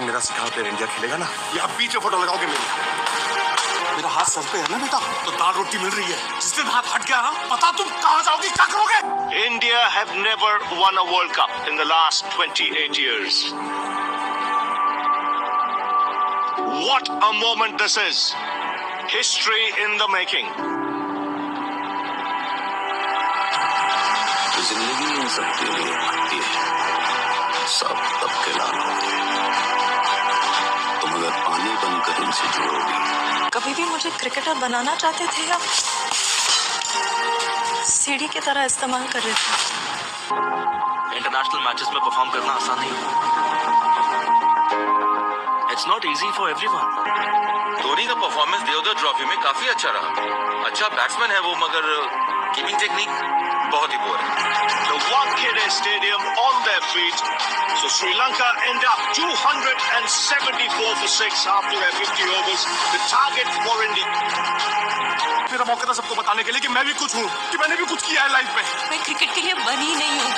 मेरा सिखा player India खेलेगा ना ये आप पीछे फोटो लगाओगे मेरी मेरा हाथ सर पे है ना बेटा तो दाल रोटी मिल रही है जिसने हाथ हट गया ना पता तुम कहाँ जाओगे क्या करोगे India have never won a world cup in the last 28 years What a moment this is. History in the making. जिंदगी इन सबके लिए आती है सब तबके लाल होते बनकर उनसे जुड़ोगी कभी भी मुझे क्रिकेटर बनाना चाहते थे या सीढ़ी की तरह इस्तेमाल कर रहे थे इंटरनेशनल मैचेस में परफॉर्म करना आसान नहीं it's not easy for everyone Dhoni का परफॉर्मेंस देवदर ट्रॉफी में काफी अच्छा रहा अच्छा बैट्समैन है वो मगर कीपिंग टेक्निक बहुत ही बुर The one Khede Stadium on their feet. So Sri Lanka end up 274 for 6 after their 50 overs. The target for India. मेरा मौका था सबको बताने के लिए कि मैं भी कुछ हूँ कि मैंने भी कुछ किया है लाइफ में मैं क्रिकेट के लिए बनी नहीं हूँ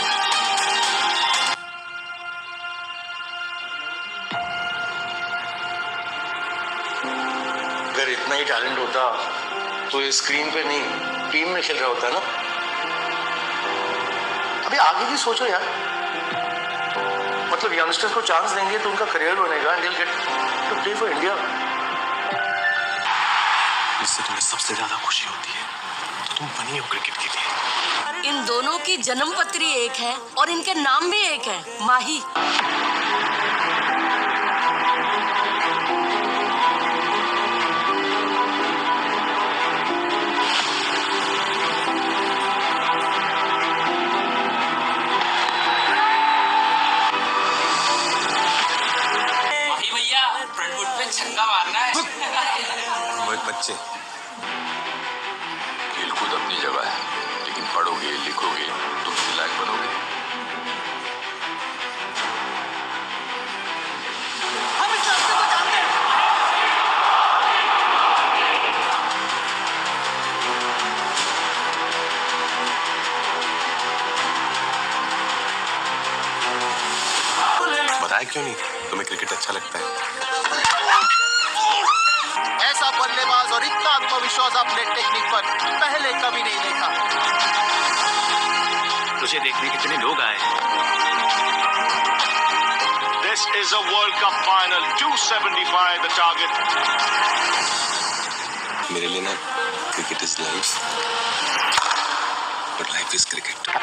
अगर इतना ही टैलेंट होता तो ये स्क्रीन पे नहीं टीम में खेल रहा होता ना अभी आगे की सोचो यार मतलब यंगस्टर्स को चांस देंगे तो उनका करियर बनेगा and get to play for India इससे तुम्हें सबसे ज्यादा खुशी होती है तो तुम बनी हो क्रिकेट के लिए इन दोनों की जन्म पत्री एक है और इनके नाम भी एक है माही बच्चे खेल कूद अपनी जगह है लेकिन पढ़ोगे लिखोगे तो उसके लायक बनोगे बताया क्यों नहीं तुम्हें क्रिकेट अच्छा लगता है क्लोज लेट टेक्निक पर पहले कभी नहीं देखा तुझे देखने कितने लोग आए this is a world cup final 275 the target मेरे लिए ना cricket is life but life is cricket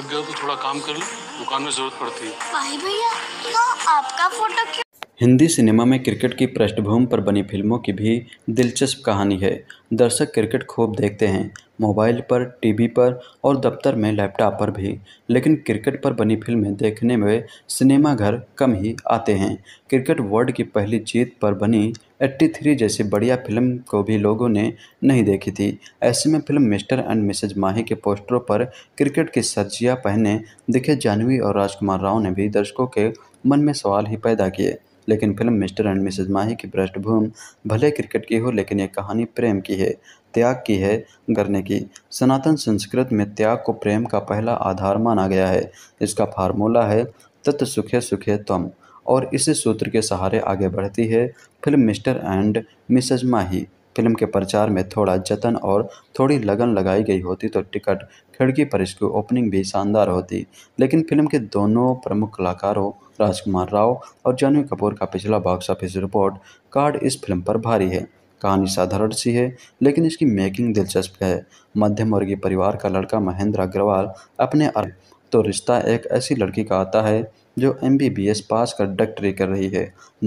थक गया तो थोड़ा काम कर लो दुकान में जरूरत पड़ती है भाई भैया तो आपका फोटो क्यों हिंदी सिनेमा में क्रिकेट की पृष्ठभूमि पर बनी फिल्मों की भी दिलचस्प कहानी है दर्शक क्रिकेट खूब देखते हैं मोबाइल पर टीवी पर और दफ्तर में लैपटॉप पर भी लेकिन क्रिकेट पर बनी फिल्में देखने में सिनेमाघर कम ही आते हैं क्रिकेट वर्ल्ड की पहली जीत पर बनी एट्टी थ्री जैसी बढ़िया फिल्म को भी लोगों ने नहीं देखी थी ऐसे में film Mr and Mrs Mahi के पोस्टरों पर क्रिकेट की सर्जिया पहने दिखे जाह्नवी और राजकुमार राव ने भी दर्शकों के मन में सवाल ही पैदा किए लेकिन film Mr and Mrs Mahi की पृष्ठभूमि भले क्रिकेट की हो लेकिन एक कहानी प्रेम की है त्याग की है करने की सनातन संस्कृत में त्याग को प्रेम का पहला आधार माना गया है इसका फार्मूला है तत् सुखे सुखे तम और इस सूत्र के सहारे आगे बढ़ती है film Mr and Mrs Mahi film के प्रचार में थोड़ा जतन और थोड़ी लगन लगाई गई होती तो टिकट खिड़की पर इसकी ओपनिंग भी शानदार होती लेकिन फिल्म के दोनों प्रमुख कलाकारों राजकुमार राव और जानवी कपूर का पिछला बॉक्स ऑफिस रिपोर्ट कार्ड इस फिल्म पर भारी है कहानी साधारण सी है लेकिन इसकी मेकिंग दिलचस्प है मध्यम वर्गीय परिवार का लड़का महेंद्र अग्रवाल अपने तो रिश्ता एक ऐसी लड़की का आता है जो एस पास कर डॉक्टरी कर रही है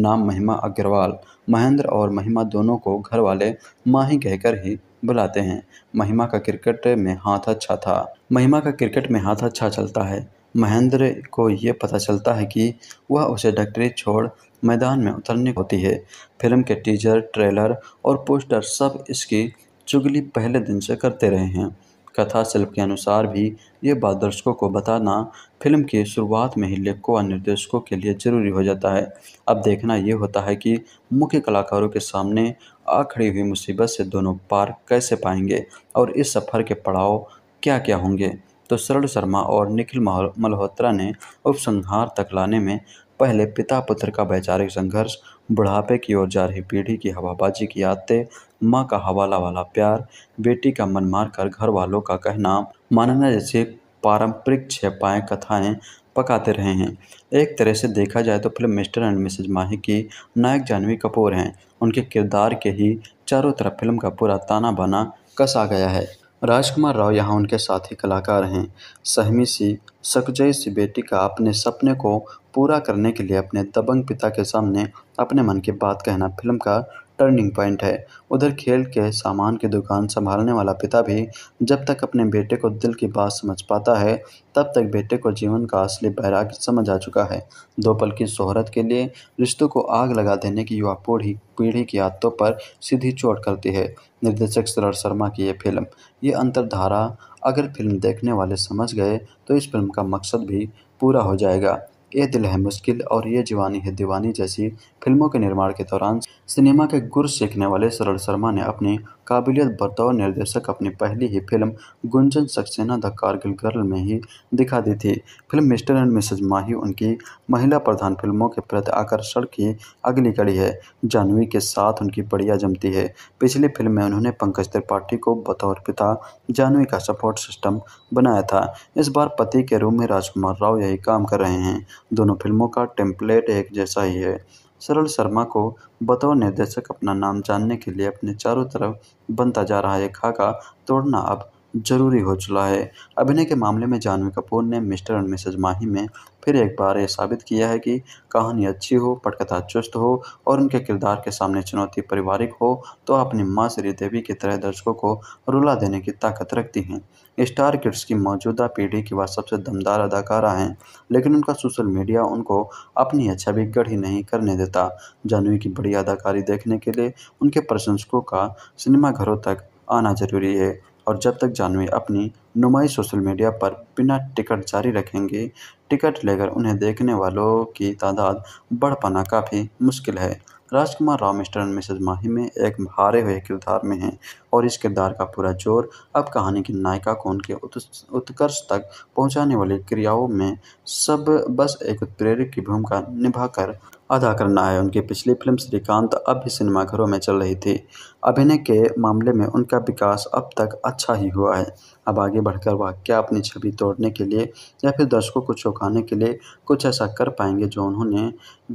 नाम महिमा अग्रवाल महेंद्र और महिमा दोनों को घर वाले माँ ही कहकर ही बुलाते हैं महिमा का क्रिकेट में हाथ अच्छा था महिमा का क्रिकेट में हाथ अच्छा चलता है महेंद्र को ये पता चलता है कि वह उसे डॉक्टरी छोड़ मैदान में उतरनी होती है फिल्म के टीजर ट्रेलर और पोस्टर सब इसकी चुगली पहले दिन से करते रहे हैं कथा शिल्प के अनुसार भी ये बात दर्शकों को बताना फिल्म की शुरुआत में ही लेखकों और निर्देशकों के लिए जरूरी हो जाता है अब देखना ये होता है कि मुख्य कलाकारों के सामने आ खड़ी हुई मुसीबत से दोनों पार कैसे पाएंगे और इस सफ़र के पड़ाव क्या क्या होंगे तो शरण शर्मा और निखिल मल्होत्रा ने उपसंहार तक लाने में पहले पिता पुत्र का वैचारिक संघर्ष बुढ़ापे की ओर जा रही पीढ़ी की हवाबाजी की आदतें माँ का हवाला वाला प्यार बेटी का मन मारकर घर वालों का कहना मानना जैसे पारंपरिक छपाएँ कथाएँ पकाते रहे हैं एक तरह से देखा जाए तो film Mr and Mrs Mahi की नायक जानवी कपूर हैं उनके किरदार के ही चारों तरफ फिल्म का पूरा ताना बाना कसा गया है राजकुमार राव यहाँ उनके साथ ही कलाकार हैं सहमी सी सकजय सी बेटी का अपने सपने को पूरा करने के लिए अपने दबंग पिता के सामने अपने मन की बात कहना फिल्म का टर्निंग पॉइंट है उधर खेल के सामान की दुकान संभालने वाला पिता भी जब तक अपने बेटे को दिल की बात समझ पाता है तब तक बेटे को जीवन का असली बैराग समझ आ चुका है दो पल की शोहरत के लिए रिश्तों को आग लगा देने की युवा पीढ़ी पीढ़ी की आदतों पर सीधी चोट करती है निर्देशक शरद शर्मा की ये फिल्म ये अंतरधारा अगर फिल्म देखने वाले समझ गए तो इस फिल्म का मकसद भी पूरा हो जाएगा ये दिल है मुश्किल और ये जवानी है दीवानी जैसी फिल्मों के निर्माण के दौरान सिनेमा के गुर सीखने वाले सरल शर्मा ने अपनी काबिलियत बतौर निर्देशक अपनी पहली ही film Gunjan Saxena the Kargil girl में ही दिखा दी थी film Mr and Mrs Mahi उनकी महिला प्रधान फिल्मों के प्रति आकर्षण की अगली कड़ी है जानवी के साथ उनकी बढ़िया जमती है पिछली फिल्म में उन्होंने पंकज त्रिपाठी को बतौर पिता जानवी का सपोर्ट सिस्टम बनाया था इस बार पति के रूप में राजकुमार राव यही काम कर रहे हैं दोनों फिल्मों का टेम्पलेट एक जैसा ही है सरल शर्मा को बतौर निर्देशक अपना नाम जानने के लिए अपने चारों तरफ बनता जा रहा है खाका तोड़ना अब जरूरी हो चला है अभिनय के मामले में जानवी कपूर ने मिस्टर एंड मिसेज माही में फिर एक बार ये साबित किया है कि कहानी अच्छी हो पटकथा चुस्त हो और उनके किरदार के सामने चुनौती पारिवारिक हो तो अपनी माँ श्रीदेवी की तरह दर्शकों को रुला देने की ताकत रखती हैं स्टार किड्स की मौजूदा पीढ़ी की वह सबसे दमदार अदाकारा हैं लेकिन उनका सोशल मीडिया उनको अपनी अच्छा भी गढ़ी नहीं करने देता जानवी की बड़ी अदाकारी देखने के लिए उनके प्रशंसकों का सिनेमाघरों तक आना जरूरी है और जब तक जानवी अपनी नुमाई सोशल मीडिया पर बिना टिकट जारी रखेंगे टिकट लेकर उन्हें देखने वालों की तादाद बढ़ पाना काफ़ी मुश्किल है राजकुमार Rao Mr and Mrs Mahi में एक हारे हुए किरदार में हैं और इस किरदार का पूरा जोर अब कहानी की नायिका को उनके उत्कर्ष तक पहुंचाने वाली क्रियाओं में सब बस एक उत्प्रेरक की भूमिका निभाकर अदा करना है उनकी पिछली फिल्म श्रीकांत अब भी सिनेमाघरों में चल रही थी अभिनय के मामले में उनका विकास अब तक अच्छा ही हुआ है अब आगे बढ़कर वह क्या अपनी छवि तोड़ने के लिए या फिर दर्शकों को चौंकाने के लिए कुछ ऐसा कर पाएंगे जो उन्होंने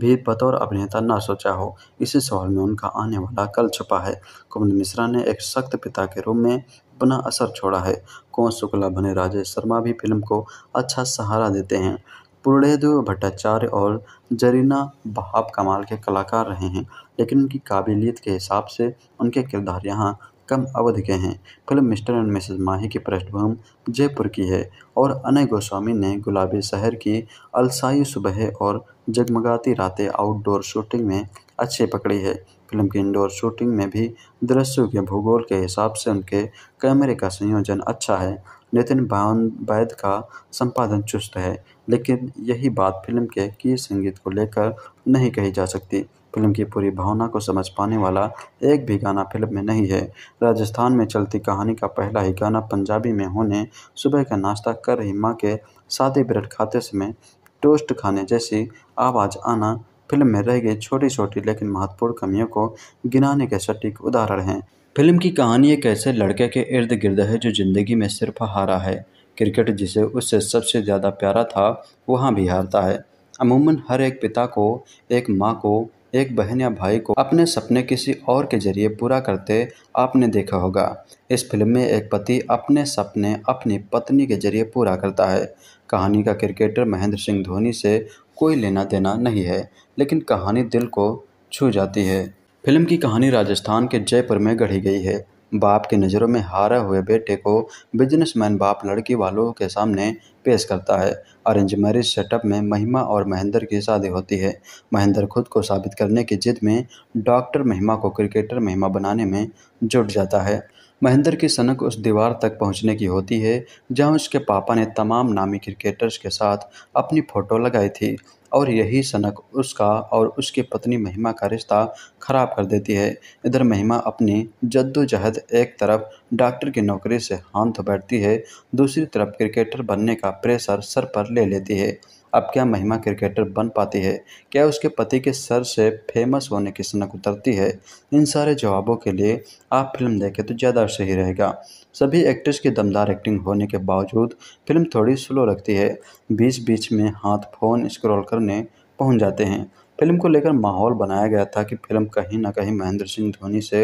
भी बतौर अभिनेता ना सोचा हो इसी सवाल में उनका आने वाला कल छुपा है कुमार मिश्रा ने एक सख्त पिता के रूप में अपना असर छोड़ा है कौन शुक्ला बने राजेश शर्मा भी फिल्म को अच्छा सहारा देते हैं पूर्णदेव भट्टाचार्य और जरीना बहाब कमाल के कलाकार रहे हैं लेकिन उनकी काबिलियत के हिसाब से उनके किरदार यहाँ कम अवधि के हैं film Mr and Mrs Mahi की पृष्ठभूमि जयपुर की है और अनय गोस्वामी ने गुलाबी शहर की अलसाई सुबह और जगमगाती रातें आउटडोर शूटिंग में अच्छी पकड़ी है फिल्म की इंडोर शूटिंग में भी दृश्यों के भूगोल के हिसाब से उनके कैमरे का संयोजन अच्छा है नितिन भावन का संपादन चुस्त है लेकिन यही बात फिल्म के की संगीत को लेकर नहीं कही जा सकती फिल्म की पूरी भावना को समझ पाने वाला एक भी गाना फिल्म में नहीं है राजस्थान में चलती कहानी का पहला ही गाना पंजाबी में होने सुबह का नाश्ता कर रही माँ के सादे ब्रेड खाते समय टोस्ट खाने जैसी आवाज़ आना फिल्म में रह गई छोटी छोटी लेकिन महत्वपूर्ण कमियों को गिनाने के सटीक उदाहरण हैं फिल्म की कहानी एक ऐसे लड़के के इर्द गिर्द है जो ज़िंदगी में सिर्फ हारा है क्रिकेट जिसे उससे सबसे ज़्यादा प्यारा था वहाँ भी हारता है अमूमन हर एक पिता को एक माँ को एक बहन या भाई को अपने सपने किसी और के जरिए पूरा करते आपने देखा होगा इस फिल्म में एक पति अपने सपने अपनी पत्नी के जरिए पूरा करता है कहानी का क्रिकेटर महेंद्र सिंह धोनी से कोई लेना देना नहीं है लेकिन कहानी दिल को छू जाती है फिल्म की कहानी राजस्थान के जयपुर में गढ़ी गई है बाप की नज़रों में हारा हुए बेटे को बिजनेसमैन बाप लड़की वालों के सामने पेश करता है अरेंज मैरिज सेटअप में महिमा और महेंद्र की शादी होती है महेंद्र खुद को साबित करने की जिद में डॉक्टर महिमा को क्रिकेटर महिमा बनाने में जुट जाता है महेंद्र की सनक उस दीवार तक पहुंचने की होती है जहां उसके पापा ने तमाम नामी क्रिकेटर्स के साथ अपनी फ़ोटो लगाई थी और यही सनक उसका और उसकी पत्नी महिमा का रिश्ता खराब कर देती है इधर महिमा अपनी जद्दोजहद एक तरफ डॉक्टर की नौकरी से हाथ बैठती है दूसरी तरफ क्रिकेटर बनने का प्रेशर सर पर ले लेती है अब क्या महिमा क्रिकेटर बन पाती है क्या उसके पति के सर से फेमस होने की सनक उतरती है इन सारे जवाबों के लिए आप फिल्म देखें तो ज़्यादा सही रहेगा सभी एक्टर्स की दमदार एक्टिंग होने के बावजूद फिल्म थोड़ी स्लो लगती है बीच बीच में हाथ फ़ोन स्क्रॉल करने पहुंच जाते हैं फिल्म को लेकर माहौल बनाया गया था कि फिल्म कहीं ना कहीं महेंद्र सिंह धोनी से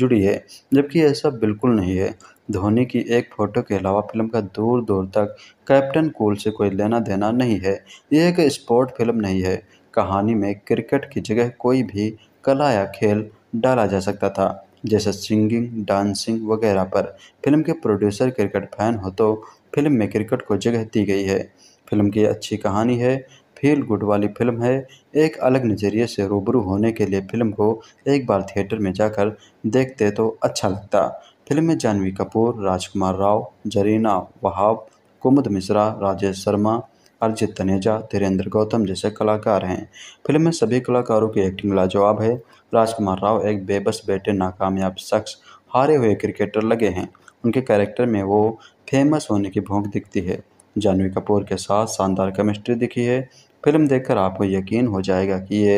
जुड़ी है जबकि ऐसा बिल्कुल नहीं है धोनी की एक फ़ोटो के अलावा फिल्म का दूर दूर तक कैप्टन कूल से कोई लेना देना नहीं है यह एक स्पोर्ट फिल्म नहीं है कहानी में क्रिकेट की जगह कोई भी कला या खेल डाला जा सकता था जैसे सिंगिंग डांसिंग वगैरह पर फिल्म के प्रोड्यूसर क्रिकेट फैन हो तो फिल्म में क्रिकेट को जगह दी गई है फिल्म की अच्छी कहानी है फील गुड वाली फिल्म है एक अलग नज़रिए से रूबरू होने के लिए फिल्म को एक बार थिएटर में जाकर देखते तो अच्छा लगता फिल्म में जानवी कपूर राजकुमार राव जरीना वहाब कुमुद मिश्रा राजेश शर्मा अर्जित तनेजा धीरेंद्र गौतम जैसे कलाकार हैं फिल्म में सभी कलाकारों की एक्टिंग लाजवाब है राजकुमार राव एक बेबस बेटे नाकामयाब शख्स हारे हुए क्रिकेटर लगे हैं उनके कैरेक्टर में वो फेमस होने की भूख दिखती है जानवी कपूर के साथ शानदार केमिस्ट्री दिखी है फिल्म देखकर आपको यकीन हो जाएगा कि ये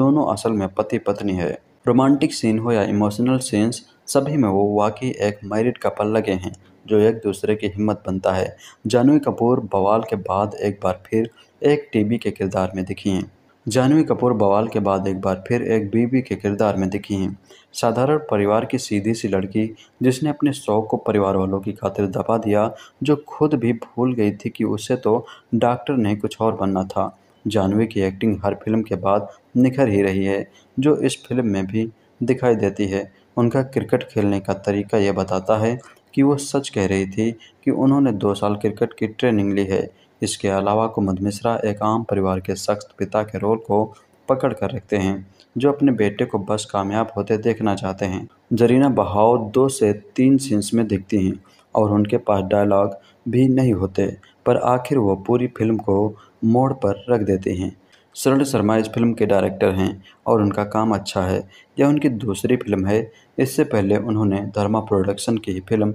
दोनों असल में पति पत्नी है रोमांटिक सीन हो या इमोशनल सीन्स सभी में वो वाकई एक मैरिड कपल लगे हैं जो एक दूसरे की हिम्मत बनता है जानवी कपूर बवाल के बाद एक बार फिर एक टीवी के किरदार में दिखी हैं जानवी कपूर बवाल के बाद एक बार फिर एक बीवी के किरदार में दिखी हैं साधारण परिवार की सीधी सी लड़की जिसने अपने शौक को परिवार वालों की खातिर दबा दिया जो खुद भी भूल गई थी कि उसे तो डॉक्टर नहीं कुछ और बनना था जानवी की एक्टिंग हर फिल्म के बाद निखर ही रही है जो इस फिल्म में भी दिखाई देती है उनका क्रिकेट खेलने का तरीका यह बताता है कि वो सच कह रही थी कि उन्होंने दो साल क्रिकेट की ट्रेनिंग ली है इसके अलावा कुमद मिश्रा एक आम परिवार के सख्त पिता के रोल को पकड़ कर रखते हैं जो अपने बेटे को बस कामयाब होते देखना चाहते हैं जरीना बहाव दो से तीन सीन्स में दिखती हैं और उनके पास डायलॉग भी नहीं होते पर आखिर वो पूरी फिल्म को मोड़ पर रख देते हैं शरण शर्मा इस फिल्म के डायरेक्टर हैं और उनका काम अच्छा है यह उनकी दूसरी फिल्म है इससे पहले उन्होंने धर्मा प्रोडक्शन की ही फिल्म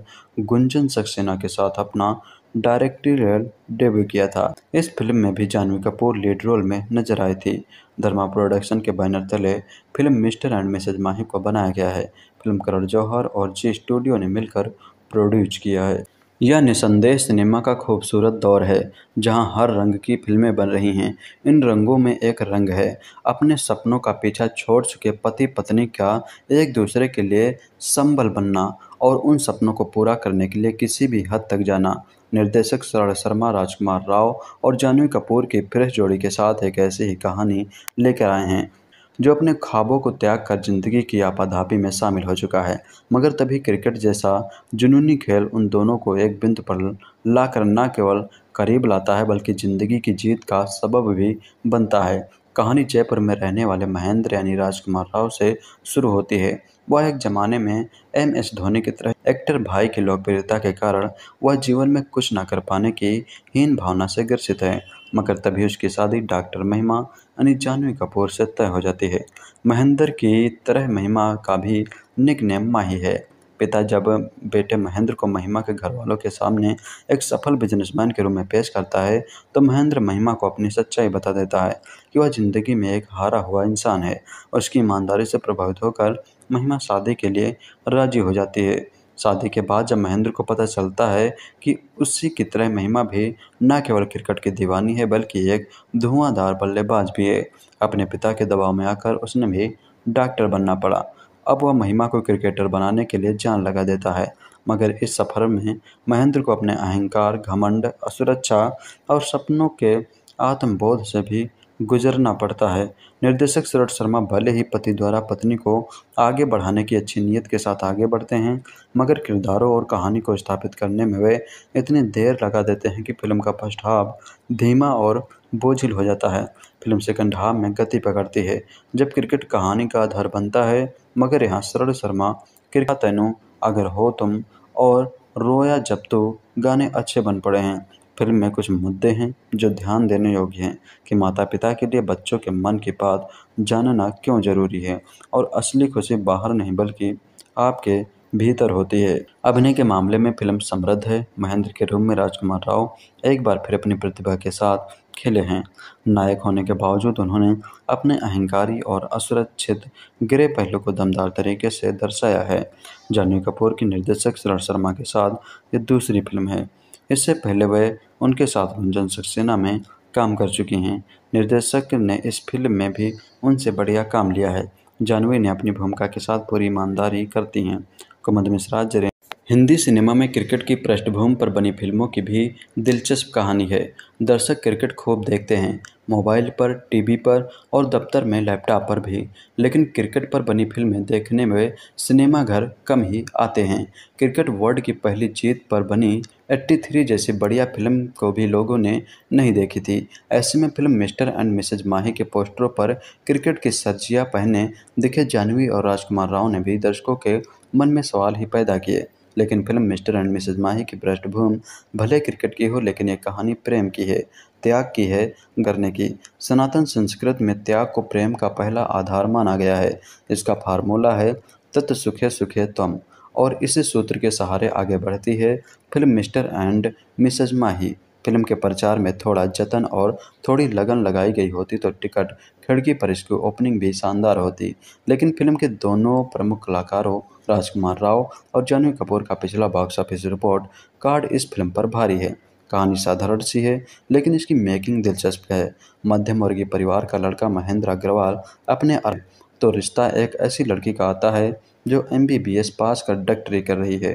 गुंजन सक्सेना के साथ अपना डायरेक्टोरियल डेब्यू किया था इस फिल्म में भी जानवी कपूर लीड रोल में नजर आई थी धर्मा प्रोडक्शन के बैनर तले film Mr and Mrs Mahi को बनाया गया है फिल्म करण जौहर और जी स्टूडियो ने मिलकर प्रोड्यूस किया है यह निसंदेह सिनेमा का खूबसूरत दौर है जहां हर रंग की फिल्में बन रही हैं इन रंगों में एक रंग है अपने सपनों का पीछा छोड़ चुके पति पत्नी का एक दूसरे के लिए संबल बनना और उन सपनों को पूरा करने के लिए किसी भी हद तक जाना निर्देशक शर्मा राजकुमार राव और जानवी कपूर की फ्रेश जोड़ी के साथ एक ऐसी ही कहानी लेकर आए हैं जो अपने ख्वाबों को त्याग कर जिंदगी की आपाधापी में शामिल हो चुका है मगर तभी क्रिकेट जैसा जुनूनी खेल उन दोनों को एक बिंदु पर लाकर न केवल करीब लाता है बल्कि ज़िंदगी की जीत का सबब भी बनता है कहानी जयपुर में रहने वाले महेंद्र यानी राजकुमार राव से शुरू होती है वह एक ज़माने में एम एस धोनी की तरह एक्टर भाई की लोकप्रियता के कारण वह जीवन में कुछ न कर पाने की हीन भावना से ग्रसित है मगर तभी उसकी शादी डॉक्टर महिमा यानी जानवी कपूर से तय हो जाती है महेंद्र की तरह महिमा का भी निक नेम माही है पिता जब बेटे महेंद्र को महिमा के घर वालों के सामने एक सफल बिजनेसमैन के रूप में पेश करता है तो महेंद्र महिमा को अपनी सच्चाई बता देता है कि वह ज़िंदगी में एक हारा हुआ इंसान है उसकी ईमानदारी से प्रभावित होकर महिमा शादी के लिए राजी हो जाती है शादी के बाद जब महेंद्र को पता चलता है कि उसी की तरह महिमा भी न केवल क्रिकेट की दीवानी है बल्कि एक धुआंधार बल्लेबाज भी है अपने पिता के दबाव में आकर उसने भी डॉक्टर बनना पड़ा अब वह महिमा को क्रिकेटर बनाने के लिए जान लगा देता है मगर इस सफ़र में महेंद्र को अपने अहंकार घमंड असुरक्षा और सपनों के आत्मबोध से भी गुजरना पड़ता है निर्देशक सूरज शर्मा भले ही पति द्वारा पत्नी को आगे बढ़ाने की अच्छी नीयत के साथ आगे बढ़ते हैं मगर किरदारों और कहानी को स्थापित करने में वे इतनी देर लगा देते हैं कि फिल्म का फर्स्ट हाफ धीमा और बोझिल हो जाता है फिल्म सेकंड हाफ में गति पकड़ती है जब क्रिकेट कहानी का आधार बनता है मगर यहाँ शरण शर्मा क्रिका तैनू अगर हो तुम और रोया जब तो गाने अच्छे बन पड़े हैं फिल्म में कुछ मुद्दे हैं जो ध्यान देने योग्य हैं कि माता पिता के लिए बच्चों के मन की बात जानना क्यों ज़रूरी है और असली खुशी बाहर नहीं बल्कि आपके भीतर होती है अभिनय के मामले में फिल्म समृद्ध है महेंद्र के रूप में राजकुमार राव एक बार फिर अपनी प्रतिभा के साथ खिले हैं नायक होने के बावजूद उन्होंने अपने अहंकारी और असुरक्षित गिरे पहलू को दमदार तरीके से दर्शाया है जानवी कपूर की निर्देशक शरण शर्मा के साथ ये दूसरी फिल्म है इससे पहले वह उनके साथ गुंजन सक्सेना में काम कर चुकी हैं निर्देशक ने इस फिल्म में भी उनसे बढ़िया काम लिया है जानवी ने अपनी भूमिका के साथ पूरी ईमानदारी करती हैं कुमद मिश्रा जरे हिंदी सिनेमा में क्रिकेट की पृष्ठभूमि पर बनी फिल्मों की भी दिलचस्प कहानी है दर्शक क्रिकेट खूब देखते हैं मोबाइल पर टीवी पर और दफ्तर में लैपटॉप पर भी लेकिन क्रिकेट पर बनी फिल्में देखने में सिनेमाघर कम ही आते हैं क्रिकेट वर्ल्ड की पहली जीत पर बनी एट्टी थ्री जैसी बढ़िया फिल्म को भी लोगों ने नहीं देखी थी ऐसे में film Mr and Mrs Mahi के पोस्टरों पर क्रिकेट की सज्जिया पहने दिखे जानवी और राजकुमार राव ने भी दर्शकों के मन में सवाल ही पैदा किए लेकिन film Mr and Mrs Mahi की पृष्ठभूमि भले क्रिकेट की हो लेकिन एक कहानी प्रेम की है त्याग की है करने की सनातन संस्कृत में त्याग को प्रेम का पहला आधार माना गया है इसका फार्मूला है तत् सुखे सुखे तम और इस सूत्र के सहारे आगे बढ़ती है film Mr and Mrs Mahi film के प्रचार में थोड़ा जतन और थोड़ी लगन लगाई गई होती तो टिकट खिड़की पर इसकी ओपनिंग भी शानदार होती लेकिन फिल्म के दोनों प्रमुख कलाकारों राजकुमार राव और जानवी कपूर का पिछला बॉक्स ऑफिस रिपोर्ट कार्ड इस फिल्म पर भारी है कहानी साधारण सी है लेकिन इसकी मेकिंग दिलचस्प है मध्यम वर्गीय परिवार का लड़का महेंद्र अग्रवाल अपने तो रिश्ता एक ऐसी लड़की का आता है जो एस पास कर डॉक्टरी कर रही है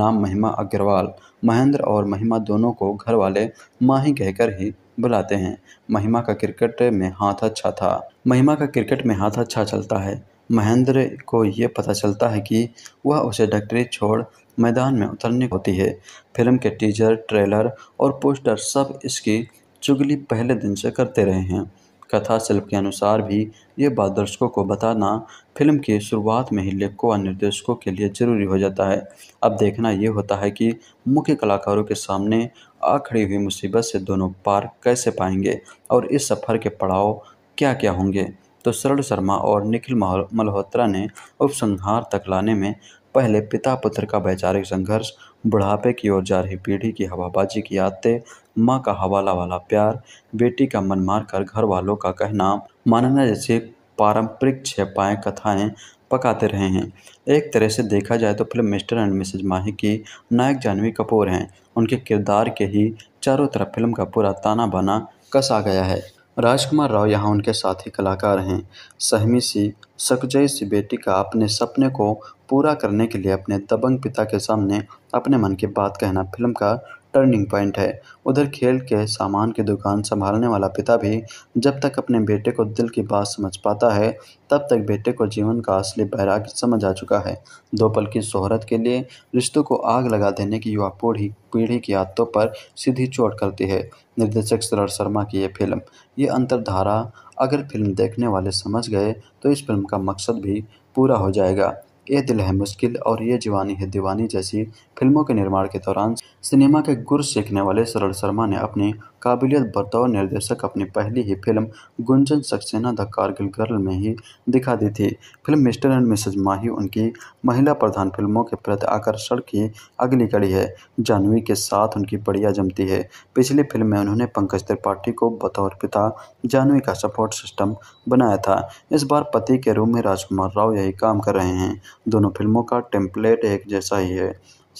नाम महिमा अग्रवाल महेंद्र और महिमा दोनों को घर वाले माँ ही कहकर ही बुलाते हैं महिमा का क्रिकेट में हाथ अच्छा था महिमा का क्रिकेट में हाथ अच्छा चलता है महेंद्र को ये पता चलता है कि वह उसे डॉक्टरी छोड़ मैदान में उतरनी होती है फिल्म के टीजर ट्रेलर और पोस्टर सब इसकी चुगली पहले दिन से करते रहे हैं कथा शिल्प के अनुसार भी ये बात दर्शकों को बताना फिल्म की शुरुआत में ही लेखकों और निर्देशकों के लिए जरूरी हो जाता है अब देखना ये होता है कि मुख्य कलाकारों के सामने आ खड़ी हुई मुसीबत से दोनों पार कैसे पाएंगे और इस सफ़र के पड़ाव क्या क्या होंगे तो शरण शर्मा और निखिल मल्होत्रा ने उपसंहार तक लाने में पहले पिता पुत्र का वैचारिक संघर्ष बुढ़ापे की ओर जा रही पीढ़ी की हवाबाजी की आदतें माँ का हवाला वाला प्यार बेटी का मन मारकर घर वालों का कहना मानना जैसे पारंपरिक छपाएँ कथाएँ पकाते रहे हैं एक तरह से देखा जाए तो film Mr and Mrs Mahi की नायक जानवी कपूर हैं उनके किरदार के ही चारों तरफ फिल्म का पूरा ताना बाना कसा गया है राजकुमार राव यहाँ उनके साथ ही कलाकार हैं सहमी सी सकजय सी बेटी का अपने सपने को पूरा करने के लिए अपने दबंग पिता के सामने अपने मन की बात कहना फिल्म का टर्निंग पॉइंट है उधर खेल के सामान की दुकान संभालने वाला पिता भी जब तक अपने बेटे को दिल की बात समझ पाता है तब तक बेटे को जीवन का असली बैराग समझ आ चुका है दो पल की शोहरत के लिए रिश्तों को आग लगा देने की युवा पीढ़ी पीढ़ी की आदतों पर सीधी चोट करती है निर्देशक शरद शर्मा की ये फिल्म ये अंतरधारा अगर फिल्म देखने वाले समझ गए तो इस फिल्म का मकसद भी पूरा हो जाएगा ये दिल है मुश्किल और ये जवानी है दीवानी जैसी फिल्मों के निर्माण के दौरान सिनेमा के गुर सीखने वाले सरल शर्मा ने अपनी काबिलियत बतौर निर्देशक अपनी पहली ही film Gunjan Saxena the Kargil girl में ही दिखा दी थी film Mr and Mrs Mahi उनकी महिला प्रधान फिल्मों के प्रति आकर्षण की अगली कड़ी है जानवी के साथ उनकी बढ़िया जमती है पिछली फिल्म में उन्होंने पंकज त्रिपाठी को बतौर पिता जानवी का सपोर्ट सिस्टम बनाया था इस बार पति के रूप में राजकुमार राव यही काम कर रहे हैं दोनों फिल्मों का टेम्पलेट एक जैसा ही है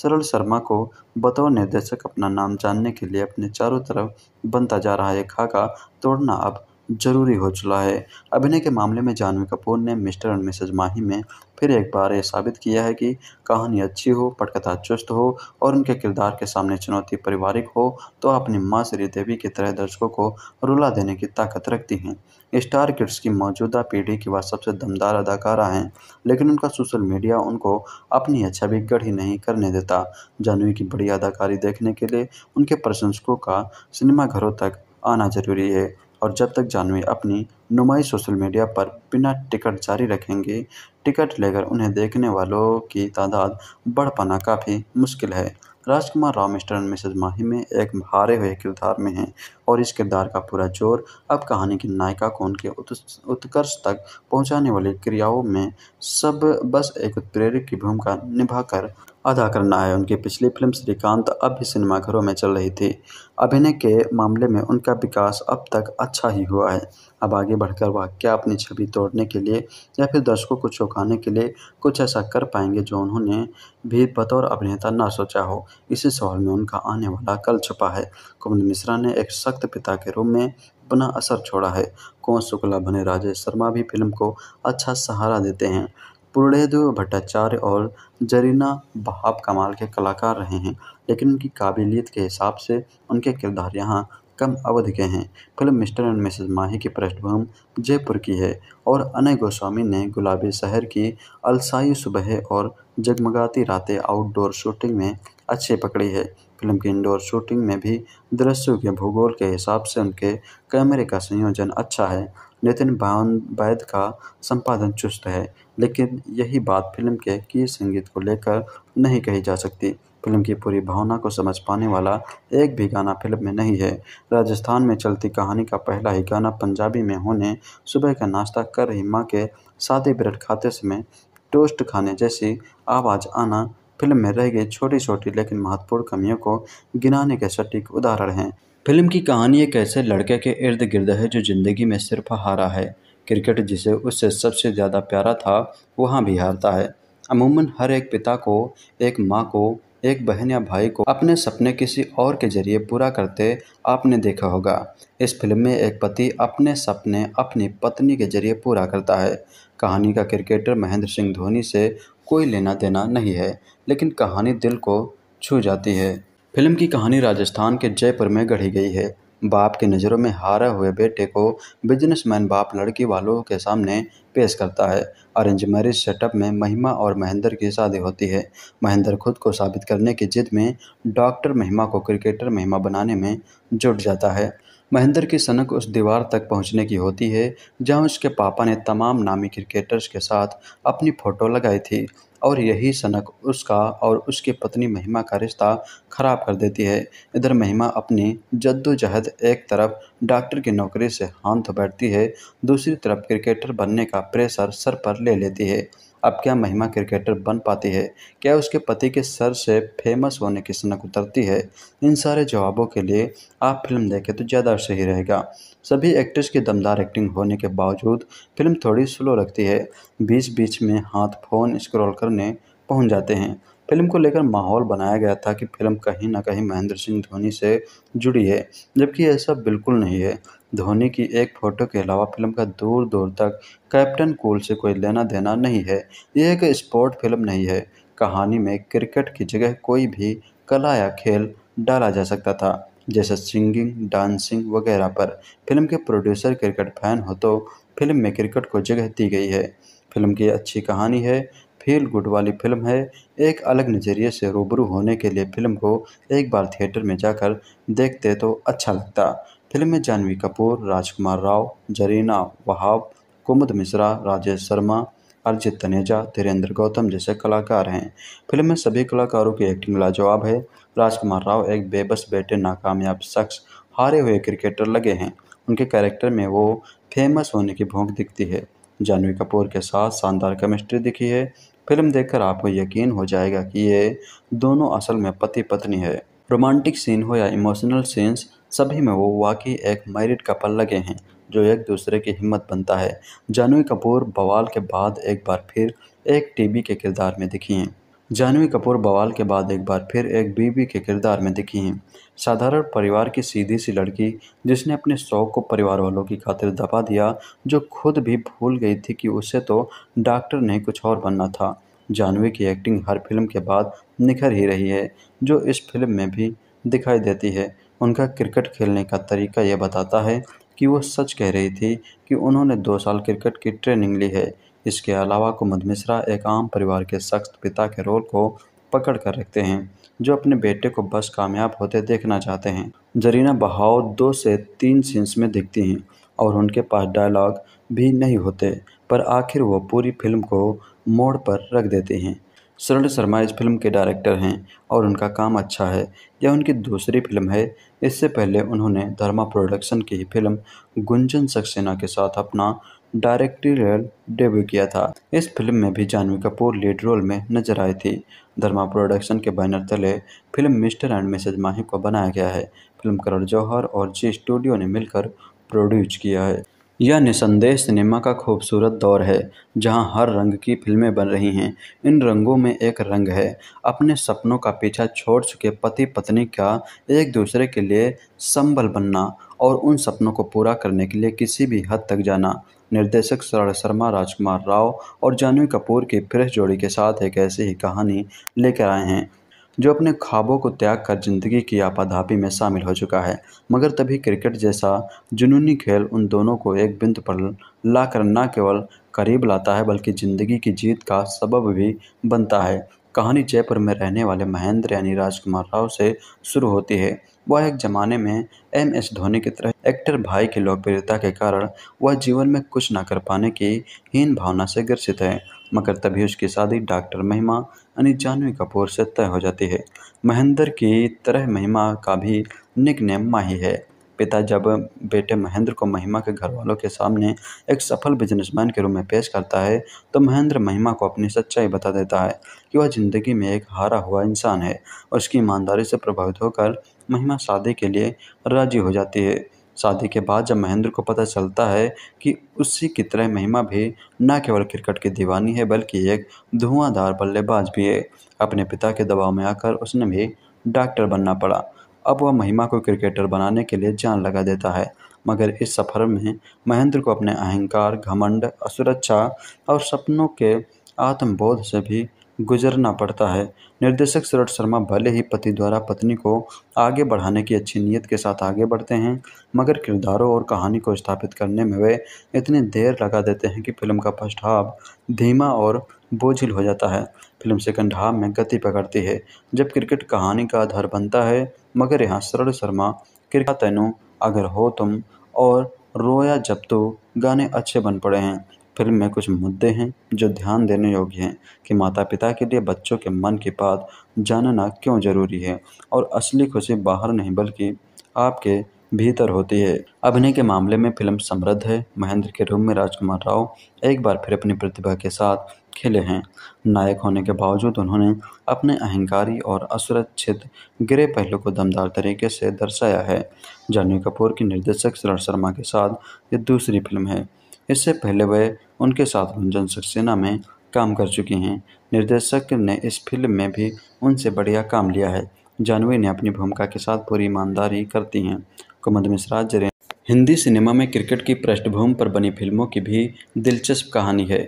सरल शर्मा को बतौर निर्देशक अपना नाम जानने के लिए अपने चारों तरफ बनता जा रहा है खाका तोड़ना अब जरूरी हो चुका है अभिनय के मामले में जानवी कपूर ने मिस्टर एंड मिसेज माही में फिर एक बार यह साबित किया है कि कहानी अच्छी हो पटकथा चुस्त हो और उनके किरदार के सामने चुनौती पारिवारिक हो तो अपनी माँ श्रीदेवी की तरह दर्शकों को रुला देने की ताकत रखती हैं स्टार किड्स की मौजूदा पीढ़ी की वह सबसे दमदार अदाकारा हैं लेकिन उनका सोशल मीडिया उनको अपनी अच्छा भी गढ़ी नहीं करने देता जानवी की बड़ी अदाकारी देखने के लिए उनके प्रशंसकों का सिनेमाघरों तक आना जरूरी है और जब तक जाह्नवी अपनी नुमाई सोशल मीडिया पर बिना टिकट जारी रखेंगे टिकट लेकर उन्हें देखने वालों की तादाद बढ़ पाना काफ़ी मुश्किल है राजकुमार एंड मिसेज माही में एक हारे हुए किरदार में हैं और इस किरदार का पूरा जोर अब कहानी की नायिका को उनके उत्कर्ष तक पहुंचाने वाली क्रियाओं में सब बस एक उत्प्रेरक की भूमिका निभाकर अदा करना है उनकी पिछली फिल्म श्रीकांत अब भी सिनेमाघरों में चल रही थी अभिनय के मामले में उनका विकास अब तक अच्छा ही हुआ है अब आगे बढ़कर वाक्य अपनी छवि तोड़ने के लिए या फिर दर्शकों को चौंकाने के लिए कुछ ऐसा कर पाएंगे जो उन्होंने भी बतौर अभिनेता ना सोचा हो इसी सवाल में उनका आने वाला कल छुपा है कुंभ मिश्रा ने एक सख्त पिता के रूप में अपना असर छोड़ा है कौन शुक्ला बने राजेश शर्मा भी फिल्म को अच्छा सहारा देते हैं पूर्णेदु भट्टाचार्य और जरीना बहाब कमाल के कलाकार रहे हैं लेकिन उनकी काबिलियत के हिसाब से उनके किरदार यहाँ कम अवधि के हैं film Mr and Mrs Mahi की पृष्ठभूमि जयपुर की है और अनय गोस्वामी ने गुलाबी शहर की अलसाई सुबह और जगमगाती रातें आउटडोर शूटिंग में अच्छी पकड़ी है फिल्म की इंडोर शूटिंग में भी दृश्यों के भूगोल के हिसाब से उनके कैमरे का संयोजन अच्छा है नितिन भवन वैद का संपादन चुस्त है लेकिन यही बात फिल्म के की संगीत को लेकर नहीं कही जा सकती फिल्म की पूरी भावना को समझ पाने वाला एक भी गाना फिल्म में नहीं है राजस्थान में चलती कहानी का पहला ही गाना पंजाबी में होने सुबह का नाश्ता कर रही माँ के सादे ब्रेड खाते समय टोस्ट खाने जैसी आवाज़ आना फिल्म में रह गई छोटी छोटी लेकिन महत्वपूर्ण कमियों को गिनाने के सटीक उदाहरण हैं फिल्म की कहानी एक ऐसे लड़के के इर्द गिर्द है जो जिंदगी में सिर्फ हारा है क्रिकेट जिसे उससे सबसे ज़्यादा प्यारा था वहाँ भी हारता है अमूमन हर एक पिता को एक माँ को एक बहन या भाई को अपने सपने किसी और के जरिए पूरा करते आपने देखा होगा इस फिल्म में एक पति अपने सपने अपनी पत्नी के जरिए पूरा करता है कहानी का क्रिकेटर महेंद्र सिंह धोनी से कोई लेना देना नहीं है लेकिन कहानी दिल को छू जाती है फिल्म की कहानी राजस्थान के जयपुर में गढ़ी गई है बाप की नज़रों में हारे हुए बेटे को बिजनेसमैन बाप लड़की वालों के सामने पेश करता है अरेंज मैरिज सेटअप में महिमा और महेंद्र की शादी होती है महेंद्र खुद को साबित करने की जिद में डॉक्टर महिमा को क्रिकेटर महिमा बनाने में जुट जाता है महेंद्र की सनक उस दीवार तक पहुंचने की होती है जहां उसके पापा ने तमाम नामी क्रिकेटर्स के साथ अपनी फ़ोटो लगाई थी और यही सनक उसका और उसकी पत्नी महिमा का रिश्ता खराब कर देती है इधर महिमा अपनी जद्दोजहद एक तरफ डॉक्टर की नौकरी से हाथ बैठती है दूसरी तरफ क्रिकेटर बनने का प्रेशर सर पर ले लेती है अब क्या महिमा क्रिकेटर बन पाती है क्या उसके पति के सर से फेमस होने की सनक उतरती है इन सारे जवाबों के लिए आप फिल्म देखें तो ज़्यादा सही रहेगा सभी एक्टर्स की दमदार एक्टिंग होने के बावजूद फिल्म थोड़ी स्लो लगती है बीच बीच में हाथ फ़ोन स्क्रॉल करने पहुंच जाते हैं फिल्म को लेकर माहौल बनाया गया था कि फिल्म कहीं ना कहीं महेंद्र सिंह धोनी से जुड़ी है जबकि ऐसा बिल्कुल नहीं है धोनी की एक फ़ोटो के अलावा फिल्म का दूर दूर तक कैप्टन कूल से कोई लेना देना नहीं है ये एक स्पोर्ट फिल्म नहीं है कहानी में क्रिकेट की जगह कोई भी कला या खेल डाला जा सकता था जैसे सिंगिंग डांसिंग वगैरह पर फिल्म के प्रोड्यूसर क्रिकेट फैन हो तो फिल्म में क्रिकेट को जगह दी गई है फिल्म की अच्छी कहानी है फील गुड वाली फिल्म है एक अलग नज़रिए से रूबरू होने के लिए फिल्म को एक बार थिएटर में जाकर देखते तो अच्छा लगता फिल्म में जानवी कपूर राजकुमार राव जरीना वहाब कुमुद मिश्रा राजेश शर्मा अर्जित तनेजा धीरेंद्र गौतम जैसे कलाकार हैं फिल्म में सभी कलाकारों की एक्टिंग लाजवाब है राजकुमार राव एक बेबस बेटे नाकामयाब शख्स हारे हुए क्रिकेटर लगे हैं उनके कैरेक्टर में वो फेमस होने की भूख दिखती है जानवी कपूर के साथ शानदार केमिस्ट्री दिखी है फिल्म देखकर आपको यकीन हो जाएगा कि ये दोनों असल में पति पत्नी है रोमांटिक सीन हो या इमोशनल सीन्स सभी में वो वाकई एक मैरिड कपल लगे हैं जो एक दूसरे की हिम्मत बनता है जानवी कपूर बवाल के बाद एक बार फिर एक टीवी के किरदार में दिखी हैं जानवी कपूर बवाल के बाद एक बार फिर एक बीवी के किरदार में दिखी हैं साधारण परिवार की सीधी सी लड़की जिसने अपने शौक को परिवार वालों की खातिर दबा दिया जो खुद भी भूल गई थी कि उसे तो डॉक्टर नहीं कुछ और बनना था जानवी की एक्टिंग हर फिल्म के बाद निखर ही रही है जो इस फिल्म में भी दिखाई देती है उनका क्रिकेट खेलने का तरीका यह बताता है कि वो सच कह रही थी कि उन्होंने दो साल क्रिकेट की ट्रेनिंग ली है इसके अलावा कुमद मिश्रा एक आम परिवार के सख्त पिता के रोल को पकड़ कर रखते हैं जो अपने बेटे को बस कामयाब होते देखना चाहते हैं जरीना बहाव दो से तीन सीन्स में दिखती हैं और उनके पास डायलॉग भी नहीं होते पर आखिर वो पूरी फिल्म को मोड़ पर रख देते हैं शरण शर्मा इस फिल्म के डायरेक्टर हैं और उनका काम अच्छा है यह उनकी दूसरी फिल्म है इससे पहले उन्होंने धर्मा प्रोडक्शन की ही फिल्म गुंजन सक्सेना के साथ अपना डायरेक्टोरियल डेब्यू किया था इस फिल्म में भी जानवी कपूर लीड रोल में नजर आई थी धर्मा प्रोडक्शन के बैनर तले film Mr and Mrs Mahi को बनाया गया है फिल्म करण जौहर और जी स्टूडियो ने मिलकर प्रोड्यूस किया है यह निसंदेह सिनेमा का खूबसूरत दौर है जहां हर रंग की फिल्में बन रही हैं इन रंगों में एक रंग है अपने सपनों का पीछा छोड़ चुके पति पत्नी का एक दूसरे के लिए संबल बनना और उन सपनों को पूरा करने के लिए किसी भी हद तक जाना निर्देशक शर्मा राजकुमार राव और जानवी कपूर की फ्रेश जोड़ी के साथ एक ऐसी ही कहानी लेकर आए हैं जो अपने ख्वाबों को त्याग कर जिंदगी की आपाधापी में शामिल हो चुका है मगर तभी क्रिकेट जैसा जुनूनी खेल उन दोनों को एक बिंदु पर लाकर न केवल करीब लाता है बल्कि ज़िंदगी की जीत का सबब भी बनता है कहानी जयपुर में रहने वाले महेंद्र यानी राजकुमार राव से शुरू होती है वह एक ज़माने में एम एस धोनी की तरह एक्टर भाई की लोकप्रियता के कारण वह जीवन में कुछ ना कर पाने की हीन भावना से ग्रसित है मगर तभी उसकी शादी डॉक्टर महिमा यानी जानवी कपूर से तय हो जाती है महेंद्र की तरह महिमा का भी निक नेम माही है पिता जब बेटे महेंद्र को महिमा के घर वालों के सामने एक सफल बिजनेसमैन के रूप में पेश करता है तो महेंद्र महिमा को अपनी सच्चाई बता देता है कि वह ज़िंदगी में एक हारा हुआ इंसान है और उसकी ईमानदारी से प्रभावित होकर महिमा शादी के लिए राजी हो जाती है शादी के बाद जब महेंद्र को पता चलता है कि उसी की तरह महिमा भी न केवल क्रिकेट की दीवानी है बल्कि एक धुआंधार बल्लेबाज भी है अपने पिता के दबाव में आकर उसने भी डॉक्टर बनना पड़ा अब वह महिमा को क्रिकेटर बनाने के लिए जान लगा देता है मगर इस सफ़र में महेंद्र को अपने अहंकार घमंड असुरक्षा और सपनों के आत्मबोध से भी गुजरना पड़ता है निर्देशक सुरट शर्मा भले ही पति द्वारा पत्नी को आगे बढ़ाने की अच्छी नीयत के साथ आगे बढ़ते हैं मगर किरदारों और कहानी को स्थापित करने में वे इतनी देर लगा देते हैं कि फिल्म का फर्स्ट हाफ धीमा और बोझिल हो जाता है फिल्म सेकंड हाफ में गति पकड़ती है जब क्रिकेट कहानी का आधार बनता है मगर यहाँ सरल शर्मा कृपा तैनु अगर हो तुम और रोया जब तो गाने अच्छे बन पड़े हैं फिल्म में कुछ मुद्दे हैं जो ध्यान देने योग्य हैं कि माता पिता के लिए बच्चों के मन के बात जानना क्यों जरूरी है और असली खुशी बाहर नहीं बल्कि आपके भीतर होती है अभिनय के मामले में फिल्म समृद्ध है महेंद्र के रूम में राजकुमार राव एक बार फिर अपनी प्रतिभा के साथ खेले हैं नायक होने के बावजूद उन्होंने अपने अहंकारी और असुरक्षित गिरे पहलू को दमदार तरीके से दर्शाया है जानवी कपूर की निर्देशक शरण शर्मा के साथ ये दूसरी फिल्म है इससे पहले वह उनके साथ गुंजन सक्सेना में काम कर चुकी हैं निर्देशक ने इस फिल्म में भी उनसे बढ़िया काम लिया है जानवी ने अपनी भूमिका के साथ पूरी ईमानदारी करती हैं कुमद मिश्रा जरे हिंदी सिनेमा में क्रिकेट की पृष्ठभूमि पर बनी फिल्मों की भी दिलचस्प कहानी है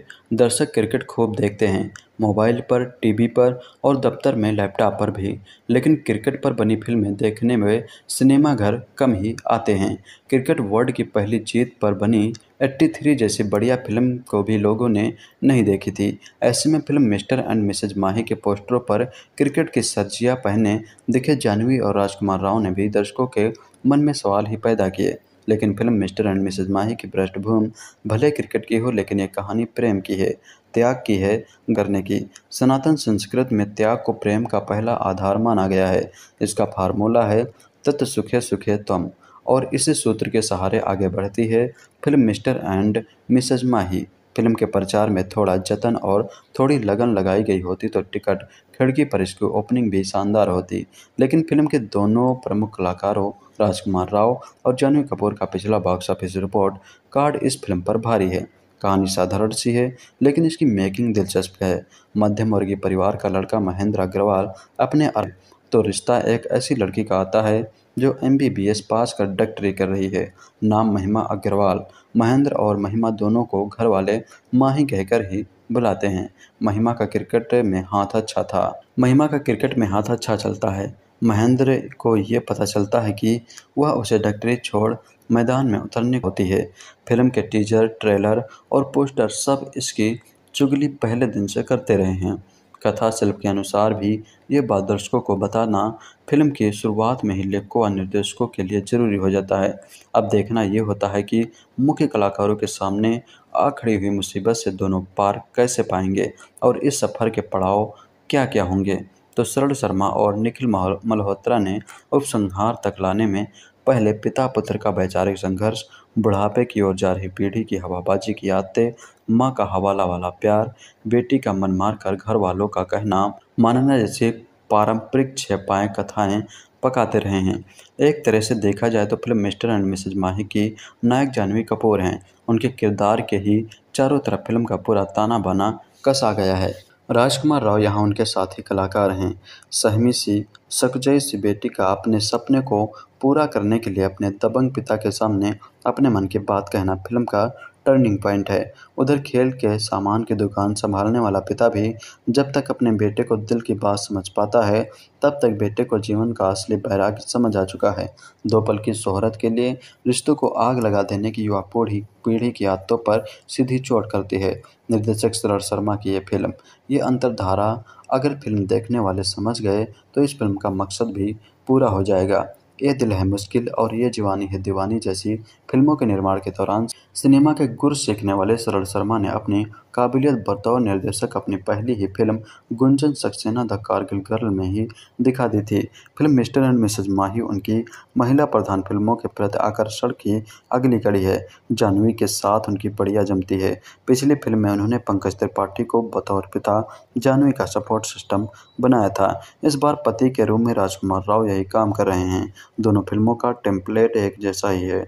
दर्शक क्रिकेट खूब देखते हैं मोबाइल पर टीवी पर और दफ्तर में लैपटॉप पर भी लेकिन क्रिकेट पर बनी फिल्में देखने में सिनेमाघर कम ही आते हैं क्रिकेट वर्ल्ड की पहली जीत पर बनी 83 जैसी बढ़िया फिल्म को भी लोगों ने नहीं देखी थी ऐसे में film Mr and Mrs Mahi के पोस्टरों पर क्रिकेट की सर्जिया पहने दिखे जाह्नवी और राजकुमार राव ने भी दर्शकों के मन में सवाल ही पैदा किए लेकिन film Mr and Mrs Mahi की पृष्ठभूमि भले क्रिकेट की हो लेकिन ये कहानी प्रेम की है त्याग की है करने की सनातन संस्कृत में त्याग को प्रेम का पहला आधार माना गया है इसका फार्मूला है तत् सुखे सुखे तम और इस सूत्र के सहारे आगे बढ़ती है film Mr and Mrs Mahi film के प्रचार में थोड़ा जतन और थोड़ी लगन लगाई गई होती तो टिकट खिड़की पर इसकी ओपनिंग भी शानदार होती लेकिन फिल्म के दोनों प्रमुख कलाकारों राजकुमार राव और जानवी कपूर का पिछला बॉक्स ऑफिस रिपोर्ट कार्ड इस फिल्म पर भारी है कहानी साधारण सी है लेकिन इसकी मेकिंग दिलचस्प है मध्यम वर्गीय परिवार का लड़का महेंद्र अग्रवाल अपने तो रिश्ता एक ऐसी लड़की का आता है जो एम पास कर डॉक्टरी कर रही है नाम महिमा अग्रवाल महेंद्र और महिमा दोनों को घर वाले माँ ही कहकर ही बुलाते हैं महिमा का क्रिकेट में हाथ अच्छा था महिमा का क्रिकेट में हाथ अच्छा चलता है महेंद्र को ये पता चलता है कि वह उसे डॉक्टरी छोड़ मैदान में उतरने होती है फिल्म के टीजर ट्रेलर और पोस्टर सब इसकी चुगली पहले दिन से करते रहे हैं कथा शिल्प के अनुसार भी ये बात दर्शकों को बताना फिल्म की शुरुआत में ही लेखकों और निर्देशकों के लिए जरूरी हो जाता है अब देखना ये होता है कि मुख्य कलाकारों के सामने आ खड़ी हुई मुसीबत से दोनों पार कैसे पाएंगे और इस सफ़र के पड़ाव क्या क्या होंगे तो शरण शर्मा और निखिल मल्होत्रा ने उपसंहार तक लाने में पहले पिता पुत्र का वैचारिक संघर्ष बुढ़ापे की ओर जा रही पीढ़ी की हवाबाजी की आदतें माँ का हवाला वाला प्यार बेटी का मन मार कर घर वालों का कहना मानना जैसे पारंपरिक छेपाएँ कथाएं पकाते रहे हैं एक तरह से देखा जाए तो film Mr and Mrs Mahi की नायक जानवी कपूर हैं उनके किरदार के ही चारों तरफ फिल्म का पूरा ताना बाना कसा गया है राजकुमार राव यहाँ उनके साथ ही कलाकार हैं सहमी सी सकजय सी बेटी का अपने सपने को पूरा करने के लिए अपने दबंग पिता के सामने अपने मन की बात कहना फिल्म का टर्निंग पॉइंट है उधर खेल के सामान की दुकान संभालने वाला पिता भी जब तक अपने बेटे को दिल की बात समझ पाता है तब तक बेटे को जीवन का असली बैराग समझ आ चुका है दो पल की शोहरत के लिए रिश्तों को आग लगा देने की युवा पीढ़ी पीढ़ी की आदतों पर सीधी चोट करती है निर्देशक शरद शर्मा की ये फिल्म ये अंतरधारा अगर फिल्म देखने वाले समझ गए तो इस फिल्म का मकसद भी पूरा हो जाएगा ये दिल है मुश्किल और ये जवानी है दीवानी जैसी फिल्मों के निर्माण के दौरान सिनेमा के गुर सीखने वाले सरल शर्मा ने अपनी काबिलियत बतौर निर्देशक अपनी पहली ही film Gunjan Saxena the Kargil girl में ही दिखा दी थी film Mr and Mrs Mahi उनकी महिला प्रधान फिल्मों के प्रति आकर्षण की अगली कड़ी है जानवी के साथ उनकी बढ़िया जमती है पिछली फिल्म में उन्होंने पंकज त्रिपाठी को बतौर पिता जानवी का सपोर्ट सिस्टम बनाया था इस बार पति के रूप में राजकुमार राव यही काम कर रहे हैं दोनों फिल्मों का टेम्पलेट एक जैसा ही है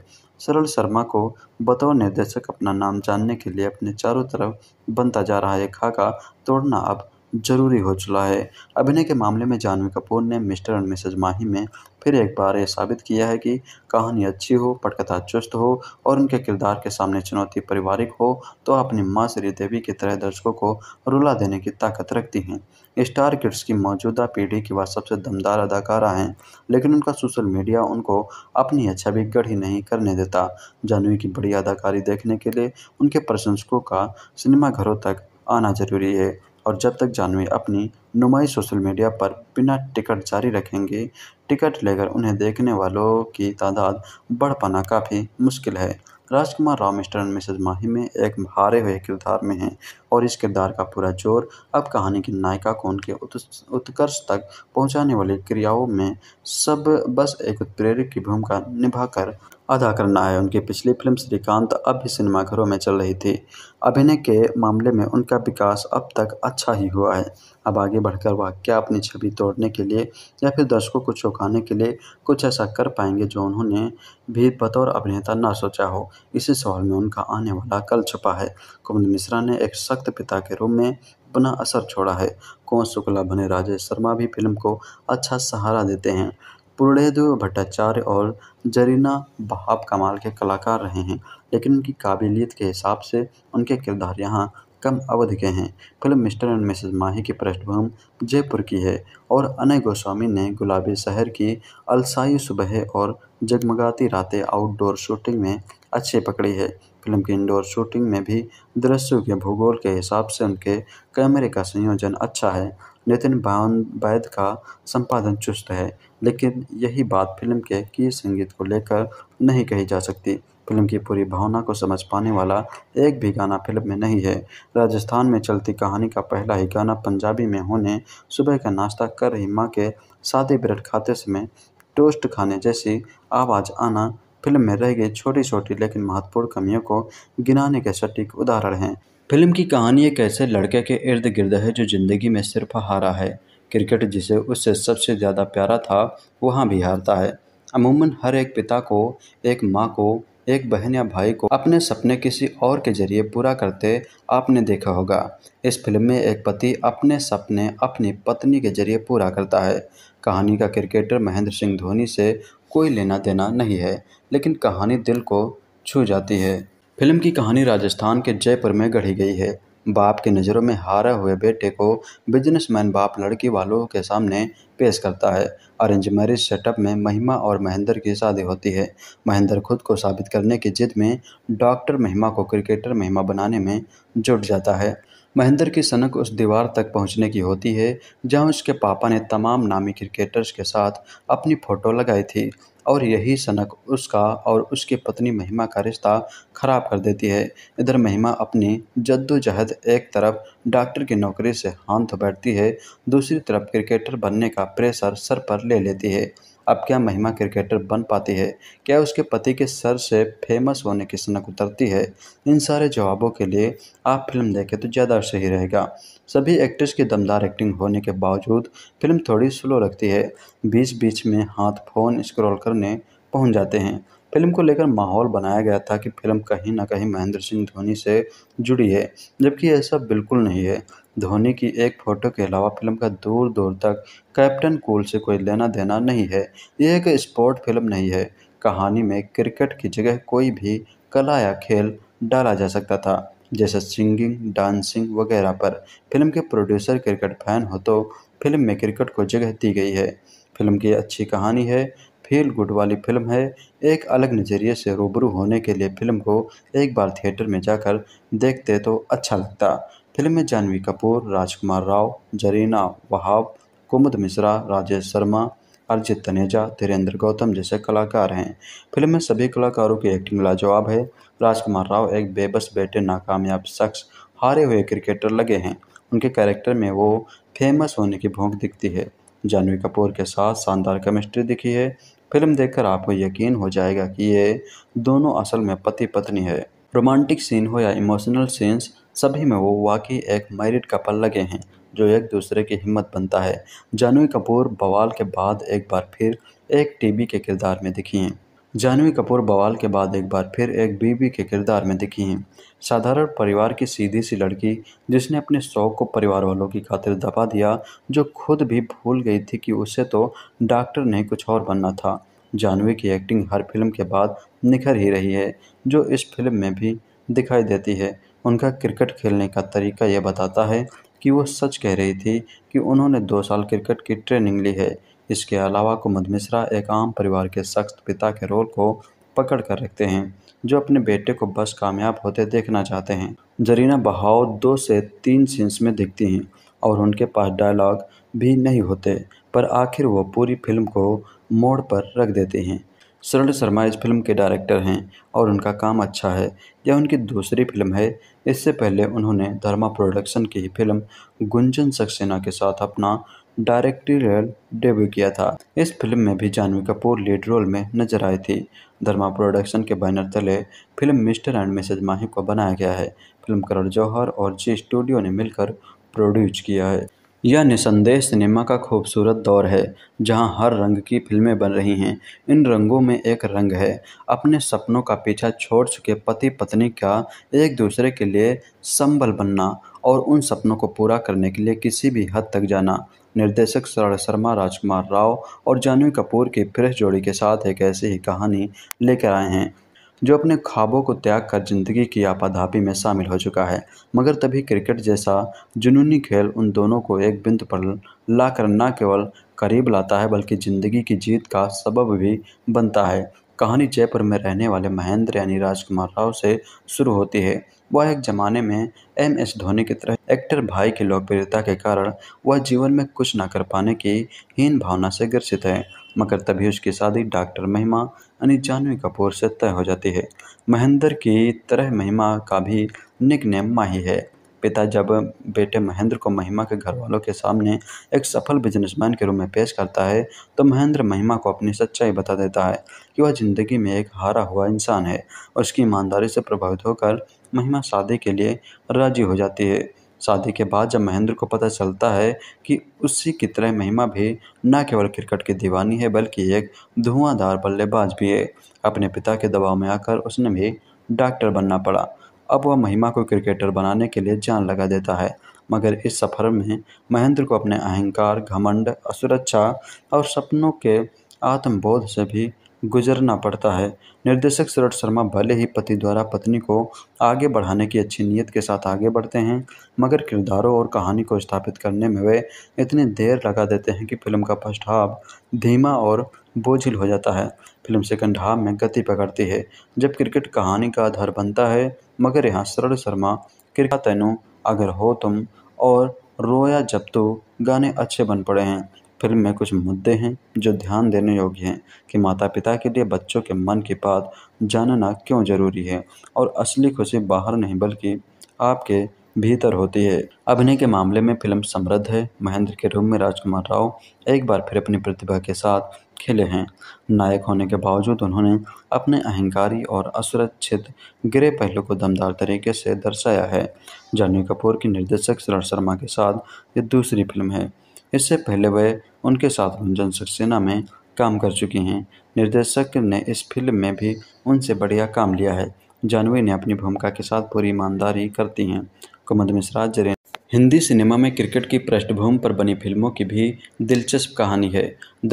सरल शर्मा को बतौर निर्देशक अपना नाम जानने के लिए अपने चारों तरफ बनता जा रहा है खाका तोड़ना अब जरूरी हो चला है अभिनय के मामले में जानवी कपूर ने मिस्टर एंड मिसेज माही में फिर एक बार ये साबित किया है कि कहानी अच्छी हो पटकथा चुस्त हो और उनके किरदार के सामने चुनौती पारिवारिक हो तो अपनी माँ श्रीदेवी की तरह दर्शकों को रुला देने की ताकत रखती हैं स्टार किड्स की मौजूदा पीढ़ी की वह सबसे दमदार अदाकारा हैं लेकिन उनका सोशल मीडिया उनको अपनी अच्छा भी गढ़ी नहीं करने देता जानवी की बड़ी अदाकारी देखने के लिए उनके प्रशंसकों का सिनेमाघरों तक आना जरूरी है और जब तक जानवी अपनी नुमाई सोशल मीडिया पर बिना टिकट जारी रखेंगे टिकट लेकर उन्हें देखने वालों की तादाद बढ़ पाना काफ़ी मुश्किल है राजकुमार Rao Mr and Mrs Mahi में एक हारे हुए किरदार में हैं और इस किरदार का पूरा जोर अब कहानी की नायिका को उनके उत्कर्ष तक पहुंचाने वाली क्रियाओं में सब बस एक उत्प्रेरक की भूमिका निभाकर अदा करना है उनकी पिछली फिल्म श्रीकांत अब भी सिनेमाघरों में चल रही थी अभिनय के मामले में उनका विकास अब तक अच्छा ही हुआ है अब आगे बढ़कर वह क्या अपनी छवि तोड़ने के लिए या फिर दर्शकों को चौंकाने के लिए कुछ ऐसा कर पाएंगे जो उन्होंने भी बतौर अभिनेता ना सोचा हो इसी सवाल में उनका आने वाला कल छुपा है कुंभ मिश्रा ने एक सख्त पिता के रूप में अपना असर छोड़ा है कौन शुक्ला बने राजेश शर्मा भी फिल्म को अच्छा सहारा देते हैं पूर्णदेव भट्टाचार्य और जरीना बहाब कमाल के कलाकार रहे हैं लेकिन उनकी काबिलियत के हिसाब से उनके किरदार यहाँ कम अवधि के हैं film Mr and Mrs Mahi की पृष्ठभूमि जयपुर की है और अनय गोस्वामी ने गुलाबी शहर की अलसाई सुबह और जगमगाती रातें आउटडोर शूटिंग में अच्छी पकड़ी है फिल्म की इंडोर शूटिंग में भी दृश्यों के भूगोल के हिसाब से उनके कैमरे का संयोजन अच्छा है नितिन भावन का संपादन चुस्त है लेकिन यही बात फिल्म के की संगीत को लेकर नहीं कही जा सकती फिल्म की पूरी भावना को समझ पाने वाला एक भी गाना फिल्म में नहीं है राजस्थान में चलती कहानी का पहला ही गाना पंजाबी में होने सुबह का नाश्ता कर रही माँ के सादे ब्रेड खाते समय टोस्ट खाने जैसी आवाज़ आना फिल्म में रह गई छोटी छोटी लेकिन महत्वपूर्ण कमियों को गिनाने के सटीक उदाहरण हैं फिल्म की कहानी एक ऐसे लड़के के इर्द गिर्द है जो ज़िंदगी में सिर्फ हारा है क्रिकेट जिसे उससे सबसे ज़्यादा प्यारा था वहाँ भी हारता है अमूमन हर एक पिता को एक माँ को एक बहन या भाई को अपने सपने किसी और के जरिए पूरा करते आपने देखा होगा इस फिल्म में एक पति अपने सपने अपनी पत्नी के जरिए पूरा करता है कहानी का क्रिकेटर महेंद्र सिंह धोनी से कोई लेना देना नहीं है लेकिन कहानी दिल को छू जाती है फिल्म की कहानी राजस्थान के जयपुर में गढ़ी गई है बाप की नज़रों में हारे हुए बेटे को बिजनेसमैन बाप लड़की वालों के सामने पेश करता है अरेंज मैरिज सेटअप में महिमा और महेंद्र की शादी होती है महेंद्र खुद को साबित करने की जिद में डॉक्टर महिमा को क्रिकेटर महिमा बनाने में जुट जाता है महेंद्र की सनक उस दीवार तक पहुंचने की होती है जहां उसके पापा ने तमाम नामी क्रिकेटर्स के साथ अपनी फ़ोटो लगाई थी और यही सनक उसका और उसकी पत्नी महिमा का रिश्ता खराब कर देती है इधर महिमा अपनी जद्दोजहद एक तरफ डॉक्टर की नौकरी से हाथ बैठती है दूसरी तरफ क्रिकेटर बनने का प्रेशर सर पर ले लेती है अब क्या महिमा क्रिकेटर बन पाती है क्या उसके पति के सर से फेमस होने की सनक उतरती है इन सारे जवाबों के लिए आप फिल्म देखें तो ज़्यादा सही रहेगा सभी एक्ट्रेस की दमदार एक्टिंग होने के बावजूद फिल्म थोड़ी स्लो लगती है बीच बीच में हाथ फ़ोन स्क्रॉल करने पहुंच जाते हैं फिल्म को लेकर माहौल बनाया गया था कि फिल्म कहीं ना कहीं महेंद्र सिंह धोनी से जुड़ी है जबकि ऐसा बिल्कुल नहीं है धोनी की एक फोटो के अलावा फिल्म का दूर दूर तक कैप्टन कूल से कोई लेना देना नहीं है ये एक स्पोर्ट फिल्म नहीं है कहानी में क्रिकेट की जगह कोई भी कला या खेल डाला जा सकता था जैसे सिंगिंग डांसिंग वगैरह पर फिल्म के प्रोड्यूसर क्रिकेट फैन हो तो फिल्म में क्रिकेट को जगह दी गई है फिल्म की अच्छी कहानी है फील गुड वाली फिल्म है एक अलग नज़रिए से रूबरू होने के लिए फिल्म को एक बार थिएटर में जाकर देखते तो अच्छा लगता फिल्म में जाह्नवी कपूर राजकुमार राव जरीना वहाब कुमुद मिश्रा राजेश शर्मा अर्जित तनेजा धीरेन्द्र गौतम जैसे कलाकार हैं फिल्म में सभी कलाकारों की एक्टिंग लाजवाब है राजकुमार राव एक बेबस बेटे नाकामयाब शख्स हारे हुए क्रिकेटर लगे हैं उनके कैरेक्टर में वो फेमस होने की भूख दिखती है जानवी कपूर के साथ शानदार केमिस्ट्री दिखी है फिल्म देखकर आपको यकीन हो जाएगा कि ये दोनों असल में पति पत्नी है रोमांटिक सीन हो या इमोशनल सीन्स सभी में वो वाकई एक मैरिड कपल लगे हैं जो एक दूसरे की हिम्मत बनता है जानवी कपूर बवाल के बाद एक बार फिर एक टीबी के किरदार में दिखी हैं जानवी कपूर बवाल के बाद एक बार फिर एक बीबी के किरदार में दिखी हैं साधारण परिवार की सीधी सी लड़की जिसने अपने शौक को परिवार वालों की खातिर दबा दिया जो खुद भी भूल गई थी कि उसे तो डॉक्टर नहीं कुछ और बनना था जानवी की एक्टिंग हर फिल्म के बाद निखर ही रही है जो इस फिल्म में भी दिखाई देती है उनका क्रिकेट खेलने का तरीका यह बताता है कि वो सच कह रही थी कि उन्होंने दो साल क्रिकेट की ट्रेनिंग ली है इसके अलावा कुमद मिश्रा एक आम परिवार के सख्त पिता के रोल को पकड़ कर रखते हैं जो अपने बेटे को बस कामयाब होते देखना चाहते हैं जरीना बहाव दो से तीन सीन्स में दिखती हैं और उनके पास डायलॉग भी नहीं होते पर आखिर वो पूरी फिल्म को मोड़ पर रख देते हैं शरण शर्मा इस फिल्म के डायरेक्टर हैं और उनका काम अच्छा है यह उनकी दूसरी फिल्म है इससे पहले उन्होंने धर्मा प्रोडक्शन की फिल्म गुंजन सक्सेना के साथ अपना डायरेक्टरियल डेब्यू किया था इस फिल्म में भी जानवी कपूर लीड रोल में नजर आई थी धर्मा प्रोडक्शन के बैनर तले film Mr and Mrs Mahi को बनाया गया है फिल्म करण जौहर और जी स्टूडियो ने मिलकर प्रोड्यूस किया है यह निसंदेह सिनेमा का खूबसूरत दौर है जहां हर रंग की फिल्में बन रही हैं इन रंगों में एक रंग है अपने सपनों का पीछा छोड़ चुके पति पत्नी का एक दूसरे के लिए संबल बनना और उन सपनों को पूरा करने के लिए किसी भी हद तक जाना निर्देशक शरण शर्मा राजकुमार राव और जानवी कपूर की फ्रेश जोड़ी के साथ एक ऐसी ही कहानी लेकर आए हैं जो अपने ख्वाबों को त्याग कर ज़िंदगी की आपाधापी में शामिल हो चुका है मगर तभी क्रिकेट जैसा जुनूनी खेल उन दोनों को एक बिंदु पर लाकर न केवल करीब लाता है बल्कि ज़िंदगी की जीत का सबब भी बनता है कहानी जयपुर में रहने वाले महेंद्र यानी राजकुमार राव से शुरू होती है वह एक ज़माने में एम एस धोनी की तरह एक्टर भाई की लोकप्रियता के कारण वह जीवन में कुछ न कर पाने की हीन भावना से ग्रसित है मगर तभी उसकी शादी डॉक्टर महिमा अनिजानवी कपूर से तय हो जाती है महेंद्र की तरह महिमा का भी निक नेम माही है पिता जब बेटे महेंद्र को महिमा के घर वालों के सामने एक सफल बिजनेसमैन के रूप में पेश करता है तो महेंद्र महिमा को अपनी सच्चाई बता देता है कि वह ज़िंदगी में एक हारा हुआ इंसान है उसकी ईमानदारी से प्रभावित होकर महिमा शादी के लिए राजी हो जाती है शादी के बाद जब महेंद्र को पता चलता है कि उसी की तरह महिमा भी न केवल क्रिकेट की दीवानी है बल्कि एक धुआंधार बल्लेबाज भी है अपने पिता के दबाव में आकर उसने भी डॉक्टर बनना पड़ा अब वह महिमा को क्रिकेटर बनाने के लिए जान लगा देता है मगर इस सफ़र में महेंद्र को अपने अहंकार घमंड असुरक्षा और सपनों के आत्मबोध से भी गुजरना पड़ता है निर्देशक सूरज शर्मा भले ही पति द्वारा पत्नी को आगे बढ़ाने की अच्छी नीयत के साथ आगे बढ़ते हैं मगर किरदारों और कहानी को स्थापित करने में वे इतनी देर लगा देते हैं कि फिल्म का फर्स्ट हाफ धीमा और बोझिल हो जाता है फिल्म सेकंड हाफ में गति पकड़ती है जब क्रिकेट कहानी का आधार बनता है मगर यहाँ शरण शर्मा क्रिका तैनू अगर हो तुम और रोया जब तो गाने अच्छे बन पड़े हैं फिल्म में कुछ मुद्दे हैं जो ध्यान देने योग्य हैं कि माता पिता के लिए बच्चों के मन की बात जानना क्यों ज़रूरी है और असली खुशी बाहर नहीं बल्कि आपके भीतर होती है अभिनय के मामले में फिल्म समृद्ध है महेंद्र के रूप में राजकुमार राव एक बार फिर अपनी प्रतिभा के साथ खिले हैं नायक होने के बावजूद उन्होंने अपने अहंकारी और असुरक्षित गिरे पहलू को दमदार तरीके से दर्शाया है जानवी कपूर की निर्देशक शरण शर्मा के साथ ये दूसरी फिल्म है इससे पहले वह उनके साथ गुंजन सक्सेना में काम कर चुकी हैं निर्देशक ने इस फिल्म में भी उनसे बढ़िया काम लिया है जानवी ने अपनी भूमिका के साथ पूरी ईमानदारी करती हैं कुमद मिश्रा जरे हिंदी सिनेमा में क्रिकेट की पृष्ठभूमि पर बनी फिल्मों की भी दिलचस्प कहानी है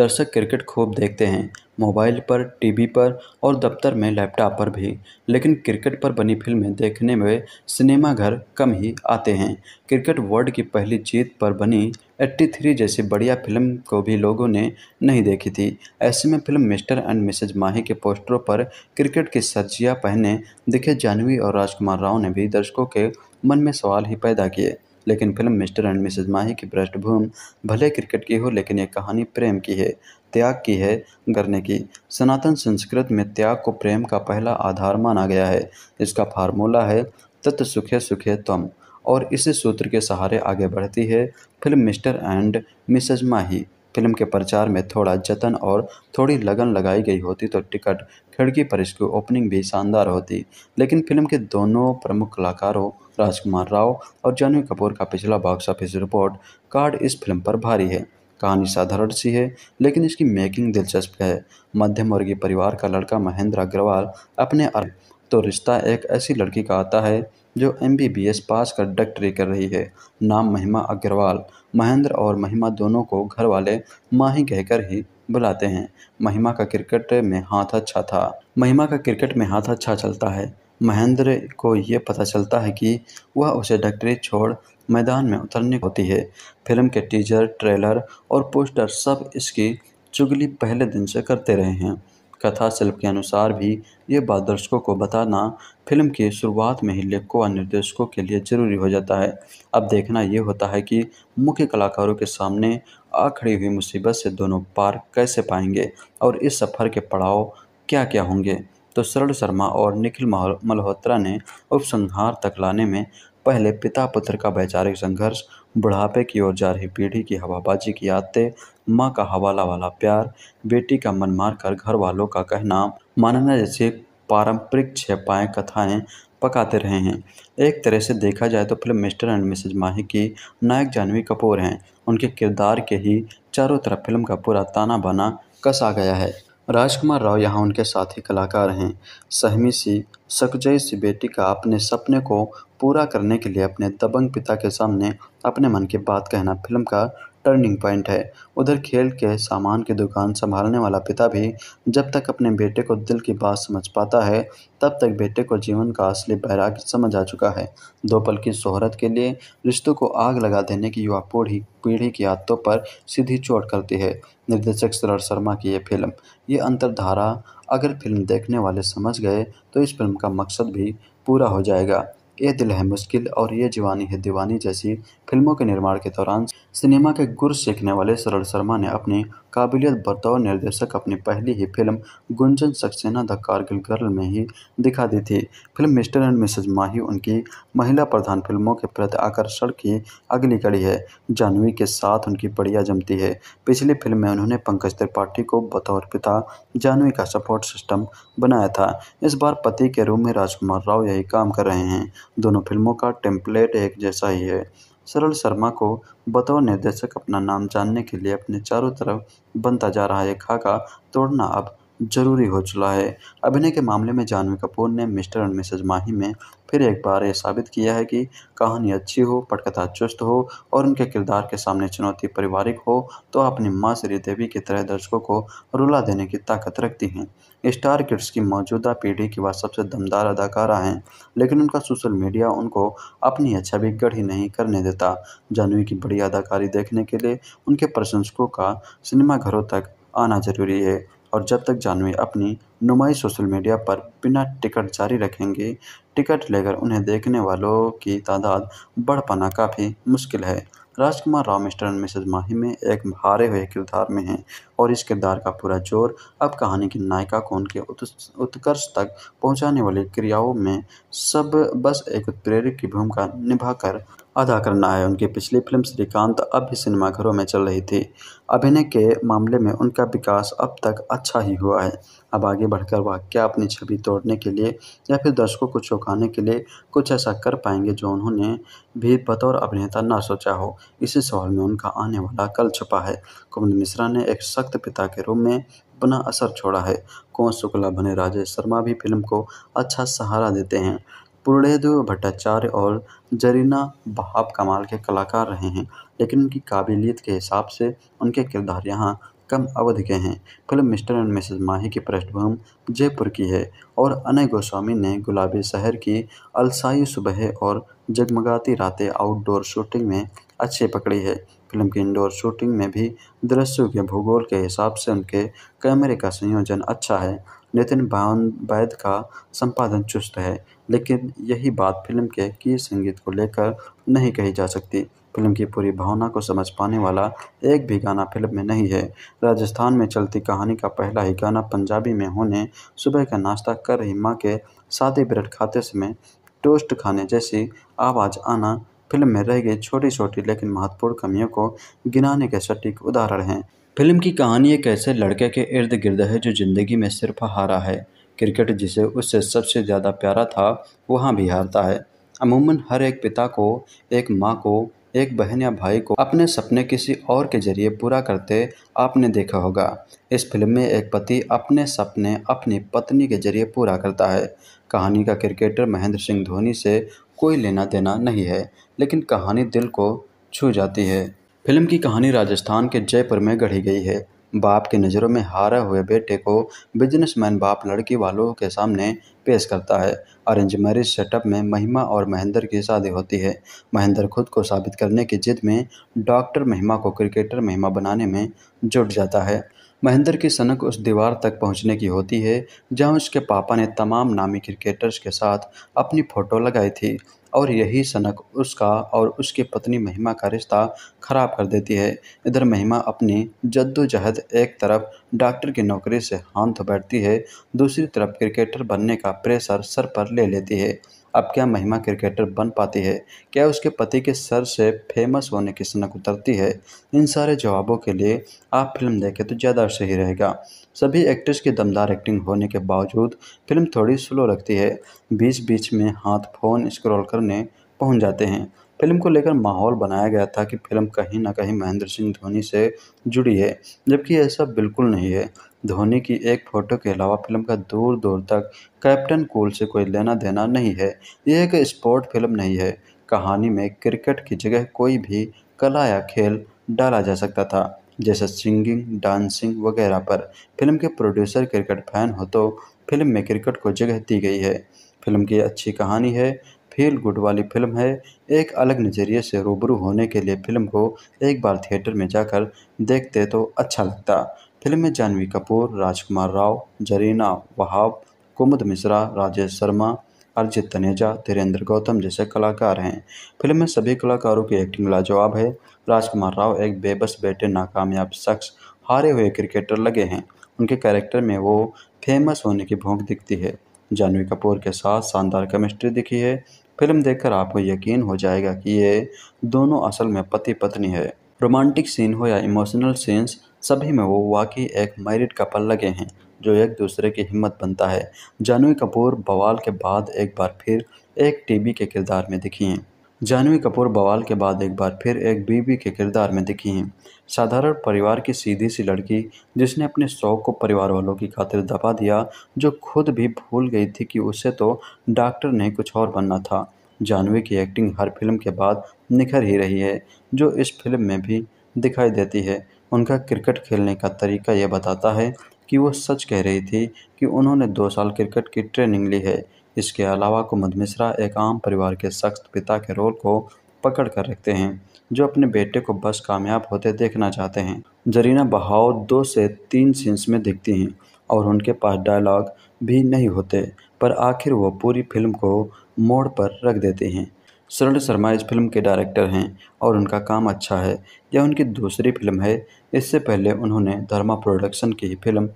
दर्शक क्रिकेट खूब देखते हैं मोबाइल पर टीवी पर और दफ्तर में लैपटॉप पर भी लेकिन क्रिकेट पर बनी फिल्में देखने में सिनेमाघर कम ही आते हैं क्रिकेट वर्ल्ड की पहली जीत पर बनी एट्टी थ्री जैसी बढ़िया फिल्म को भी लोगों ने नहीं देखी थी ऐसे में film Mr and Mrs Mahi के पोस्टरों पर क्रिकेट की सज्जिया पहने दिखे जाह्नवी और राजकुमार राव ने भी दर्शकों के मन में सवाल ही पैदा किए लेकिन film Mr and Mrs Mahi की पृष्ठभूमि भले क्रिकेट की हो लेकिन एक कहानी प्रेम की है त्याग की है करने की सनातन संस्कृत में त्याग को प्रेम का पहला आधार माना गया है इसका फार्मूला है तत् सुखे सुखे तम और इस सूत्र के सहारे आगे बढ़ती है film Mr and Mrs Mahi film के प्रचार में थोड़ा जतन और थोड़ी लगन लगाई गई होती तो टिकट खिड़की पर इसकी ओपनिंग भी शानदार होती लेकिन फिल्म के दोनों प्रमुख कलाकारों राजकुमार राव और जानवी कपूर का पिछला बॉक्स ऑफिस रिपोर्ट कार्ड इस फिल्म पर भारी है कहानी साधारण सी है लेकिन इसकी मेकिंग दिलचस्प है मध्यम वर्गीय परिवार का लड़का महेंद्र अग्रवाल अपने तो रिश्ता एक ऐसी लड़की का आता है जो एस पास कर डॉक्टरी कर रही है नाम महिमा अग्रवाल महेंद्र और महिमा दोनों को घर वाले माँ ही कहकर ही बुलाते हैं महिमा का क्रिकेट में हाथ अच्छा था महिमा का क्रिकेट में हाथ अच्छा चलता है महेंद्र को ये पता चलता है कि वह उसे डॉक्टरी छोड़ मैदान में उतरनी होती है फिल्म के टीजर ट्रेलर और पोस्टर सब इसकी चुगली पहले दिन से करते रहे हैं कथा शिल्प के अनुसार भी ये बात दर्शकों को बताना फिल्म की शुरुआत में ही लेखकों और निर्देशकों के लिए जरूरी हो जाता है अब देखना ये होता है कि मुख्य कलाकारों के सामने आ खड़ी हुई मुसीबत से दोनों पार कैसे पाएंगे और इस सफ़र के पड़ाव क्या क्या होंगे तो शरण शर्मा और निखिल मल्होत्रा ने उपसंहार तक लाने में पहले पिता पुत्र का वैचारिक संघर्ष बुढ़ापे की ओर जा रही पीढ़ी की हवाबाजी की आदतें माँ का हवाला वाला प्यार बेटी का मन मारकर घर वालों का कहना मानना जैसे पारंपरिक छपाएँ कथाएँ पकाते रहे हैं एक तरह से देखा जाए तो film Mr and Mrs Mahi की नायक जानवी कपूर हैं उनके किरदार के ही चारों तरफ फिल्म का पूरा ताना बाना कसा गया है राजकुमार राव यहाँ उनके साथ ही कलाकार हैं सहमी सी सकजय सी बेटी का अपने सपने को पूरा करने के लिए अपने दबंग पिता के सामने अपने मन की बात कहना फिल्म का टर्निंग पॉइंट है उधर खेल के सामान की दुकान संभालने वाला पिता भी जब तक अपने बेटे को दिल की बात समझ पाता है तब तक बेटे को जीवन का असली बैराग समझ आ चुका है दो पल की शोहरत के लिए रिश्तों को आग लगा देने की युवा पीढ़ी पीढ़ी की आदतों पर सीधी चोट करती है निर्देशक शरद शर्मा की ये फिल्म ये अंतरधारा अगर फिल्म देखने वाले समझ गए तो इस फिल्म का मकसद भी पूरा हो जाएगा ये दिल है मुश्किल और ये जवानी है दीवानी जैसी फिल्मों के निर्माण के दौरान सिनेमा के गुर सीखने वाले सरल शर्मा ने अपनी काबिलियत बतौर निर्देशक अपनी पहली ही film Gunjan Saxena the Kargil girl में ही दिखा दी थी film Mr and Mrs Mahi उनकी महिला प्रधान फिल्मों के प्रति आकर्षण की अगली कड़ी है जानवी के साथ उनकी बढ़िया जमती है पिछली फिल्म में उन्होंने पंकज त्रिपाठी को बतौर पिता जानवी का सपोर्ट सिस्टम बनाया था इस बार पति के रूप में राजकुमार राव यही काम कर रहे हैं दोनों फिल्मों का टेम्पलेट एक जैसा ही है सरल शर्मा को बतौर निर्देशक अपना नाम जानने के लिए अपने चारों तरफ बनता जा रहा है खाका तोड़ना अब ज़रूरी हो चला है अभिनय के मामले में जानवी कपूर ने मिस्टर एंड मिसेज माही में फिर एक बार यह साबित किया है कि कहानी अच्छी हो पटकथा चुस्त हो और उनके किरदार के सामने चुनौती पारिवारिक हो तो अपनी माँ श्रीदेवी की तरह दर्शकों को रुला देने की ताकत रखती हैं स्टार किड्स की मौजूदा पीढ़ी की वह सबसे दमदार अदाकारा हैं लेकिन उनका सोशल मीडिया उनको अपनी अच्छा भी गढ़ी नहीं करने देता जानवी की बड़ी अदाकारी देखने के लिए उनके प्रशंसकों का सिनेमाघरों तक आना जरूरी है और जब तक जानवी अपनी नुमाई सोशल मीडिया पर बिना टिकट जारी रखेंगे टिकट लेकर उन्हें देखने वालों की तादाद बढ़ पाना काफ़ी मुश्किल है राजकुमार Rao Mr and Mrs Mahi में एक हारे हुए किरदार में हैं और इस किरदार का पूरा जोर अब कहानी की नायिका को उनके उत्कर्ष तक पहुंचाने वाली क्रियाओं में सब बस एक उत्प्रेरक की भूमिका निभाकर अदा करना है उनकी पिछली फिल्म श्रीकांत अब भी सिनेमाघरों में चल रही थी अभिनय के मामले में उनका विकास अब तक अच्छा ही हुआ है अब आगे बढ़कर वह क्या अपनी छवि तोड़ने के लिए या फिर दर्शकों को चौंकाने के लिए कुछ ऐसा कर पाएंगे जो उन्होंने भी बतौर अभिनेता ना सोचा हो इसी सवाल में उनका आने वाला कल छुपा है कुमार मिश्रा ने एक सख्त पिता के रूप में अपना असर छोड़ा है कौन शुक्ला बने राजेश शर्मा भी फिल्म को अच्छा सहारा देते हैं पूर्णदेव भट्टाचार्य और जरीना बहाब कमाल के कलाकार रहे हैं लेकिन उनकी काबिलियत के हिसाब से उनके किरदार यहाँ कम अवधि के हैं film Mr and Mrs Mahi की पृष्ठभूमि जयपुर की है और अनय गोस्वामी ने गुलाबी शहर की अलसाई सुबह और जगमगाती रातें आउटडोर शूटिंग में अच्छी पकड़ी है फिल्म की इंडोर शूटिंग में भी दृश्यों के भूगोल के हिसाब से उनके कैमरे का संयोजन अच्छा है नितिन भावन का संपादन चुस्त है लेकिन यही बात फिल्म के की संगीत को लेकर नहीं कही जा सकती फिल्म की पूरी भावना को समझ पाने वाला एक भी गाना फिल्म में नहीं है राजस्थान में चलती कहानी का पहला ही गाना पंजाबी में होने सुबह का नाश्ता कर रही माँ के सादे ब्रेड खाते समय टोस्ट खाने जैसी आवाज़ आना फिल्म में रह गई छोटी छोटी लेकिन महत्वपूर्ण कमियों को गिनाने के सटीक उदाहरण हैं फिल्म की कहानी एक ऐसे लड़के के इर्द गिर्द है जो ज़िंदगी में सिर्फ हारा है क्रिकेट जिसे उससे सबसे ज़्यादा प्यारा था वहाँ भी हारता है अमूमन हर एक पिता को एक माँ को एक बहन या भाई को अपने सपने किसी और के जरिए पूरा करते आपने देखा होगा इस फिल्म में एक पति अपने सपने अपनी पत्नी के जरिए पूरा करता है कहानी का क्रिकेटर महेंद्र सिंह धोनी से कोई लेना देना नहीं है लेकिन कहानी दिल को छू जाती है फिल्म की कहानी राजस्थान के जयपुर में गढ़ी गई है बाप की नज़रों में हारे हुए बेटे को बिजनेसमैन बाप लड़की वालों के सामने पेश करता है अरेंज मैरिज सेटअप में महिमा और महेंद्र की शादी होती है महेंद्र खुद को साबित करने की जिद में डॉक्टर महिमा को क्रिकेटर महिमा बनाने में जुट जाता है महेंद्र की सनक उस दीवार तक पहुंचने की होती है जहां उसके पापा ने तमाम नामी क्रिकेटर्स के साथ अपनी फ़ोटो लगाई थी और यही सनक उसका और उसकी पत्नी महिमा का रिश्ता खराब कर देती है इधर महिमा अपनी जद्दोजहद एक तरफ डॉक्टर की नौकरी से हाथ बैठती है दूसरी तरफ क्रिकेटर बनने का प्रेशर सर पर ले लेती है अब क्या महिमा क्रिकेटर बन पाती है क्या उसके पति के सर से फेमस होने की सनक उतरती है इन सारे जवाबों के लिए आप फिल्म देखें तो ज़्यादा सही रहेगा सभी एक्टर्स की दमदार एक्टिंग होने के बावजूद फिल्म थोड़ी स्लो लगती है बीच बीच में हाथ फ़ोन स्क्रॉल करने पहुंच जाते हैं फिल्म को लेकर माहौल बनाया गया था कि फिल्म कहीं ना कहीं महेंद्र सिंह धोनी से जुड़ी है जबकि ऐसा बिल्कुल नहीं है धोनी की एक फ़ोटो के अलावा फिल्म का दूर दूर तक कैप्टन कूल से कोई लेना देना नहीं है यह एक स्पोर्ट फिल्म नहीं है कहानी में क्रिकेट की जगह कोई भी कला या खेल डाला जा सकता था जैसे सिंगिंग डांसिंग वगैरह पर फिल्म के प्रोड्यूसर क्रिकेट फैन हो तो फिल्म में क्रिकेट को जगह दी गई है फिल्म की अच्छी कहानी है फील गुड वाली फिल्म है एक अलग नज़रिए से रूबरू होने के लिए फिल्म को एक बार थिएटर में जाकर देखते तो अच्छा लगता फिल्म में जानवी कपूर राजकुमार राव जरीना वहाब कुमुद मिश्रा राजेश शर्मा अरजित तनेजा धीरेन्द्र गौतम जैसे कलाकार हैं फिल्म में सभी कलाकारों की एक्टिंग लाजवाब है राजकुमार राव एक बेबस बेटे नाकामयाब शख्स हारे हुए क्रिकेटर लगे हैं उनके कैरेक्टर में वो फेमस होने की भूख दिखती है जानवी कपूर के साथ शानदार केमिस्ट्री दिखी है फिल्म देखकर आपको यकीन हो जाएगा कि ये दोनों असल में पति पत्नी है रोमांटिक सीन हो या इमोशनल सीन्स सभी में वो वाकई एक मैरिड कपल लगे हैं जो एक दूसरे की हिम्मत बनता है जानवी कपूर बवाल के बाद एक बार फिर एक टीबी के किरदार में दिखी हैं जानवी कपूर बवाल के बाद एक बार फिर एक बीबी के किरदार में दिखी हैं साधारण परिवार की सीधी सी लड़की जिसने अपने शौक को परिवार वालों की खातिर दबा दिया जो खुद भी भूल गई थी कि उसे तो डॉक्टर नहीं कुछ और बनना था जानवी की एक्टिंग हर फिल्म के बाद निखर ही रही है जो इस फिल्म में भी दिखाई देती है उनका क्रिकेट खेलने का तरीका यह बताता है कि वो सच कह रही थी कि उन्होंने दो साल क्रिकेट की ट्रेनिंग ली है इसके अलावा कुमद मिश्रा एक आम परिवार के सख्त पिता के रोल को पकड़ कर रखते हैं जो अपने बेटे को बस कामयाब होते देखना चाहते हैं जरीना बहाव दो से तीन सीन्स में दिखती हैं और उनके पास डायलॉग भी नहीं होते पर आखिर वो पूरी फिल्म को मोड़ पर रख देते हैं शरण शर्मा इस फिल्म के डायरेक्टर हैं और उनका काम अच्छा है यह उनकी दूसरी फिल्म है इससे पहले उन्होंने धर्मा प्रोडक्शन की फिल्म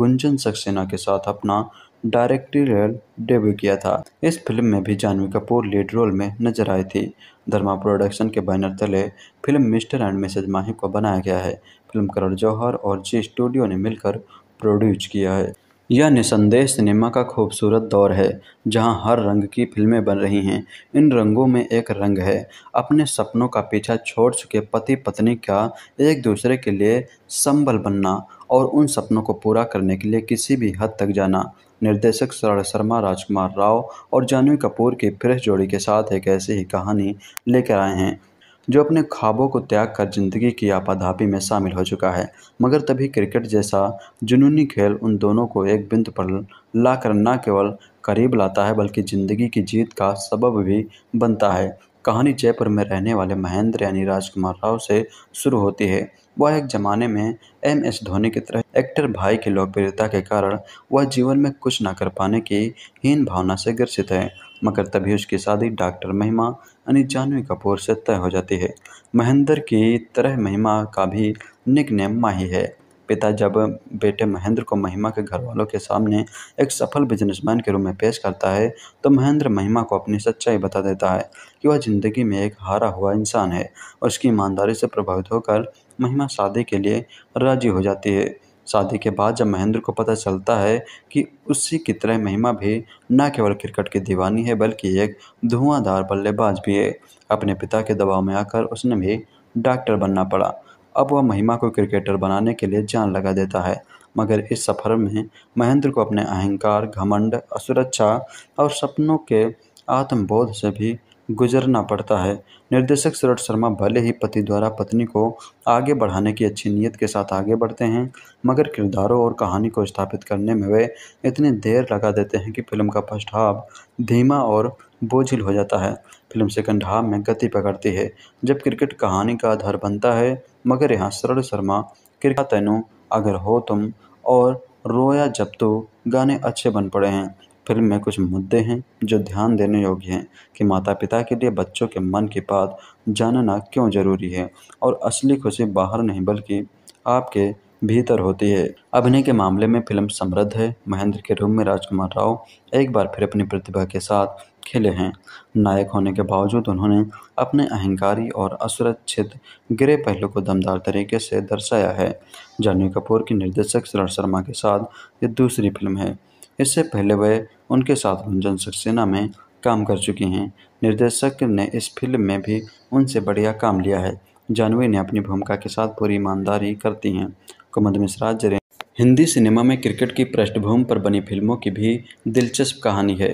गुंजन सक्सेना के साथ अपना डायरेक्टरियल डेब्यू किया था इस फिल्म में भी जानवी कपूर लीड रोल में नजर आई थी धर्मा प्रोडक्शन के बैनर तले film Mr and Mrs Mahi को बनाया गया है फिल्म करण जौहर और जी स्टूडियो ने मिलकर प्रोड्यूस किया है यह निसंदेह सिनेमा का खूबसूरत दौर है जहां हर रंग की फिल्में बन रही हैं इन रंगों में एक रंग है अपने सपनों का पीछा छोड़ चुके पति पत्नी का एक दूसरे के लिए संबल बनना और उन सपनों को पूरा करने के लिए किसी भी हद तक जाना निर्देशक शरण शर्मा राजकुमार राव और जानवी कपूर की फ्रेश जोड़ी के साथ एक ऐसी ही कहानी लेकर आए हैं जो अपने ख्वाबों को त्याग कर ज़िंदगी की आपाधापी में शामिल हो चुका है मगर तभी क्रिकेट जैसा जुनूनी खेल उन दोनों को एक बिंदु पर लाकर न केवल करीब लाता है बल्कि ज़िंदगी की जीत का सबब भी बनता है कहानी जयपुर में रहने वाले महेंद्र यानी राजकुमार राव से शुरू होती है वह एक ज़माने में एम एस धोनी की तरह एक्टर भाई की लोकप्रियता के कारण वह जीवन में कुछ ना कर पाने की हीन भावना से ग्रसित है मगर तभी उसकी शादी डॉक्टर महिमा अनिजानवी कपूर से तय हो जाती है महेंद्र की तरह महिमा का भी निक नेम माही है पिता जब बेटे महेंद्र को महिमा के घर वालों के सामने एक सफल बिजनेसमैन के रूप में पेश करता है तो महेंद्र महिमा को अपनी सच्चाई बता देता है कि वह ज़िंदगी में एक हारा हुआ इंसान है उसकी ईमानदारी से प्रभावित होकर महिमा शादी के लिए राजी हो जाती है शादी के बाद जब महेंद्र को पता चलता है कि उसी की तरह महिमा भी न केवल क्रिकेट की दीवानी है बल्कि एक धुआंधार बल्लेबाज भी है अपने पिता के दबाव में आकर उसने भी डॉक्टर बनना पड़ा अब वह महिमा को क्रिकेटर बनाने के लिए जान लगा देता है मगर इस सफ़र में महेंद्र को अपने अहंकार घमंड असुरक्षा और सपनों के आत्मबोध से भी गुजरना पड़ता है निर्देशक सूरज शर्मा भले ही पति द्वारा पत्नी को आगे बढ़ाने की अच्छी नीयत के साथ आगे बढ़ते हैं मगर किरदारों और कहानी को स्थापित करने में वे इतनी देर लगा देते हैं कि फिल्म का फर्स्ट हाफ धीमा और बोझिल हो जाता है फिल्म सेकंड हाफ में गति पकड़ती है जब क्रिकेट कहानी का आधार बनता है मगर यहाँ शरण शर्मा क्रिका तैनू अगर हो तुम और रोया जब तो गाने अच्छे बन पड़े हैं फिल्म में कुछ मुद्दे हैं जो ध्यान देने योग्य हैं कि माता पिता के लिए बच्चों के मन के बात जानना क्यों ज़रूरी है और असली खुशी बाहर नहीं बल्कि आपके भीतर होती है अभिनय के मामले में फिल्म समृद्ध है महेंद्र के रूप में राजकुमार राव एक बार फिर अपनी प्रतिभा के साथ खिले हैं नायक होने के बावजूद उन्होंने अपने अहंकारी और असुरक्षित गिरे पहलू को दमदार तरीके से दर्शाया है जानवी कपूर की निर्देशक शरण शर्मा के साथ ये दूसरी फिल्म है इससे पहले वह उनके साथ गुंजन सक्सेना में काम कर चुकी हैं निर्देशक ने इस फिल्म में भी उनसे बढ़िया काम लिया है जानवी ने अपनी भूमिका के साथ पूरी ईमानदारी करती हैं कुमद मिश्रा जरे हिंदी सिनेमा में क्रिकेट की पृष्ठभूमि पर बनी फिल्मों की भी दिलचस्प कहानी है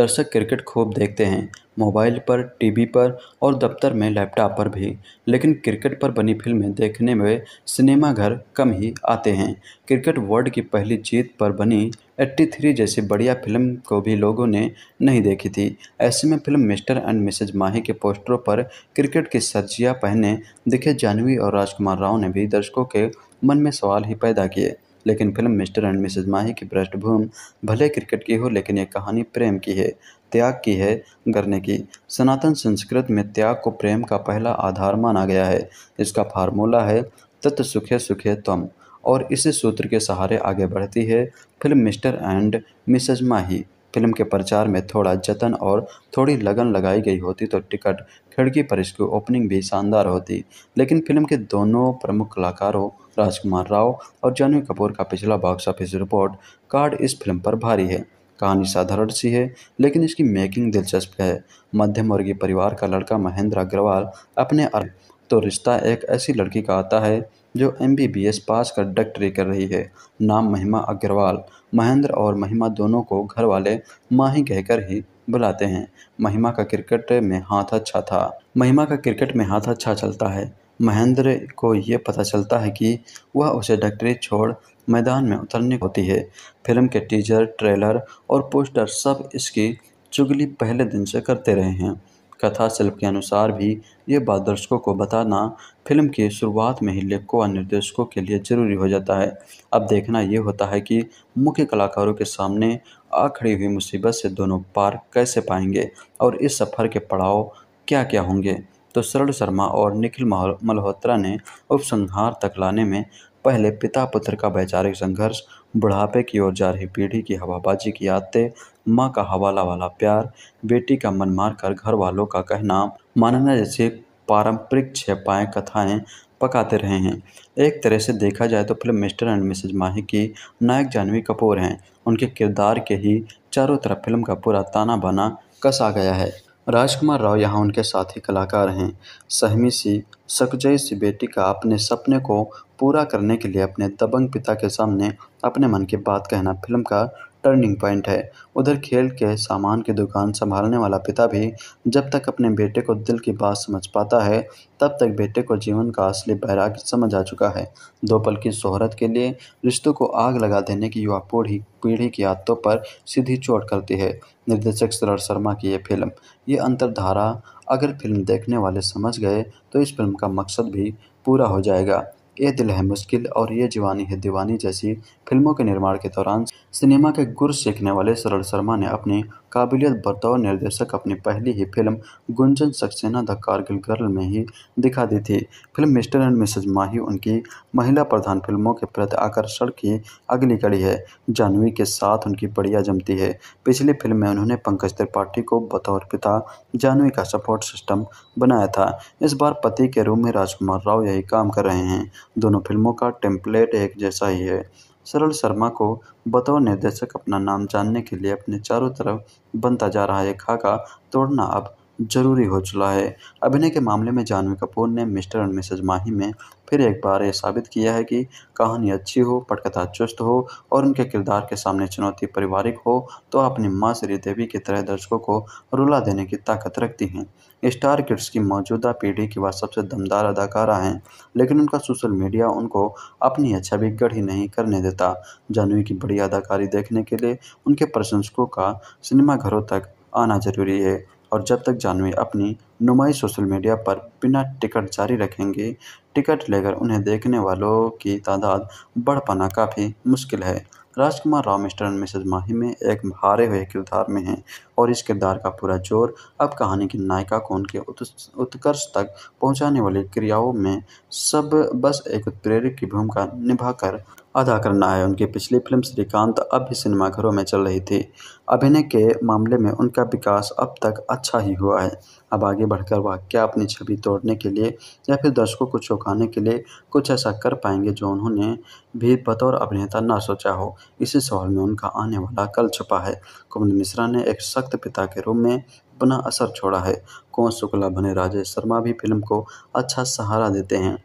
दर्शक क्रिकेट खूब देखते हैं मोबाइल पर टीवी पर और दफ्तर में लैपटॉप पर भी लेकिन क्रिकेट पर बनी फिल्में देखने में सिनेमाघर कम ही आते हैं क्रिकेट वर्ल्ड की पहली जीत पर बनी एट्टी थ्री जैसी बढ़िया फिल्म को भी लोगों ने नहीं देखी थी ऐसे में film Mr and Mrs Mahi के पोस्टरों पर क्रिकेट की सर्जिया पहने दिखे जाह्नवी और राजकुमार राव ने भी दर्शकों के मन में सवाल ही पैदा किए लेकिन film Mr and Mrs Mahi की पृष्ठभूमि भले क्रिकेट की हो लेकिन एक कहानी प्रेम की है त्याग की है करने की सनातन संस्कृत में त्याग को प्रेम का पहला आधार माना गया है इसका फार्मूला है तत् सुखे सुखे तम और इस सूत्र के सहारे आगे बढ़ती है film Mr and Mrs Mahi film के प्रचार में थोड़ा जतन और थोड़ी लगन लगाई गई होती तो टिकट खिड़की पर इसकी ओपनिंग भी शानदार होती लेकिन फिल्म के दोनों प्रमुख कलाकारों राजकुमार राव और जानवी कपूर का पिछला बॉक्स ऑफिस रिपोर्ट कार्ड इस फिल्म पर भारी है कहानी साधारण सी है लेकिन इसकी मेकिंग दिलचस्प है मध्यम वर्गीय परिवार का लड़का महेंद्र अग्रवाल अपने तो रिश्ता एक ऐसी लड़की का आता है जो एस पास कर डॉक्टरी कर रही है नाम महिमा अग्रवाल महेंद्र और महिमा दोनों को घर वाले माँ ही कहकर ही बुलाते हैं महिमा का क्रिकेट में हाथ अच्छा था महिमा का क्रिकेट में हाथ अच्छा चलता है महेंद्र को ये पता चलता है कि वह उसे डॉक्टरी छोड़ मैदान में उतरनी होती है फिल्म के टीजर ट्रेलर और पोस्टर सब इसकी चुगली पहले दिन से करते रहे हैं कथा शिल्प के अनुसार भी ये बात दर्शकों को बताना फिल्म की शुरुआत में ही लेखकों और निर्देशकों के लिए जरूरी हो जाता है अब देखना ये होता है कि मुख्य कलाकारों के सामने आ खड़ी हुई मुसीबत से दोनों पार कैसे पाएंगे और इस सफ़र के पड़ाव क्या क्या होंगे तो शरण शर्मा और निखिल मल्होत्रा ने उपसंहार तक लाने में पहले पिता पुत्र का वैचारिक संघर्ष बुढ़ापे की ओर जा रही पीढ़ी की हवाबाजी की आदतें माँ का हवाला वाला प्यार बेटी का मन मारकर घर वालों का कहना मानना जैसे पारंपरिक छपाएँ कथाएँ पकाते रहे हैं एक तरह से देखा जाए तो film Mr and Mrs Mahi की नायक जानवी कपूर हैं उनके किरदार के ही चारों तरफ फिल्म का पूरा ताना बाना कसा गया है राजकुमार राव यहाँ उनके साथ ही कलाकार हैं सहमी सी सकजय सी बेटी का अपने सपने को पूरा करने के लिए अपने दबंग पिता के सामने अपने मन की बात कहना फिल्म का टर्निंग पॉइंट है उधर खेल के सामान की दुकान संभालने वाला पिता भी जब तक अपने बेटे को दिल की बात समझ पाता है तब तक बेटे को जीवन का असली बैराग समझ आ चुका है दो पल की शोहरत के लिए रिश्तों को आग लगा देने की युवा पीढ़ी पीढ़ी की आदतों पर सीधी चोट करती है निर्देशक शरद शर्मा की ये फिल्म ये अंतरधारा अगर फिल्म देखने वाले समझ गए तो इस फिल्म का मकसद भी पूरा हो जाएगा ये दिल है मुश्किल और ये जवानी है दीवानी जैसी फिल्मों के निर्माण के दौरान सिनेमा के गुर सीखने वाले सरल शर्मा ने अपनी काबिलियत बतौर निर्देशक अपनी पहली ही film Gunjan Saxena the Kargil girl में ही दिखा दी थी film Mr and Mrs Mahi उनकी महिला प्रधान फिल्मों के प्रति आकर्षण की अगली कड़ी है जानवी के साथ उनकी बढ़िया जमती है पिछली फिल्म में उन्होंने पंकज त्रिपाठी को बतौर पिता जानवी का सपोर्ट सिस्टम बनाया था इस बार पति के रूप में राजकुमार राव यही काम कर रहे हैं दोनों फिल्मों का टेम्पलेट एक जैसा ही है सरल शर्मा को बतौर निर्देशक अपना नाम जानने के लिए अपने चारों तरफ बनता जा रहा है खाका तोड़ना अब ज़रूरी हो चला है अभिनय के मामले में जानवी कपूर ने मिस्टर एंड मिसेज माही में फिर एक बार यह साबित किया है कि कहानी अच्छी हो पटकथा चुस्त हो और उनके किरदार के सामने चुनौती पारिवारिक हो तो अपनी माँ श्रीदेवी की तरह दर्शकों को रुला देने की ताकत रखती हैं स्टार किड्स की मौजूदा पीढ़ी की वह सबसे दमदार अदाकारा हैं लेकिन उनका सोशल मीडिया उनको अपनी अच्छा भी गढ़ी नहीं करने देता जानवी की बड़ी अदाकारी देखने के लिए उनके प्रशंसकों का सिनेमाघरों तक आना जरूरी है और जब तक जानवी अपनी नुमाई सोशल मीडिया पर बिना टिकट जारी रखेंगे टिकट लेकर उन्हें देखने वालों की तादाद बढ़ पाना काफ़ी मुश्किल है राजकुमार Rao Mr and Mrs Mahi में एक हारे हुए किरदार में हैं और इस किरदार का पूरा जोर अब कहानी की नायिका को उनके उत्कर्ष तक पहुंचाने वाली क्रियाओं में सब बस एक उत्प्रेरक की भूमिका निभाकर अदा करना है उनकी पिछली फिल्म श्रीकांत अब भी सिनेमाघरों में चल रही थी अभिनय के मामले में उनका विकास अब तक अच्छा ही हुआ है अब आगे बढ़कर वह क्या अपनी छवि तोड़ने के लिए या फिर दर्शकों को चौंकाने के लिए कुछ ऐसा कर पाएंगे जो उन्होंने भी बतौर अभिनेता ना सोचा हो इसी सवाल में उनका आने वाला कल छुपा है कुमार मिश्रा ने एक सख्त पिता के रूप में अपना असर छोड़ा है कौन शुक्ला बने राजेश शर्मा भी फिल्म को अच्छा सहारा देते हैं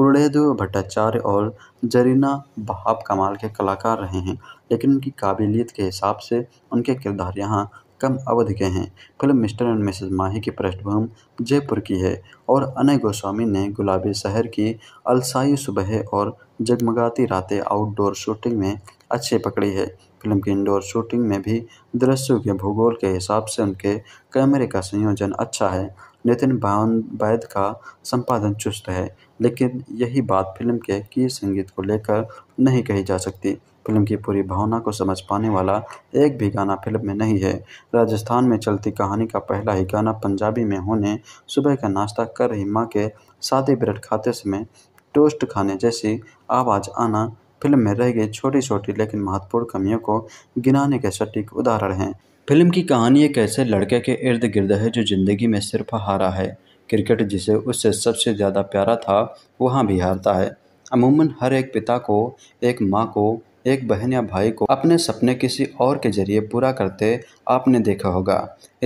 पूर्णदेव भट्टाचार्य और जरीना बहाब कमाल के कलाकार रहे हैं लेकिन उनकी काबिलियत के हिसाब से उनके किरदार यहाँ कम अवधि के हैं film Mr and Mrs Mahi की पृष्ठभूमि जयपुर की है और अनय गोस्वामी ने गुलाबी शहर की अलसाई सुबह और जगमगाती रातें आउटडोर शूटिंग में अच्छी पकड़ी है फिल्म की इंडोर शूटिंग में भी दृश्यों के भूगोल के हिसाब से उनके कैमरे का संयोजन अच्छा है नितिन भावन का संपादन चुस्त है लेकिन यही बात फिल्म के की संगीत को लेकर नहीं कही जा सकती फिल्म की पूरी भावना को समझ पाने वाला एक भी गाना फिल्म में नहीं है राजस्थान में चलती कहानी का पहला ही गाना पंजाबी में होने सुबह का नाश्ता कर रही माँ के सादे ब्रेड खाते समय टोस्ट खाने जैसी आवाज़ आना फिल्म में रह गई छोटी छोटी लेकिन महत्वपूर्ण कमियों को गिनाने के सटीक उदाहरण हैं फिल्म की कहानी एक ऐसे लड़के के इर्द गिर्द है जो ज़िंदगी में सिर्फ हारा है क्रिकेट जिसे उससे सबसे ज़्यादा प्यारा था वहाँ भी हारता है अमूमन हर एक पिता को एक माँ को एक बहन या भाई को अपने सपने किसी और के जरिए पूरा करते आपने देखा होगा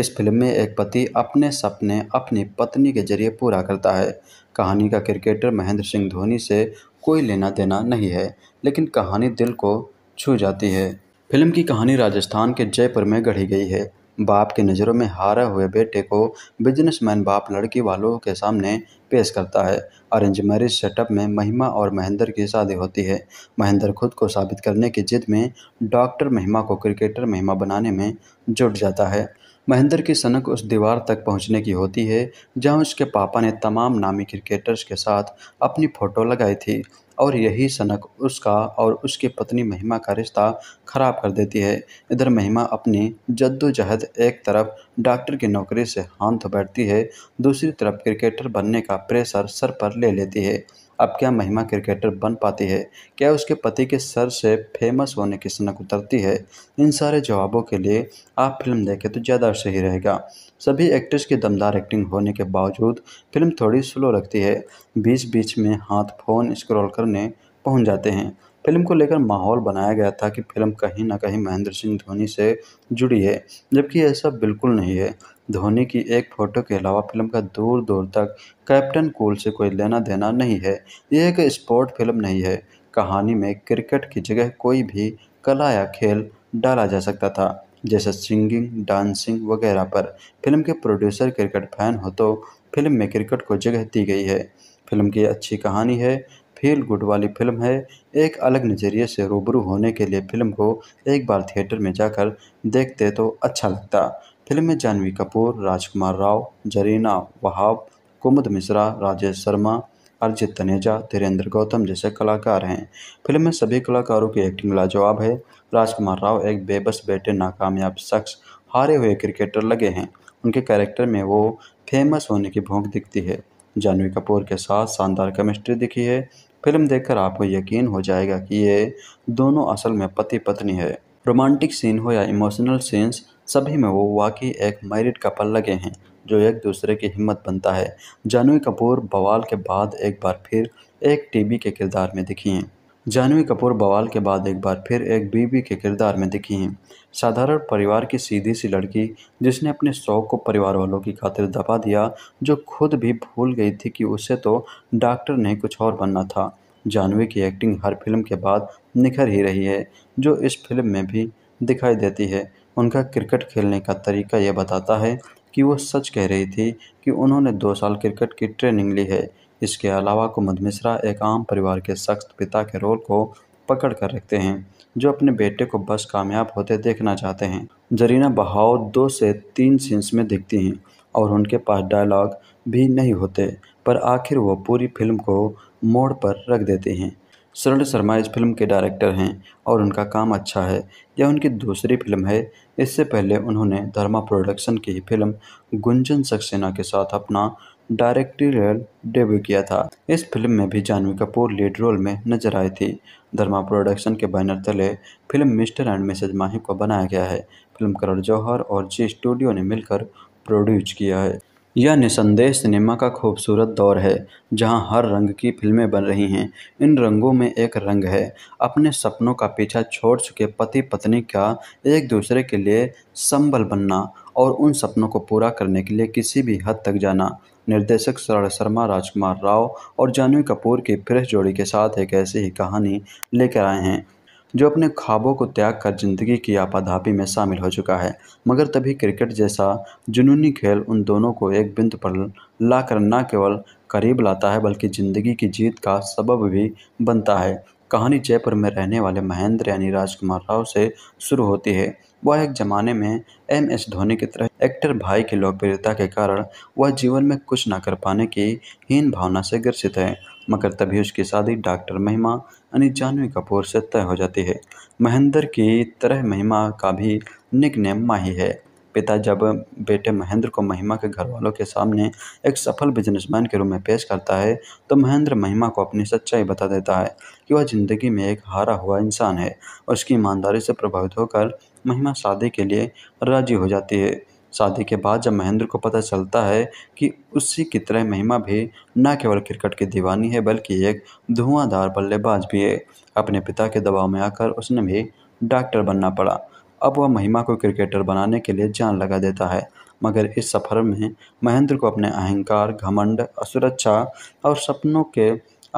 इस फिल्म में एक पति अपने सपने अपनी पत्नी के जरिए पूरा करता है कहानी का क्रिकेटर महेंद्र सिंह धोनी से कोई लेना देना नहीं है लेकिन कहानी दिल को छू जाती है फिल्म की कहानी राजस्थान के जयपुर में गढ़ी गई है बाप की नज़रों में हारे हुए बेटे को बिजनेसमैन बाप लड़की वालों के सामने पेश करता है अरेंज मैरिज सेटअप में महिमा और महेंद्र की शादी होती है महेंद्र खुद को साबित करने की जिद में डॉक्टर महिमा को क्रिकेटर महिमा बनाने में जुट जाता है महेंद्र की सनक उस दीवार तक पहुंचने की होती है जहां उसके पापा ने तमाम नामी क्रिकेटर्स के साथ अपनी फ़ोटो लगाई थी और यही सनक उसका और उसकी पत्नी महिमा का रिश्ता खराब कर देती है इधर महिमा अपनी जद्दोजहद एक तरफ डॉक्टर की नौकरी से हाथ बैठती है दूसरी तरफ क्रिकेटर बनने का प्रेशर सर पर ले लेती है अब क्या महिमा क्रिकेटर बन पाती है क्या उसके पति के सर से फेमस होने की सनक उतरती है इन सारे जवाबों के लिए आप फिल्म देखें तो ज़्यादा सही रहेगा सभी एक्टर्स की दमदार एक्टिंग होने के बावजूद फिल्म थोड़ी स्लो लगती है बीच बीच में हाथ फ़ोन स्क्रॉल करने पहुंच जाते हैं फिल्म को लेकर माहौल बनाया गया था कि फिल्म कहीं ना कहीं महेंद्र सिंह धोनी से जुड़ी है जबकि ऐसा बिल्कुल नहीं है धोनी की एक फ़ोटो के अलावा फिल्म का दूर दूर तक कैप्टन कूल से कोई लेना देना नहीं है ये एक स्पोर्ट फिल्म नहीं है कहानी में क्रिकेट की जगह कोई भी कला या खेल डाला जा सकता था जैसे सिंगिंग डांसिंग वगैरह पर फिल्म के प्रोड्यूसर क्रिकेट फैन हो तो फिल्म में क्रिकेट को जगह दी गई है फिल्म की अच्छी कहानी है फील गुड वाली फिल्म है एक अलग नज़रिए से रूबरू होने के लिए फिल्म को एक बार थिएटर में जाकर देखते तो अच्छा लगता फिल्म में जानवी कपूर राजकुमार राव जरीना वहाब कुमुद मिश्रा राजेश शर्मा अरिजित तनेजा धीरेन्द्र गौतम जैसे कलाकार हैं फिल्म में सभी कलाकारों की एक्टिंग लाजवाब है राजकुमार राव एक बेबस बेटे नाकामयाब शख्स हारे हुए क्रिकेटर लगे हैं उनके कैरेक्टर में वो फेमस होने की भूख दिखती है जानवी कपूर के साथ शानदार केमिस्ट्री दिखी है फिल्म देखकर आपको यकीन हो जाएगा कि ये दोनों असल में पति पत्नी है रोमांटिक सीन हो या इमोशनल सीन्स सभी में वो वाकई एक मैरिड कपल लगे हैं जो एक दूसरे की हिम्मत बनता है जानवी कपूर बवाल के बाद एक बार फिर एक टीबी के किरदार में दिखी हैं जानवी कपूर बवाल के बाद एक बार फिर एक बीबी के किरदार में दिखी हैं साधारण परिवार की सीधी सी लड़की जिसने अपने शौक को परिवार वालों की खातिर दबा दिया जो खुद भी भूल गई थी कि उसे तो डॉक्टर नहीं कुछ और बनना था जानवी की एक्टिंग हर फिल्म के बाद निखर ही रही है जो इस फिल्म में भी दिखाई देती है उनका क्रिकेट खेलने का तरीका यह बताता है कि वो सच कह रही थी कि उन्होंने दो साल क्रिकेट की ट्रेनिंग ली है इसके अलावा कुमुद मिश्रा एक आम परिवार के सख्त पिता के रोल को पकड़ कर रखते हैं जो अपने बेटे को बस कामयाब होते देखना चाहते हैं जरीना बहाव दो से तीन सीन्स में दिखती हैं और उनके पास डायलॉग भी नहीं होते पर आखिर वो पूरी फिल्म को मोड़ पर रख देती हैं शरण शर्मा इस फिल्म के डायरेक्टर हैं और उनका काम अच्छा है यह उनकी दूसरी फिल्म है इससे पहले उन्होंने धर्मा प्रोडक्शन की फिल्म गुंजन सक्सेना के साथ अपना डायरेक्टरियल डेब्यू किया था इस फिल्म में भी जानवी कपूर लीड रोल में नजर आई थी धर्मा प्रोडक्शन के बैनर तले film Mr and Mrs Mahi को बनाया गया है फिल्म करण जौहर और जी स्टूडियो ने मिलकर प्रोड्यूस किया है यह निसंदेह सिनेमा का खूबसूरत दौर है जहां हर रंग की फिल्में बन रही हैं इन रंगों में एक रंग है अपने सपनों का पीछा छोड़ चुके पति पत्नी का एक दूसरे के लिए संबल बनना और उन सपनों को पूरा करने के लिए किसी भी हद तक जाना निर्देशक शरण शर्मा राजकुमार राव और जानवी कपूर की फ्रेश जोड़ी के साथ एक ऐसी ही कहानी लेकर आए हैं जो अपने ख्वाबों को त्याग कर ज़िंदगी की आपाधापी में शामिल हो चुका है मगर तभी क्रिकेट जैसा जुनूनी खेल उन दोनों को एक बिंदु पर लाकर न केवल करीब लाता है बल्कि ज़िंदगी की जीत का सबब भी बनता है कहानी जयपुर में रहने वाले महेंद्र यानी राजकुमार राव से शुरू होती है वह एक ज़माने में एम एस धोनी की तरह एक्टर भाई की लोकप्रियता के कारण वह जीवन में कुछ न कर पाने की हीन भावना से ग्रसित है मगर तभी उसकी शादी डॉक्टर महिमा यानी कपूर से तय हो जाती है महेंद्र की तरह महिमा का भी निक नेम माही है पिता जब बेटे महेंद्र को महिमा के घर वालों के सामने एक सफल बिजनेसमैन के रूप में पेश करता है तो महेंद्र महिमा को अपनी सच्चाई बता देता है कि वह ज़िंदगी में एक हारा हुआ इंसान है उसकी ईमानदारी से प्रभावित होकर महिमा शादी के लिए राजी हो जाती है शादी के बाद जब महेंद्र को पता चलता है कि उसी की तरह महिमा भी न केवल क्रिकेट की दीवानी है बल्कि एक धुआंधार बल्लेबाज भी है अपने पिता के दबाव में आकर उसने भी डॉक्टर बनना पड़ा अब वह महिमा को क्रिकेटर बनाने के लिए जान लगा देता है मगर इस सफ़र में महेंद्र को अपने अहंकार घमंड असुरक्षा और सपनों के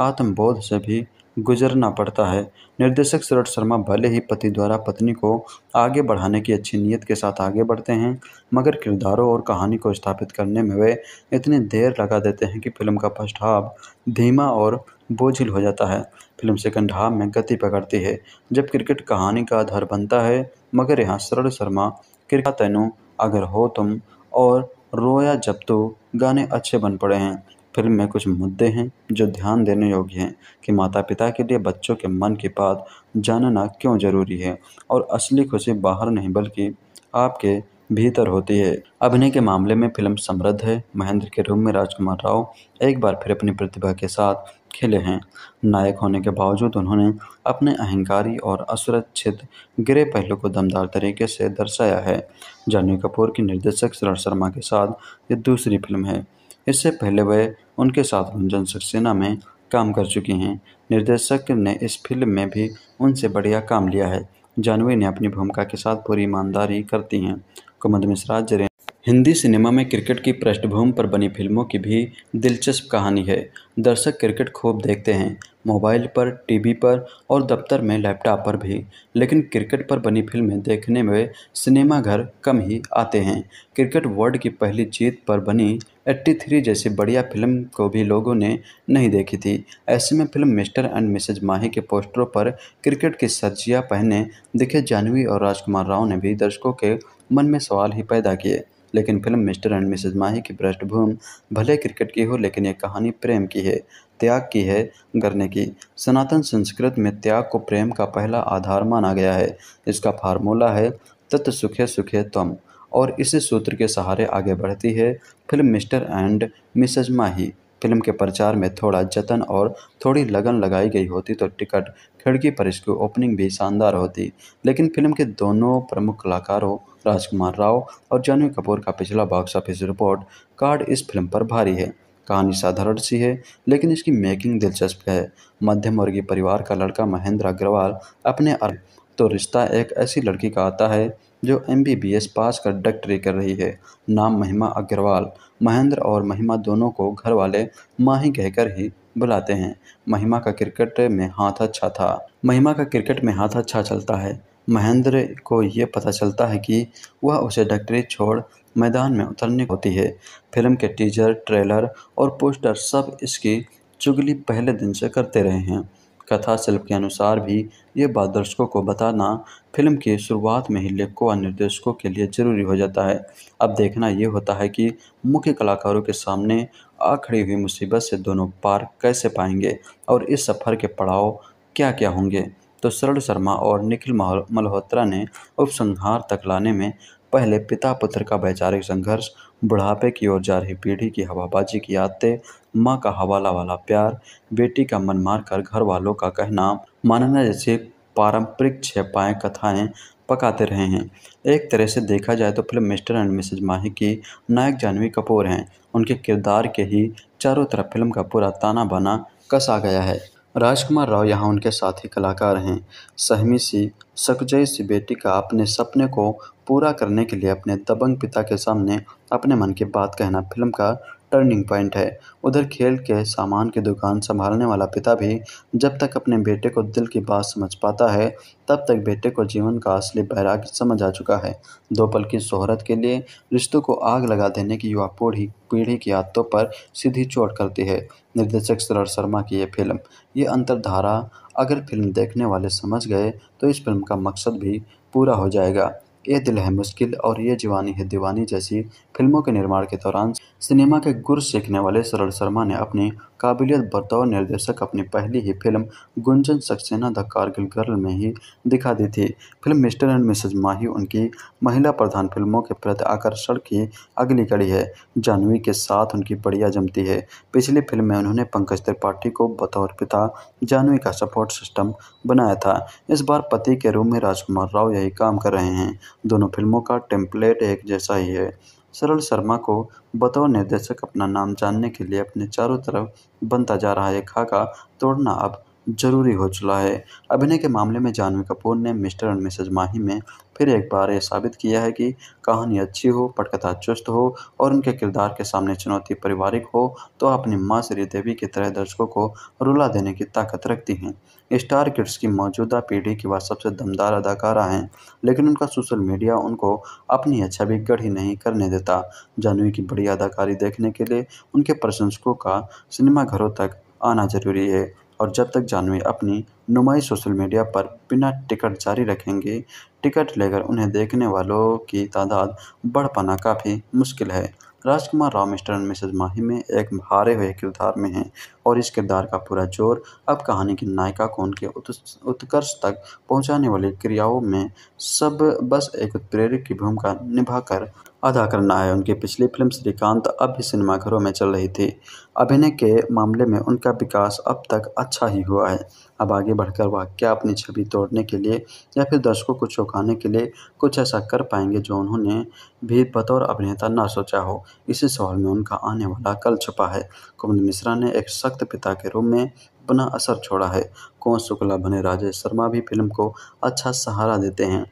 आत्मबोध से भी गुजरना पड़ता है निर्देशक सूरज शर्मा भले ही पति द्वारा पत्नी को आगे बढ़ाने की अच्छी नीयत के साथ आगे बढ़ते हैं मगर किरदारों और कहानी को स्थापित करने में वे इतनी देर लगा देते हैं कि फिल्म का फर्स्ट हाफ धीमा और बोझिल हो जाता है फिल्म सेकंड हाफ में गति पकड़ती है जब क्रिकेट कहानी का आधार बनता है मगर यहाँ शरण शर्मा क्रिका तैनू अगर हो तुम और रोया जब तो गाने अच्छे बन पड़े हैं फिल्म में कुछ मुद्दे हैं जो ध्यान देने योग्य हैं कि माता पिता के लिए बच्चों के मन के बात जानना क्यों ज़रूरी है और असली खुशी बाहर नहीं बल्कि आपके भीतर होती है अभिनय के मामले में फिल्म समृद्ध है महेंद्र के रूप में राजकुमार राव एक बार फिर अपनी प्रतिभा के साथ खिले हैं नायक होने के बावजूद उन्होंने अपने अहंकारी और असुरक्षित गिरे पहलू को दमदार तरीके से दर्शाया है जानवी कपूर की निर्देशक शरण शर्मा के साथ ये दूसरी फिल्म है इससे पहले वह उनके साथ गुंजन सक्सेना में काम कर चुकी हैं निर्देशक ने इस फिल्म में भी उनसे बढ़िया काम लिया है जानवी ने अपनी भूमिका के साथ पूरी ईमानदारी करती हैं कुमद मिश्रा जरे हिंदी सिनेमा में क्रिकेट की पृष्ठभूमि पर बनी फिल्मों की भी दिलचस्प कहानी है दर्शक क्रिकेट खूब देखते हैं मोबाइल पर टीवी पर और दफ्तर में लैपटॉप पर भी लेकिन क्रिकेट पर बनी फिल्में देखने में सिनेमाघर कम ही आते हैं क्रिकेट वर्ल्ड की पहली जीत पर बनी एट्टी थ्री जैसी बढ़िया फिल्म को भी लोगों ने नहीं देखी थी ऐसे में film Mr and Mrs Mahi के पोस्टरों पर क्रिकेट की सर्जिया पहने दिखे जाह्नवी और राजकुमार राव ने भी दर्शकों के मन में सवाल ही पैदा किए लेकिन film Mr and Mrs Mahi की पृष्ठभूमि भले क्रिकेट की हो लेकिन एक कहानी प्रेम की है त्याग की है करने की सनातन संस्कृत में त्याग को प्रेम का पहला आधार माना गया है इसका फार्मूला है तत् सुखे सुखे तम और इस सूत्र के सहारे आगे बढ़ती है film Mr and Mrs Mahi film के प्रचार में थोड़ा जतन और थोड़ी लगन लगाई गई होती तो टिकट खिड़की पर इसकी ओपनिंग भी शानदार होती लेकिन फिल्म के दोनों प्रमुख कलाकारों राजकुमार राव और जानवी कपूर का पिछला बॉक्स ऑफिस रिपोर्ट कार्ड इस फिल्म पर भारी है कहानी साधारण सी है लेकिन इसकी मेकिंग दिलचस्प है मध्यम वर्गीय परिवार का लड़का महेंद्र अग्रवाल अपने तो रिश्ता एक ऐसी लड़की का आता है जो एस पास कर डॉक्टरी कर रही है नाम महिमा अग्रवाल महेंद्र और महिमा दोनों को घर वाले माही कहकर ही बुलाते हैं महिमा का क्रिकेट में हाथ अच्छा था महिमा का क्रिकेट में हाथ अच्छा चलता है महेंद्र को ये पता चलता है कि वह उसे डॉक्टरी छोड़ मैदान में उतरने होती है फिल्म के टीजर ट्रेलर और पोस्टर सब इसकी चुगली पहले दिन से करते रहे हैं कथा शिल्प के अनुसार भी ये बात दर्शकों को बताना फिल्म की शुरुआत में ही लेखकों और निर्देशकों के लिए जरूरी हो जाता है अब देखना ये होता है कि मुख्य कलाकारों के सामने आ खड़ी हुई मुसीबत से दोनों पार कैसे पाएंगे और इस सफ़र के पड़ाव क्या क्या होंगे तो शरण शर्मा और निखिल मल्होत्रा ने उपसंहार तक लाने में पहले पिता पुत्र का वैचारिक संघर्ष बुढ़ापे की ओर जा रही पीढ़ी की हवाबाजी की आदतें माँ का हवाला वाला प्यार बेटी का मन मारकर घर वालों का कहना मानना जैसे पारंपरिक छपाएँ कथाएँ पकाते रहे हैं एक तरह से देखा जाए तो film Mr and Mrs Mahi की नायक जानवी कपूर हैं उनके किरदार के ही चारों तरफ फिल्म का पूरा ताना बाना कसा गया है राजकुमार राव यहाँ उनके साथ ही कलाकार हैं सहमी सी सकजय सी बेटी का अपने सपने को पूरा करने के लिए अपने दबंग पिता के सामने अपने मन की बात कहना फिल्म का टर्निंग पॉइंट है उधर खेल के सामान की दुकान संभालने वाला पिता भी जब तक अपने बेटे को दिल की बात समझ पाता है तब तक बेटे को जीवन का असली बैराग समझ आ चुका है दो पल की शोहरत के लिए रिश्तों को आग लगा देने की युवा पीढ़ी पीढ़ी की आदतों पर सीधी चोट करती है निर्देशक शरद शर्मा की ये फिल्म ये अंतरधारा अगर फिल्म देखने वाले समझ गए तो इस फिल्म का मकसद भी पूरा हो जाएगा ये दिल है मुश्किल और ये जवानी है दीवानी जैसी फिल्मों के निर्माण के दौरान सिनेमा के गुर सीखने वाले सरल शर्मा ने अपनी काबिलियत बतौर निर्देशक अपनी पहली ही film Gunjan Saxena the Kargil girl में ही दिखा दी थी film Mr and Mrs Mahi उनकी महिला प्रधान फिल्मों के प्रति आकर्षण की अगली कड़ी है जानवी के साथ उनकी बढ़िया जमती है पिछली फिल्म में उन्होंने पंकज त्रिपाठी को बतौर पिता जानवी का सपोर्ट सिस्टम बनाया था इस बार पति के रूप में राजकुमार राव यही काम कर रहे हैं दोनों फिल्मों का टेम्पलेट एक जैसा ही है सरल शर्मा को बतौर निर्देशक अपना नाम जानने के लिए अपने चारों तरफ बनता जा रहा है खाका तोड़ना अब जरूरी हो चला है अभिनय के मामले में जानवी कपूर ने मिस्टर एंड मिसेज माही में फिर एक बार ये साबित किया है कि कहानी अच्छी हो पटकथा चुस्त हो और उनके किरदार के सामने चुनौती पारिवारिक हो तो अपनी माँ श्रीदेवी की तरह दर्शकों को रुला देने की ताकत रखती हैं स्टार किड्स की मौजूदा पीढ़ी की वह सबसे दमदार अदाकारा हैं लेकिन उनका सोशल मीडिया उनको अपनी अच्छा भी गढ़ी नहीं करने देता जानवी की बड़ी अदाकारी देखने के लिए उनके प्रशंसकों का सिनेमाघरों तक आना जरूरी है और जब तक जानवी अपनी नुमाई सोशल मीडिया पर बिना टिकट जारी रखेंगे टिकट लेकर उन्हें देखने वालों की तादाद बढ़ पाना काफ़ी मुश्किल है राजकुमार Rao Mr and Mrs Mahi में एक हारे हुए किरदार में हैं और इस किरदार का पूरा जोर अब कहानी की नायिका को उनके उत्कर्ष तक पहुंचाने वाली क्रियाओं में सब बस एक उत्प्रेरक की भूमिका निभाकर अदा करना है उनकी पिछली फिल्म श्रीकांत अब भी सिनेमाघरों में चल रही थी अभिनय के मामले में उनका विकास अब तक अच्छा ही हुआ है अब आगे बढ़कर वह क्या अपनी छवि तोड़ने के लिए या फिर दर्शकों को चौंकाने के लिए कुछ ऐसा कर पाएंगे जो उन्होंने भी बतौर अभिनेता ना सोचा हो इसी सवाल में उनका आने वाला कल छुपा है कुमार मिश्रा ने एक सख्त पिता के रूप में अपना असर छोड़ा है कौन शुक्ला बने राजेश शर्मा भी फिल्म को अच्छा सहारा देते हैं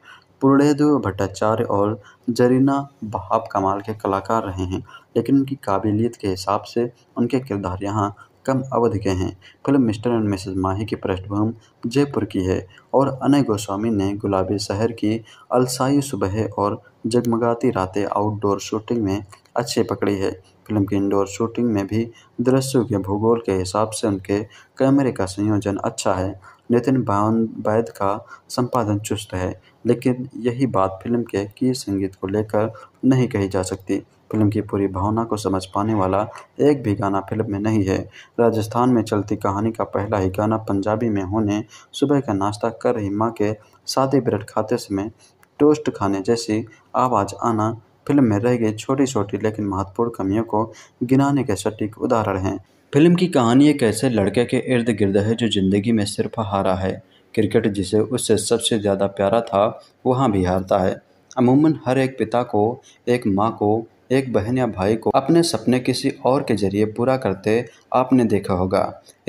पूर्णदेव भट्टाचार्य और जरीना बहाब कमाल के कलाकार रहे हैं लेकिन उनकी काबिलियत के हिसाब से उनके किरदार यहाँ कम अवधि के हैं film Mr and Mrs Mahi की पृष्ठभूमि जयपुर की है और अनय गोस्वामी ने गुलाबी शहर की अलसाई सुबह और जगमगाती रातें आउटडोर शूटिंग में अच्छी पकड़ी है फिल्म की इंडोर शूटिंग में भी दृश्यों के भूगोल के हिसाब से उनके कैमरे का संयोजन अच्छा है नितिन भावन का संपादन चुस्त है लेकिन यही बात फिल्म के की संगीत को लेकर नहीं कही जा सकती फिल्म की पूरी भावना को समझ पाने वाला एक भी गाना फिल्म में नहीं है राजस्थान में चलती कहानी का पहला ही गाना पंजाबी में होने सुबह का नाश्ता कर रही माँ के सादे ब्रेड खाते समय टोस्ट खाने जैसी आवाज़ आना फिल्म में रह गई छोटी छोटी लेकिन महत्वपूर्ण कमियों को गिनाने के सटीक उदाहरण हैं फिल्म की कहानी एक ऐसे लड़के के इर्द गिर्द है जो ज़िंदगी में सिर्फ हारा है क्रिकेट जिसे उससे सबसे ज़्यादा प्यारा था वहाँ भी हारता है अमूमन हर एक पिता को एक माँ को एक बहन या भाई को अपने सपने किसी और के जरिए पूरा करते आपने देखा होगा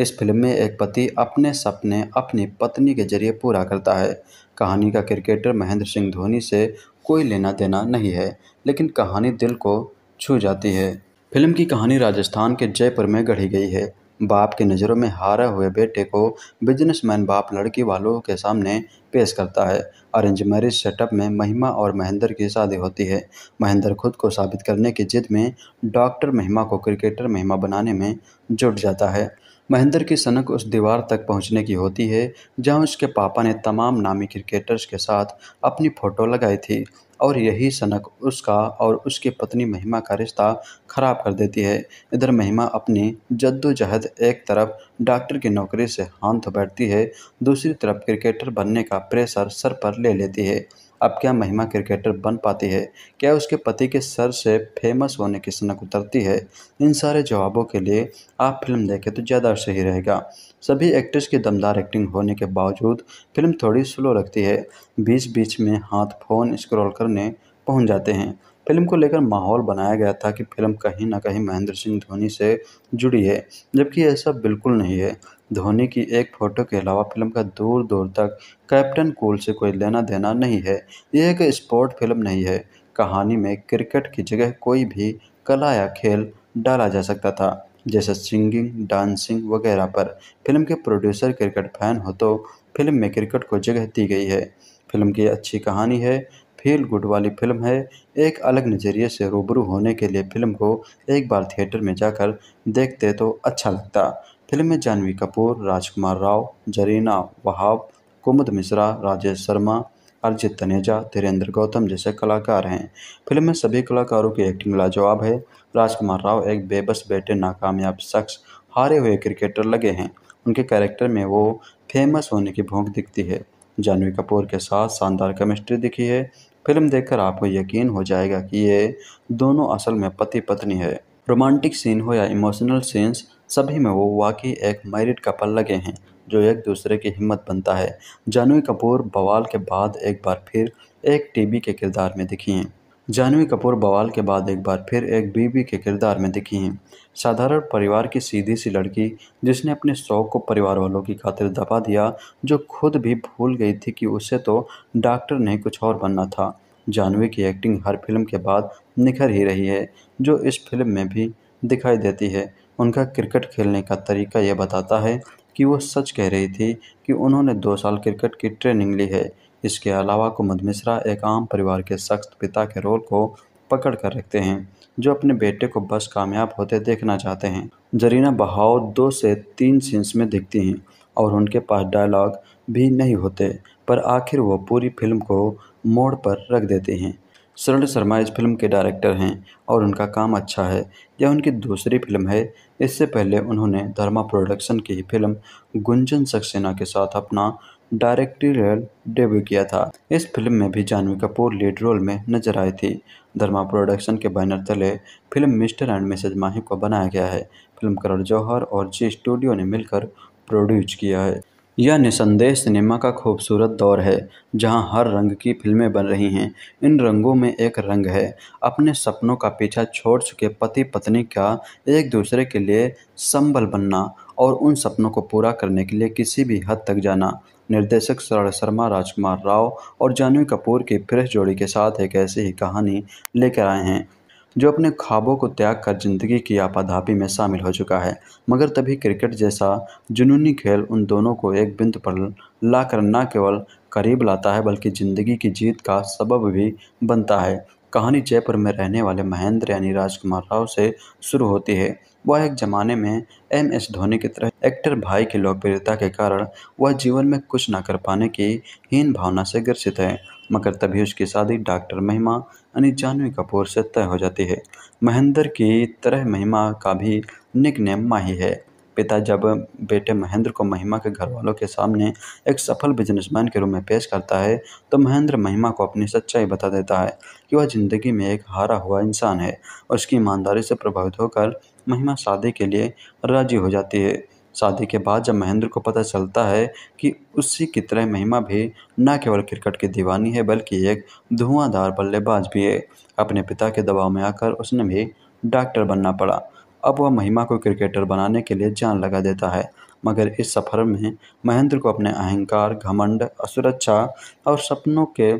इस फिल्म में एक पति अपने सपने अपनी पत्नी के जरिए पूरा करता है कहानी का क्रिकेटर महेंद्र सिंह धोनी से कोई लेना देना नहीं है लेकिन कहानी दिल को छू जाती है फिल्म की कहानी राजस्थान के जयपुर में गढ़ी गई है बाप की नज़रों में हारा हुए बेटे को बिजनेसमैन बाप लड़की वालों के सामने पेश करता है अरेंज मैरिज सेटअप में महिमा और महेंद्र की शादी होती है महेंद्र खुद को साबित करने की जिद में डॉक्टर महिमा को क्रिकेटर महिमा बनाने में जुट जाता है महेंद्र की सनक उस दीवार तक पहुंचने की होती है जहां उसके पापा ने तमाम नामी क्रिकेटर्स के साथ अपनी फ़ोटो लगाई थी और यही सनक उसका और उसकी पत्नी महिमा का रिश्ता खराब कर देती है इधर महिमा अपनी जद्दोजहद एक तरफ डॉक्टर की नौकरी से हाथ बैठती है दूसरी तरफ क्रिकेटर बनने का प्रेशर सर पर ले लेती है अब क्या महिमा क्रिकेटर बन पाती है क्या उसके पति के सर से फेमस होने की सनक उतरती है इन सारे जवाबों के लिए आप फिल्म देखें तो ज़्यादा सही रहेगा सभी एक्टर्स की दमदार एक्टिंग होने के बावजूद फिल्म थोड़ी स्लो लगती है बीच बीच में हाथ फ़ोन स्क्रॉल करने पहुंच जाते हैं फिल्म को लेकर माहौल बनाया गया था कि फिल्म कहीं ना कहीं महेंद्र सिंह धोनी से जुड़ी है जबकि ऐसा बिल्कुल नहीं है धोनी की एक फ़ोटो के अलावा फिल्म का दूर दूर तक कैप्टन कूल से कोई लेना देना नहीं है यह एक स्पोर्ट फिल्म नहीं है कहानी में क्रिकेट की जगह कोई भी कला या खेल डाला जा सकता था जैसे सिंगिंग डांसिंग वगैरह पर फिल्म के प्रोड्यूसर क्रिकेट फैन हो तो फिल्म में क्रिकेट को जगह दी गई है फिल्म की अच्छी कहानी है फील गुड वाली फिल्म है एक अलग नज़रिए से रूबरू होने के लिए फिल्म को एक बार थिएटर में जाकर देखते तो अच्छा लगता फिल्म में जानवी कपूर राजकुमार राव जरीना वहाब कुमुद मिश्रा राजेश शर्मा अर्जित तनेजा धीरेंद्र गौतम जैसे कलाकार हैं फिल्म में सभी कलाकारों की एक्टिंग लाजवाब है राजकुमार राव एक बेबस बेटे नाकामयाब शख्स हारे हुए क्रिकेटर लगे हैं उनके कैरेक्टर में वो फेमस होने की भूख दिखती है जानवी कपूर के साथ शानदार केमिस्ट्री दिखी है फिल्म देखकर आपको यकीन हो जाएगा कि ये दोनों असल में पति पत्नी है रोमांटिक सीन हो या इमोशनल सीन्स सभी में वो वाकई एक मैरिड कपल लगे हैं जो एक दूसरे की हिम्मत बनता है जानवी कपूर बवाल के बाद एक बार फिर एक टीवी के किरदार में दिखी हैं जानवी कपूर बवाल के बाद एक बार फिर एक बीवी के किरदार में दिखी हैं साधारण परिवार की सीधी सी लड़की जिसने अपने शौक को परिवार वालों की खातिर दबा दिया जो खुद भी भूल गई थी कि उसे तो डॉक्टर नहीं कुछ और बनना था जानवी की एक्टिंग हर फिल्म के बाद निखर ही रही है जो इस फिल्म में भी दिखाई देती है उनका क्रिकेट खेलने का तरीका यह बताता है कि वो सच कह रही थी कि उन्होंने दो साल क्रिकेट की ट्रेनिंग ली है इसके अलावा कुमद मिश्रा एक आम परिवार के सख्त पिता के रोल को पकड़ कर रखते हैं जो अपने बेटे को बस कामयाब होते देखना चाहते हैं जरीना बहाव दो से तीन सीन्स में दिखती हैं और उनके पास डायलॉग भी नहीं होते पर आखिर वो पूरी फिल्म को मोड़ पर रख देते हैं शरण शर्मा इस फिल्म के डायरेक्टर हैं और उनका काम अच्छा है यह उनकी दूसरी फिल्म है इससे पहले उन्होंने धर्मा प्रोडक्शन की ही फिल्म गुंजन सक्सेना के साथ अपना डायरेक्टोरियल डेब्यू किया था इस फिल्म में भी जानवी कपूर लीड रोल में नजर आई थी धर्मा प्रोडक्शन के बैनर तले film Mr and Mrs Mahi को बनाया गया है फिल्म करण जौहर और जी स्टूडियो ने मिलकर प्रोड्यूस किया है यह निसंदेह सिनेमा का खूबसूरत दौर है जहां हर रंग की फिल्में बन रही हैं इन रंगों में एक रंग है अपने सपनों का पीछा छोड़ चुके पति पत्नी का एक दूसरे के लिए संबल बनना और उन सपनों को पूरा करने के लिए किसी भी हद तक जाना निर्देशक शर्मा राजकुमार राव और जानवी कपूर की फ्रेश जोड़ी के साथ एक ऐसी ही कहानी लेकर आए हैं जो अपने ख्वाबों को त्याग कर जिंदगी की आपाधापी में शामिल हो चुका है मगर तभी क्रिकेट जैसा जुनूनी खेल उन दोनों को एक बिंदु पर लाकर न केवल करीब लाता है बल्कि ज़िंदगी की जीत का सबब भी बनता है कहानी जयपुर में रहने वाले महेंद्र यानी राजकुमार राव से शुरू होती है वह एक ज़माने में एम एस धोनी की तरह एक्टर भाई की लोकप्रियता के कारण वह जीवन में कुछ न कर पाने की हीन भावना से ग्रसित है मगर तभी उसकी शादी डॉक्टर महिमा यानी जानवी कपूर से तय हो जाती है महेंद्र की तरह महिमा का भी निक नेम माही है पिता जब बेटे महेंद्र को महिमा के घर वालों के सामने एक सफल बिजनेसमैन के रूप में पेश करता है तो महेंद्र महिमा को अपनी सच्चाई बता देता है कि वह ज़िंदगी में एक हारा हुआ इंसान है उसकी ईमानदारी से प्रभावित होकर महिमा शादी के लिए राजी हो जाती है शादी के बाद जब महेंद्र को पता चलता है कि उसी की तरह महिमा भी न केवल क्रिकेट की दीवानी है बल्कि एक धुआंधार बल्लेबाज भी है अपने पिता के दबाव में आकर उसने भी डॉक्टर बनना पड़ा अब वह महिमा को क्रिकेटर बनाने के लिए जान लगा देता है मगर इस सफ़र में महेंद्र को अपने अहंकार घमंड असुरक्षा और सपनों के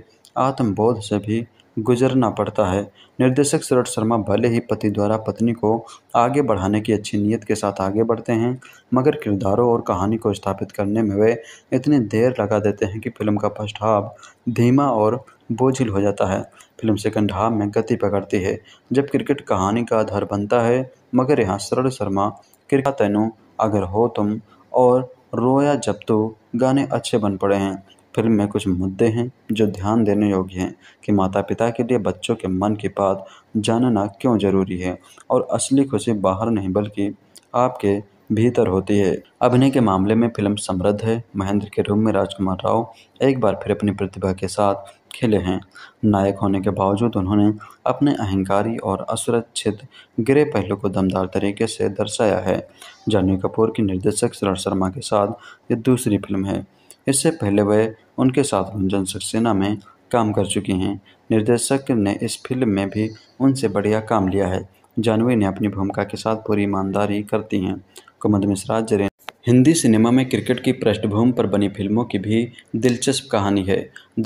आत्मबोध से भी गुजरना पड़ता है निर्देशक सुरट शर्मा भले ही पति द्वारा पत्नी को आगे बढ़ाने की अच्छी नीयत के साथ आगे बढ़ते हैं मगर किरदारों और कहानी को स्थापित करने में वे इतनी देर लगा देते हैं कि फिल्म का फर्स्ट हाफ धीमा और बोझिल हो जाता है फिल्म सेकंड हाफ में गति पकड़ती है जब क्रिकेट कहानी का आधार बनता है मगर यहाँ शरण शर्मा क्रिका तैनू अगर हो तुम और रोया जब तो गाने अच्छे बन पड़े हैं फिल्म में कुछ मुद्दे हैं जो ध्यान देने योग्य हैं कि माता पिता के लिए बच्चों के मन की बात जानना क्यों ज़रूरी है और असली खुशी बाहर नहीं बल्कि आपके भीतर होती है अभिनय के मामले में फिल्म समृद्ध है महेंद्र के रूप में राजकुमार राव एक बार फिर अपनी प्रतिभा के साथ खिले हैं नायक होने के बावजूद उन्होंने अपने अहंकारी और असुरक्षित गिरे पहलू को दमदार तरीके से दर्शाया है जानवी कपूर की निर्देशक शरण शर्मा के साथ ये दूसरी फिल्म है इससे पहले वह उनके साथ गुंजन सक्सेना में काम कर चुकी हैं निर्देशक ने इस फिल्म में भी उनसे बढ़िया काम लिया है जानवी ने अपनी भूमिका के साथ पूरी ईमानदारी करती हैं कुमद मिश्रा जरे हिंदी सिनेमा में क्रिकेट की पृष्ठभूमि पर बनी फिल्मों की भी दिलचस्प कहानी है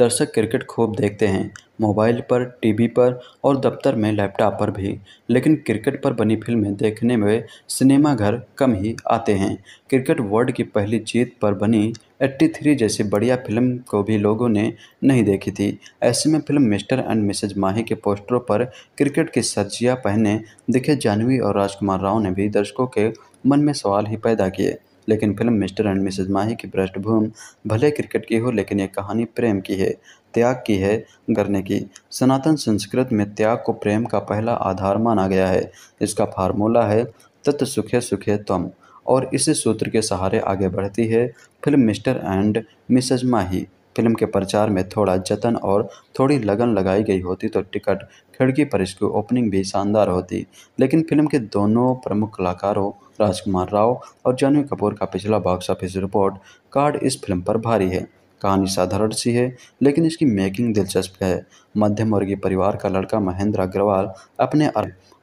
दर्शक क्रिकेट खूब देखते हैं मोबाइल पर टीवी पर और दफ्तर में लैपटॉप पर भी लेकिन क्रिकेट पर बनी फिल्में देखने में सिनेमाघर कम ही आते हैं क्रिकेट वर्ल्ड की पहली जीत पर बनी एट्टी थ्री जैसी बढ़िया फिल्म को भी लोगों ने नहीं देखी थी ऐसे में film Mr and Mrs Mahi के पोस्टरों पर क्रिकेट की सर्जिया पहने दिखे जाह्नवी और राजकुमार राव ने भी दर्शकों के मन में सवाल ही पैदा किए लेकिन film Mr and Mrs Mahi की पृष्ठभूमि भले क्रिकेट की हो लेकिन यह कहानी प्रेम की है त्याग की है करने की सनातन संस्कृत में त्याग को प्रेम का पहला आधार माना गया है इसका फार्मूला है तत् सुखे सुखे तम और इस सूत्र के सहारे आगे बढ़ती है film Mr and Mrs Mahi film के प्रचार में थोड़ा जतन और थोड़ी लगन लगाई गई होती तो टिकट खिड़की पर इसकी ओपनिंग भी शानदार होती लेकिन फिल्म के दोनों प्रमुख कलाकारों राजकुमार राव और जानवी कपूर का पिछला बॉक्स ऑफिस रिपोर्ट कार्ड इस फिल्म पर भारी है कहानी साधारण सी है लेकिन इसकी मेकिंग दिलचस्प है मध्यम वर्गीय परिवार का लड़का महेंद्र अग्रवाल अपने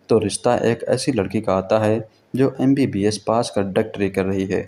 तो रिश्ता एक ऐसी लड़की का आता है जो एस पास कर डॉक्टरी कर रही है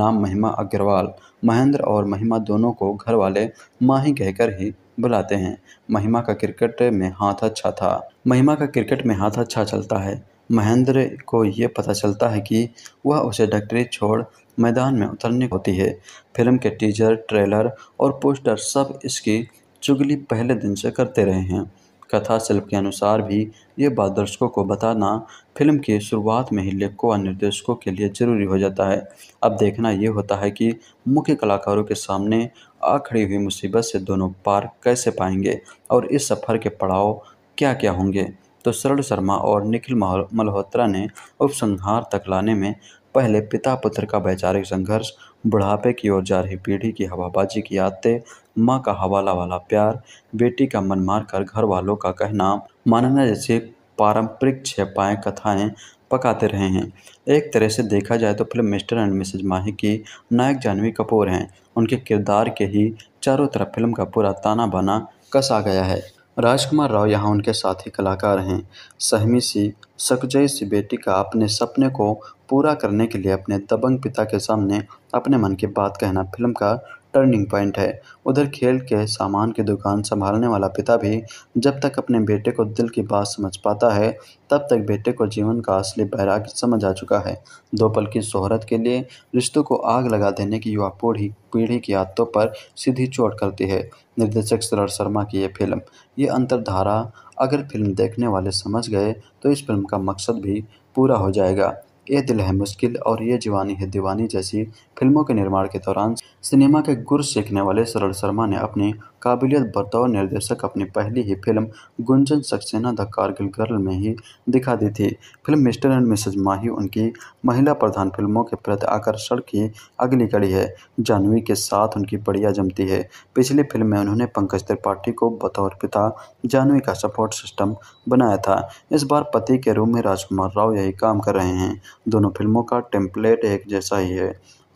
नाम महिमा अग्रवाल महेंद्र और महिमा दोनों को घर वाले माँ ही कहकर ही बुलाते हैं महिमा का क्रिकेट में हाथ अच्छा था महिमा का क्रिकेट में हाथ अच्छा चलता है महेंद्र को ये पता चलता है कि वह उसे डॉक्टरी छोड़ मैदान में उतरने होती है फिल्म के टीजर ट्रेलर और पोस्टर सब इसकी चुगली पहले दिन से करते रहे हैं कथा शिल्प के अनुसार भी ये बात दर्शकों को बताना फिल्म की शुरुआत में ही लेखकों और निर्देशकों के लिए जरूरी हो जाता है अब देखना ये होता है कि मुख्य कलाकारों के सामने आ खड़ी हुई मुसीबत से दोनों पार कैसे पाएंगे और इस सफ़र के पड़ाव क्या क्या होंगे तो शरण शर्मा और निखिल मल्होत्रा ने उपसंहार तक लाने में पहले पिता पुत्र का वैचारिक संघर्ष बुढ़ापे की ओर जा रही पीढ़ी की हवाबाजी की आदतें माँ का हवाला वाला प्यार बेटी का मन मारकर घर वालों का कहना मानना जैसे पारंपरिक छपाएँ कथाएँ पकाते रहे हैं एक तरह से देखा जाए तो film Mr and Mrs Mahi की नायक जानवी कपूर हैं उनके किरदार के ही चारों तरफ फिल्म का पूरा ताना बाना कसा गया है राजकुमार राव यहाँ उनके साथ ही कलाकार हैं सहमी सी सकजय सी बेटी का अपने सपने को पूरा करने के लिए अपने दबंग पिता के सामने अपने मन की बात कहना फिल्म का टर्निंग पॉइंट है उधर खेल के सामान की दुकान संभालने वाला पिता भी जब तक अपने बेटे को दिल की बात समझ पाता है तब तक बेटे को जीवन का असली बैराग समझ आ चुका है दो पल की शोहरत के लिए रिश्तों को आग लगा देने की युवा पीढ़ी पीढ़ी की आदतों पर सीधी चोट करती है निर्देशक शरद शर्मा की ये फिल्म ये अंतरधारा अगर फिल्म देखने वाले समझ गए तो इस फिल्म का मकसद भी पूरा हो जाएगा ये दिल है मुश्किल और ये जवानी है दीवानी जैसी फिल्मों के निर्माण के दौरान सिनेमा के गुर सीखने वाले सरल शर्मा ने अपनी काबिलियत बतौर निर्देशक अपनी पहली ही film Gunjan Saxena the Kargil girl में ही दिखा दी थी film Mr and Mrs Mahi उनकी महिला प्रधान फिल्मों के प्रति आकर्षण की अगली कड़ी है जानवी के साथ उनकी बढ़िया जमती है पिछली फिल्म में उन्होंने पंकज त्रिपाठी को बतौर पिता जानवी का सपोर्ट सिस्टम बनाया था इस बार पति के रूप में राजकुमार राव यही काम कर रहे हैं दोनों फिल्मों का टेम्पलेट एक जैसा ही है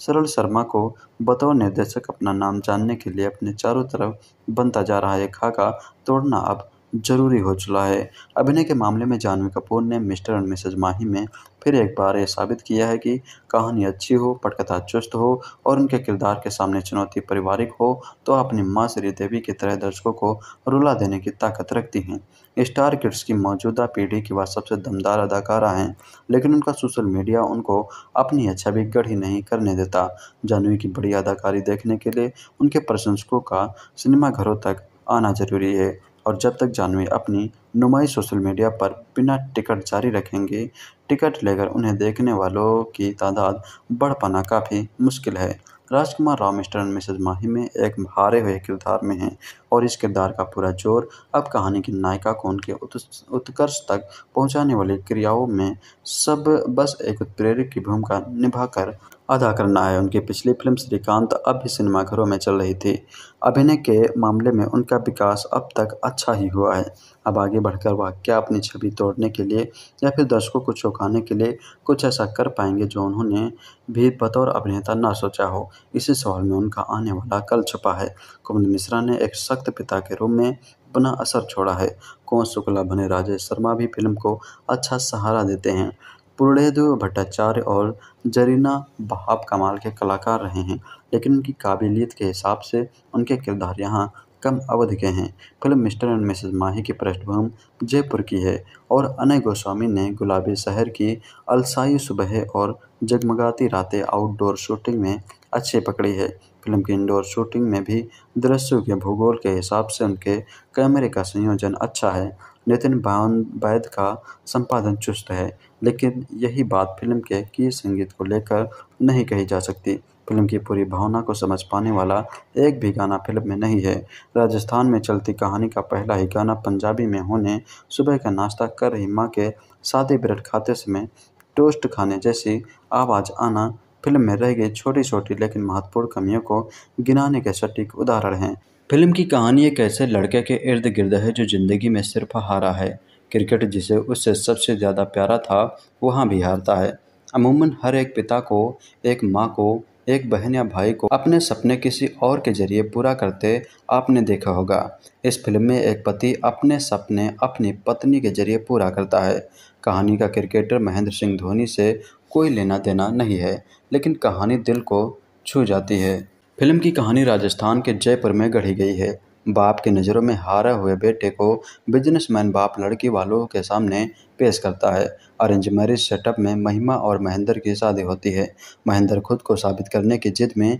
सरल शर्मा को बतौर निर्देशक अपना नाम जानने के लिए अपने चारों तरफ बनता जा रहा है खाका तोड़ना अब जरूरी हो चला है अभिनय के मामले में जानवी कपूर ने मिस्टर एंड मिसेज माही में फिर एक बार ये साबित किया है कि कहानी अच्छी हो पटकथा चुस्त हो और उनके किरदार के सामने चुनौती पारिवारिक हो तो अपनी माँ श्रीदेवी की तरह दर्शकों को रुला देने की ताकत रखती हैं स्टार किड्स की मौजूदा पीढ़ी की वह सबसे दमदार अदाकारा हैं लेकिन उनका सोशल मीडिया उनको अपनी अच्छा भी गढ़ी नहीं करने देता जानवी की बड़ी अदाकारी देखने के लिए उनके प्रशंसकों का सिनेमाघरों तक आना जरूरी है और जब तक जानवी अपनी नुमाई सोशल मीडिया पर बिना टिकट जारी रखेंगे टिकट लेकर उन्हें देखने वालों की तादाद बढ़ पाना काफ़ी मुश्किल है राजकुमार Rao Mr and Mrs Mahi में एक हारे हुए किरदार में हैं और इस किरदार का पूरा जोर अब कहानी की नायिका को उनके उत्कर्ष तक पहुंचाने वाली क्रियाओं में सब बस एक उत्प्रेरक की भूमिका निभाकर अदा करना है उनकी पिछली फिल्म श्रीकांत अब भी सिनेमाघरों में चल रही थी अभिनय के मामले में उनका विकास अब तक अच्छा ही हुआ है अब आगे बढ़कर वह क्या अपनी छवि तोड़ने के लिए या फिर दर्शकों को चौंकाने के लिए कुछ ऐसा कर पाएंगे जो उन्होंने भी बतौर अभिनेता ना सोचा हो इसी सवाल में उनका आने वाला कल छुपा है कुमार मिश्रा ने एक सख्त पिता के रूप में अपना असर छोड़ा है कौन शुक्ला बने राजेश शर्मा भी फिल्म को अच्छा सहारा देते हैं पूर्णदेव भट्टाचार्य और जरीना बहाब कमाल के कलाकार रहे हैं लेकिन उनकी काबिलियत के हिसाब से उनके किरदार यहाँ कम अवधि के हैं film Mr and Mrs Mahi की पृष्ठभूमि जयपुर की है और अनय गोस्वामी ने गुलाबी शहर की अलसाई सुबह और जगमगाती रातें आउटडोर शूटिंग में अच्छी पकड़ी है फिल्म की इंडोर शूटिंग में भी दृश्यों के भूगोल के हिसाब से उनके कैमरे का संयोजन अच्छा है नितिन भावन का संपादन चुस्त है लेकिन यही बात फिल्म के की संगीत को लेकर नहीं कही जा सकती फिल्म की पूरी भावना को समझ पाने वाला एक भी गाना फिल्म में नहीं है राजस्थान में चलती कहानी का पहला ही गाना पंजाबी में होने सुबह का नाश्ता कर रही माँ के सादे ब्रेड खाते समय टोस्ट खाने जैसी आवाज़ आना फिल्म में रह गई छोटी छोटी लेकिन महत्वपूर्ण कमियों को गिनाने के सटीक उदाहरण हैं फिल्म की कहानी एक ऐसे लड़के के इर्द गिर्द है जो ज़िंदगी में सिर्फ हारा है क्रिकेट जिसे उससे सबसे ज़्यादा प्यारा था वहाँ भी हारता है अमूमन हर एक पिता को एक माँ को एक बहन या भाई को अपने सपने किसी और के जरिए पूरा करते आपने देखा होगा इस फिल्म में एक पति अपने सपने अपनी पत्नी के जरिए पूरा करता है कहानी का क्रिकेटर महेंद्र सिंह धोनी से कोई लेना देना नहीं है लेकिन कहानी दिल को छू जाती है फिल्म की कहानी राजस्थान के जयपुर में गढ़ी गई है बाप की नज़रों में हारे हुए बेटे को बिजनेसमैन बाप लड़की वालों के सामने पेश करता है अरेंज मैरिज सेटअप में महिमा और महेंद्र की शादी होती है महेंद्र खुद को साबित करने की जिद में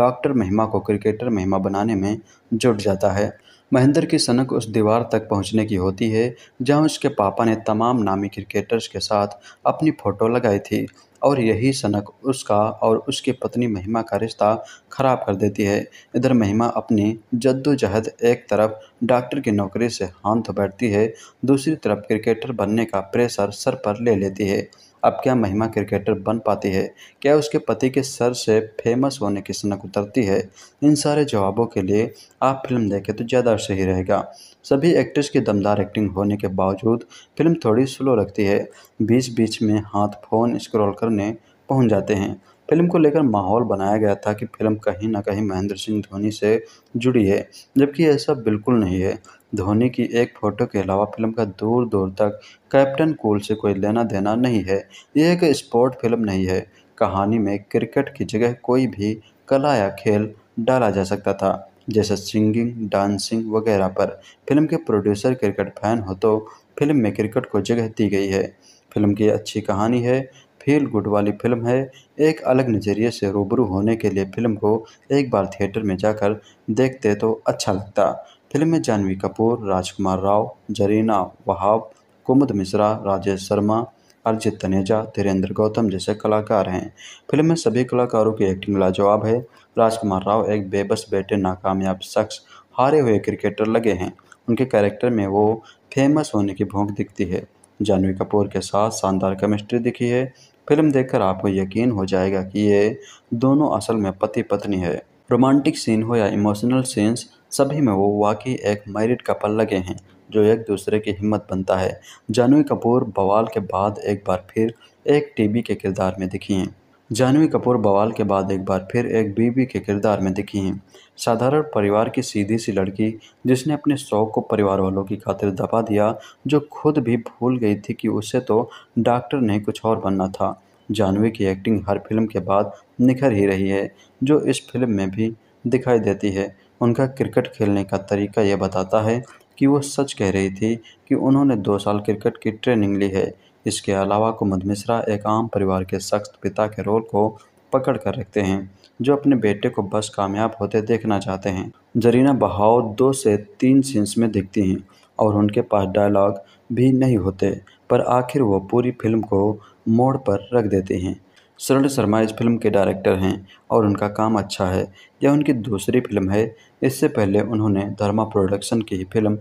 डॉक्टर महिमा को क्रिकेटर महिमा बनाने में जुट जाता है महेंद्र की सनक उस दीवार तक पहुंचने की होती है जहां उसके पापा ने तमाम नामी क्रिकेटर्स के साथ अपनी फ़ोटो लगाई थी और यही सनक उसका और उसकी पत्नी महिमा का रिश्ता खराब कर देती है इधर महिमा अपनी जद्दोजहद एक तरफ डॉक्टर की नौकरी से हाथ बैठती है दूसरी तरफ क्रिकेटर बनने का प्रेशर सर पर ले लेती है अब क्या महिमा क्रिकेटर बन पाती है क्या उसके पति के सर से फेमस होने की सनक उतरती है इन सारे जवाबों के लिए आप फिल्म देखें तो ज़्यादा सही रहेगा सभी एक्टर्स की दमदार एक्टिंग होने के बावजूद फिल्म थोड़ी स्लो लगती है बीच बीच में हाथ फ़ोन स्क्रॉल करने पहुंच जाते हैं फिल्म को लेकर माहौल बनाया गया था कि फिल्म कहीं ना कहीं महेंद्र सिंह धोनी से जुड़ी है जबकि ऐसा बिल्कुल नहीं है धोनी की एक फ़ोटो के अलावा फिल्म का दूर दूर तक कैप्टन कूल से कोई लेना देना नहीं है ये एक स्पोर्ट फिल्म नहीं है कहानी में क्रिकेट की जगह कोई भी कला या खेल डाला जा सकता था जैसे सिंगिंग डांसिंग वगैरह पर फिल्म के प्रोड्यूसर क्रिकेट फैन हो तो फिल्म में क्रिकेट को जगह दी गई है फिल्म की अच्छी कहानी है फील गुड वाली फिल्म है एक अलग नज़रिए से रूबरू होने के लिए फिल्म को एक बार थिएटर में जाकर देखते तो अच्छा लगता फिल्म में जानवी कपूर राजकुमार राव जरीना वहाब कुमुद मिश्रा राजेश शर्मा अर्जित तनेजा धीरेंद्र गौतम जैसे कलाकार हैं फिल्म में सभी कलाकारों की एक्टिंग लाजवाब है राजकुमार राव एक बेबस बेटे नाकामयाब शख्स हारे हुए क्रिकेटर लगे हैं उनके कैरेक्टर में वो फेमस होने की भूख दिखती है जानवी कपूर के साथ शानदार केमिस्ट्री दिखी है फिल्म देखकर आपको यकीन हो जाएगा कि ये दोनों असल में पति पत्नी है रोमांटिक सीन हो या इमोशनल सीन्स सभी में वो वाकई एक मैरिड कपल लगे हैं जो एक दूसरे की हिम्मत बनता है जानवी कपूर बवाल के बाद एक बार फिर एक टीवी के किरदार में दिखी हैं जानवी कपूर बवाल के बाद एक बार फिर एक बीवी के किरदार में दिखी हैं साधारण परिवार की सीधी सी लड़की जिसने अपने शौक को परिवार वालों की खातिर दबा दिया जो खुद भी भूल गई थी कि उसे तो डॉक्टर नहीं कुछ और बनना था जानवी की एक्टिंग हर फिल्म के बाद निखर ही रही है जो इस फिल्म में भी दिखाई देती है उनका क्रिकेट खेलने का तरीका यह बताता है कि वो सच कह रही थी कि उन्होंने दो साल क्रिकेट की ट्रेनिंग ली है इसके अलावा कुमद मिश्रा एक आम परिवार के सख्त पिता के रोल को पकड़ कर रखते हैं जो अपने बेटे को बस कामयाब होते देखना चाहते हैं जरीना बहाव दो से तीन सीन्स में दिखती हैं और उनके पास डायलॉग भी नहीं होते पर आखिर वो पूरी फिल्म को मोड़ पर रख देते हैं शरण शर्मा इस फिल्म के डायरेक्टर हैं और उनका काम अच्छा है यह उनकी दूसरी फिल्म है इससे पहले उन्होंने धर्मा प्रोडक्शन की फिल्म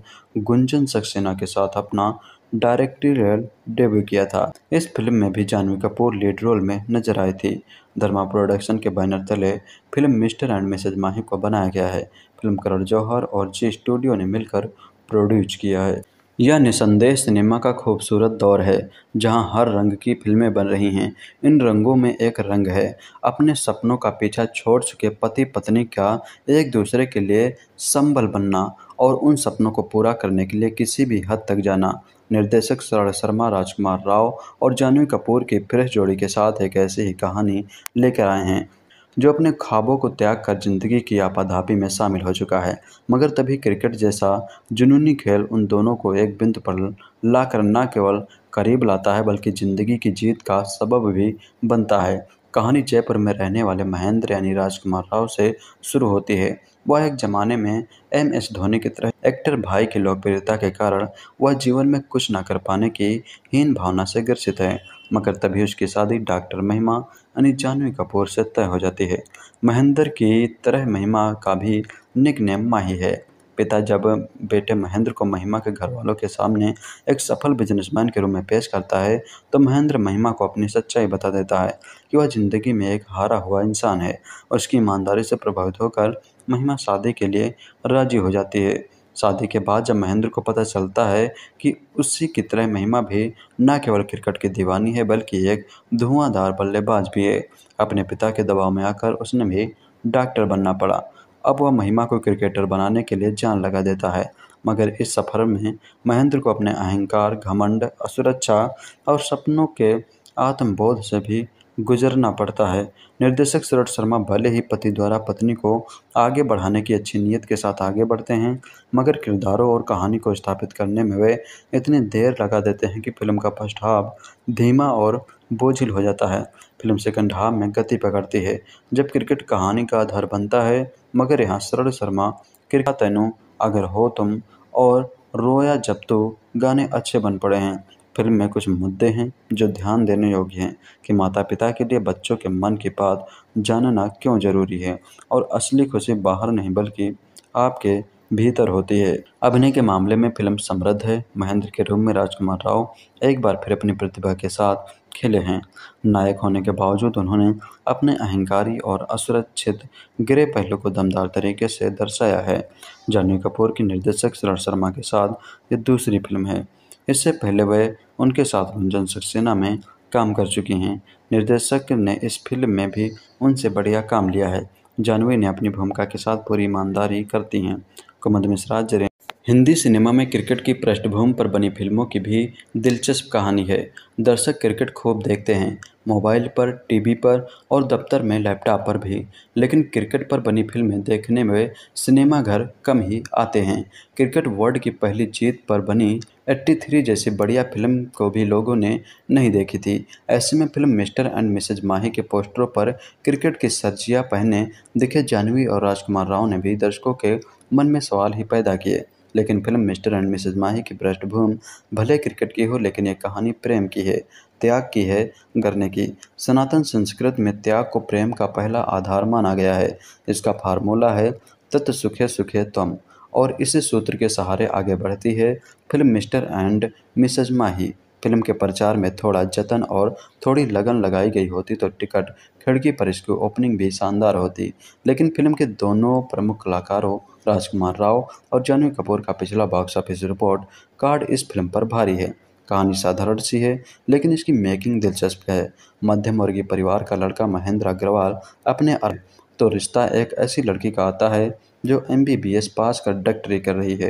गुंजन सक्सेना के साथ अपना डायरेक्टोरियल डेब्यू किया था इस फिल्म में भी जानवी कपूर लीड रोल में नजर आई थी धर्मा प्रोडक्शन के बैनर तले film Mr and Mrs Mahi को बनाया गया है फिल्म करण जौहर और जी स्टूडियो ने मिलकर प्रोड्यूस किया है यह निसंदेह सिनेमा का खूबसूरत दौर है जहां हर रंग की फिल्में बन रही हैं इन रंगों में एक रंग है अपने सपनों का पीछा छोड़ चुके पति पत्नी का एक दूसरे के लिए संबल बनना और उन सपनों को पूरा करने के लिए किसी भी हद तक जाना निर्देशक शरण शर्मा राजकुमार राव और जानवी कपूर की फ्रेश जोड़ी के साथ एक ऐसी ही कहानी लेकर आए हैं जो अपने ख्वाबों को त्याग कर ज़िंदगी की आपाधापी में शामिल हो चुका है मगर तभी क्रिकेट जैसा जुनूनी खेल उन दोनों को एक बिंदु पर लाकर न केवल करीब लाता है बल्कि ज़िंदगी की जीत का सबब भी बनता है कहानी जयपुर में रहने वाले महेंद्र यानी राजकुमार राव से शुरू होती है वह एक ज़माने में एम एस धोनी की तरह एक्टर भाई की लोकप्रियता के कारण वह जीवन में कुछ ना कर पाने की हीन भावना से ग्रसित है मगर तभी उसकी शादी डॉक्टर महिमा अनिजानवी कपूर से तय हो जाती है महेंद्र की तरह महिमा का भी निक नेम माही है पिता जब बेटे महेंद्र को महिमा के घर वालों के सामने एक सफल बिजनेसमैन के रूप में पेश करता है तो महेंद्र महिमा को अपनी सच्चाई बता देता है कि वह ज़िंदगी में एक हारा हुआ इंसान है उसकी ईमानदारी से प्रभावित होकर महिमा शादी के लिए राजी हो जाती है शादी के बाद जब महेंद्र को पता चलता है कि उसी की तरह महिमा भी न केवल क्रिकेट की दीवानी है बल्कि एक धुआंधार बल्लेबाज भी है अपने पिता के दबाव में आकर उसने भी डॉक्टर बनना पड़ा अब वह महिमा को क्रिकेटर बनाने के लिए जान लगा देता है मगर इस सफ़र में महेंद्र को अपने अहंकार घमंड असुरक्षा और सपनों के आत्मबोध से भी गुजरना पड़ता है निर्देशक सूरज शर्मा भले ही पति द्वारा पत्नी को आगे बढ़ाने की अच्छी नीयत के साथ आगे बढ़ते हैं मगर किरदारों और कहानी को स्थापित करने में वे इतनी देर लगा देते हैं कि फिल्म का फर्स्ट हाफ धीमा और बोझिल हो जाता है फिल्म सेकंड हाफ में गति पकड़ती है जब क्रिकेट कहानी का आधार बनता है मगर यहाँ शरण शर्मा क्रिका तैनू अगर हो तुम और रोया जब तो गाने अच्छे बन पड़े हैं फिल्म में कुछ मुद्दे हैं जो ध्यान देने योग्य हैं कि माता पिता के लिए बच्चों के मन की बात जानना क्यों ज़रूरी है और असली खुशी बाहर नहीं बल्कि आपके भीतर होती है अभिनय के मामले में फिल्म समृद्ध है महेंद्र के रूप में राजकुमार राव एक बार फिर अपनी प्रतिभा के साथ खिले हैं नायक होने के बावजूद उन्होंने अपने अहंकारी और असुरक्षित गिरे पहलू को दमदार तरीके से दर्शाया है जानवी कपूर की निर्देशक शरण शर्मा के साथ ये दूसरी फिल्म है इससे पहले वह उनके साथ गुंजन सक्सेना में काम कर चुकी हैं निर्देशक ने इस फिल्म में भी उनसे बढ़िया काम लिया है जानवी ने अपनी भूमिका के साथ पूरी ईमानदारी करती हैं कुमद मिश्रा जरे हिंदी सिनेमा में क्रिकेट की पृष्ठभूमि पर बनी फिल्मों की भी दिलचस्प कहानी है दर्शक क्रिकेट खूब देखते हैं मोबाइल पर टीवी पर और दफ्तर में लैपटॉप पर भी लेकिन क्रिकेट पर बनी फिल्में देखने में सिनेमाघर कम ही आते हैं क्रिकेट वर्ल्ड की पहली जीत पर बनी एट्टी थ्री जैसी बढ़िया फिल्म को भी लोगों ने नहीं देखी थी ऐसे में film Mr and Mrs Mahi के पोस्टरों पर क्रिकेट की सज्जिया पहने दिखे जाह्नवी और राजकुमार राव ने भी दर्शकों के मन में सवाल ही पैदा किए लेकिन film Mr and Mrs Mahi की पृष्ठभूमि भले क्रिकेट की हो लेकिन एक कहानी प्रेम की है त्याग की है करने की सनातन संस्कृत में त्याग को प्रेम का पहला आधार माना गया है इसका फार्मूला है तत् सुखे सुखे तम और इस सूत्र के सहारे आगे बढ़ती है film Mr and Mrs Mahi film के प्रचार में थोड़ा जतन और थोड़ी लगन लगाई गई होती तो टिकट खिड़की पर इसकी ओपनिंग भी शानदार होती लेकिन फिल्म के दोनों प्रमुख कलाकारों राजकुमार राव और जानवी कपूर का पिछला बॉक्स ऑफिस रिपोर्ट कार्ड इस फिल्म पर भारी है कहानी साधारण सी है लेकिन इसकी मेकिंग दिलचस्प है मध्यम वर्गीय परिवार का लड़का महेंद्र अग्रवाल अपने तो रिश्ता एक ऐसी लड़की का आता है जो एस पास कर डॉक्टरी कर रही है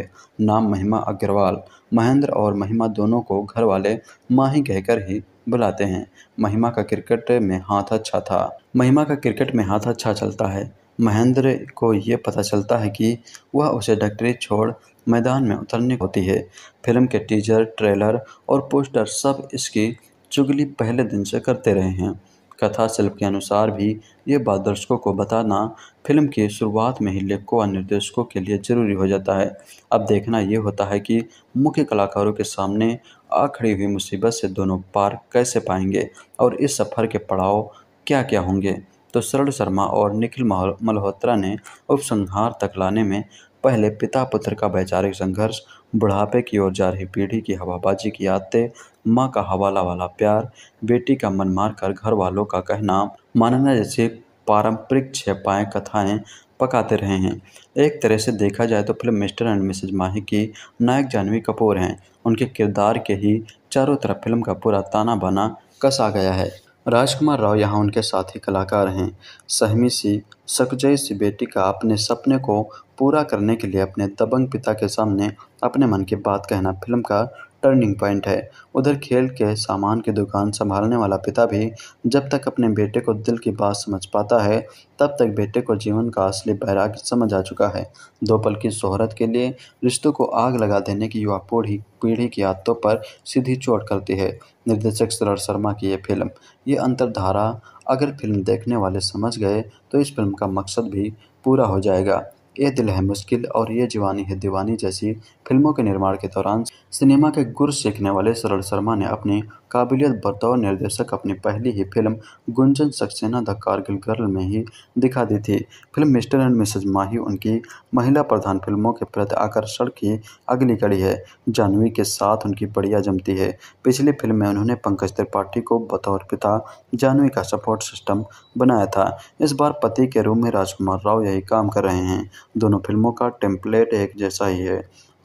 नाम महिमा अग्रवाल महेंद्र और महिमा दोनों को घर वाले माँ ही कहकर ही बुलाते हैं महिमा का क्रिकेट में हाथ अच्छा था महिमा का क्रिकेट में हाथ अच्छा चलता है महेंद्र को ये पता चलता है कि वह उसे डॉक्टरी छोड़ मैदान में उतरनी होती है फिल्म के टीजर ट्रेलर और पोस्टर सब इसकी चुगली पहले दिन से करते रहे हैं कथा शिल्प के अनुसार भी ये बात दर्शकों को बताना फिल्म की शुरुआत में ही लेखकों और निर्देशकों के लिए जरूरी हो जाता है अब देखना ये होता है कि मुख्य कलाकारों के सामने आ खड़ी हुई मुसीबत से दोनों पार कैसे पाएंगे और इस सफ़र के पड़ाव क्या क्या होंगे तो शरण शर्मा और निखिल मल्होत्रा ने उपसंहार तक लाने में पहले पिता पुत्र का वैचारिक संघर्ष बुढ़ापे की ओर जा रही पीढ़ी की हवाबाजी की आदतें माँ का हवाला वाला प्यार बेटी का मन मारकर घर वालों का कहना मानना जैसे पारंपरिक छपाएँ कथाएँ पकाते रहे हैं एक तरह से देखा जाए तो film Mr and Mrs Mahi की नायक जानवी कपूर हैं उनके किरदार के ही चारों तरफ फिल्म का पूरा ताना बाना कसा गया है राजकुमार राव यहाँ उनके साथ ही कलाकार हैं सहमी सी सकजय सी बेटी का अपने सपने को पूरा करने के लिए अपने दबंग पिता के सामने अपने मन की बात कहना फिल्म का टर्निंग पॉइंट है उधर खेल के सामान की दुकान संभालने वाला पिता भी जब तक अपने बेटे को दिल की बात समझ पाता है तब तक बेटे को जीवन का असली बैराग समझ आ चुका है दो पल की शोहरत के लिए रिश्तों को आग लगा देने की युवा पीढ़ी पीढ़ी की आदतों पर सीधी चोट करती है निर्देशक शरद शर्मा की ये फिल्म ये अंतरधारा अगर फिल्म देखने वाले समझ गए तो इस फिल्म का मकसद भी पूरा हो जाएगा ये दिल है मुश्किल और ये जवानी है दीवानी जैसी फिल्मों के निर्माण के दौरान सिनेमा के गुर सीखने वाले सरल शर्मा ने अपनी काबिलियत बतौर निर्देशक अपनी पहली ही film Gunjan Saxena the Kargil girl में ही दिखा दी थी film Mr and Mrs Mahi उनकी महिला प्रधान फिल्मों के प्रति आकर्षण की अगली कड़ी है जानवी के साथ उनकी बढ़िया जमती है पिछली फिल्म में उन्होंने पंकज त्रिपाठी को बतौर पिता जानवी का सपोर्ट सिस्टम बनाया था इस बार पति के रूप में राजकुमार राव यही काम कर रहे हैं दोनों फिल्मों का टेम्पलेट एक जैसा ही है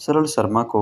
सरल शर्मा को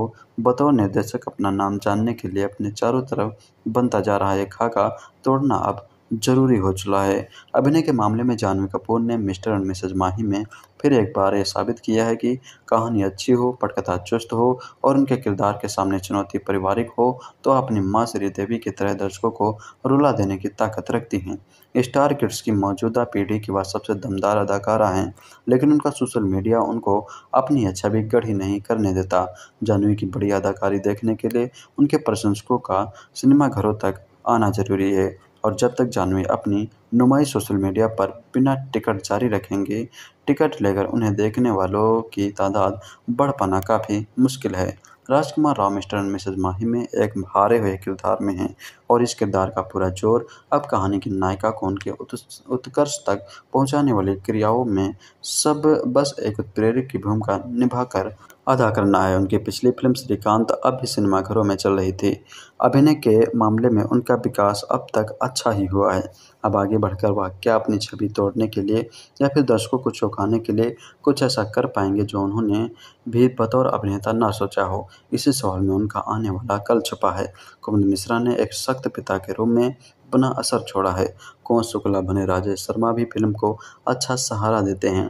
बतौर निर्देशक अपना नाम जानने के लिए अपने चारों तरफ बनता जा रहा है खाका तोड़ना अब जरूरी हो चला है अभिनय के मामले में जानवी कपूर ने मिस्टर एंड मिसेज माही में फिर एक बार ये साबित किया है कि कहानी अच्छी हो पटकथा चुस्त हो और उनके किरदार के सामने चुनौती पारिवारिक हो तो अपनी माँ श्रीदेवी की तरह दर्शकों को रुला देने की ताकत रखती हैं स्टार किड्स की मौजूदा पीढ़ी की वह सबसे दमदार अदाकारा हैं लेकिन उनका सोशल मीडिया उनको अपनी अच्छा भी गढ़ी नहीं करने देता जानवी की बड़ी अदाकारी देखने के लिए उनके प्रशंसकों का सिनेमाघरों तक आना जरूरी है और जब तक जानवी अपनी नुमाई सोशल मीडिया पर बिना टिकट जारी रखेंगे टिकट लेकर उन्हें देखने वालों की तादाद बढ़ पाना काफ़ी मुश्किल है राजकुमार Rao Mr and Mrs Mahi में एक हारे हुए किरदार में हैं और इस किरदार का पूरा जोर अब कहानी की नायिका को उनके उत्कर्ष तक पहुंचाने वाली क्रियाओं में सब बस एक उत्प्रेरक की भूमिका निभाकर अदा करना है उनकी पिछली फिल्म श्रीकांत अब भी सिनेमाघरों में चल रही थी अभिनय के मामले में उनका विकास अब तक अच्छा ही हुआ है अब आगे बढ़कर वह क्या अपनी छवि तोड़ने के लिए या फिर दर्शकों को चौंकाने के लिए कुछ ऐसा कर पाएंगे जो उन्होंने भी बतौर अभिनेता ना सोचा हो इसी सवाल में उनका आने वाला कल छुपा है कुंभ मिश्रा ने एक सख्त पिता के रूप में अपना असर छोड़ा है कौन शुक्ला बने राजेश शर्मा भी फिल्म को अच्छा सहारा देते हैं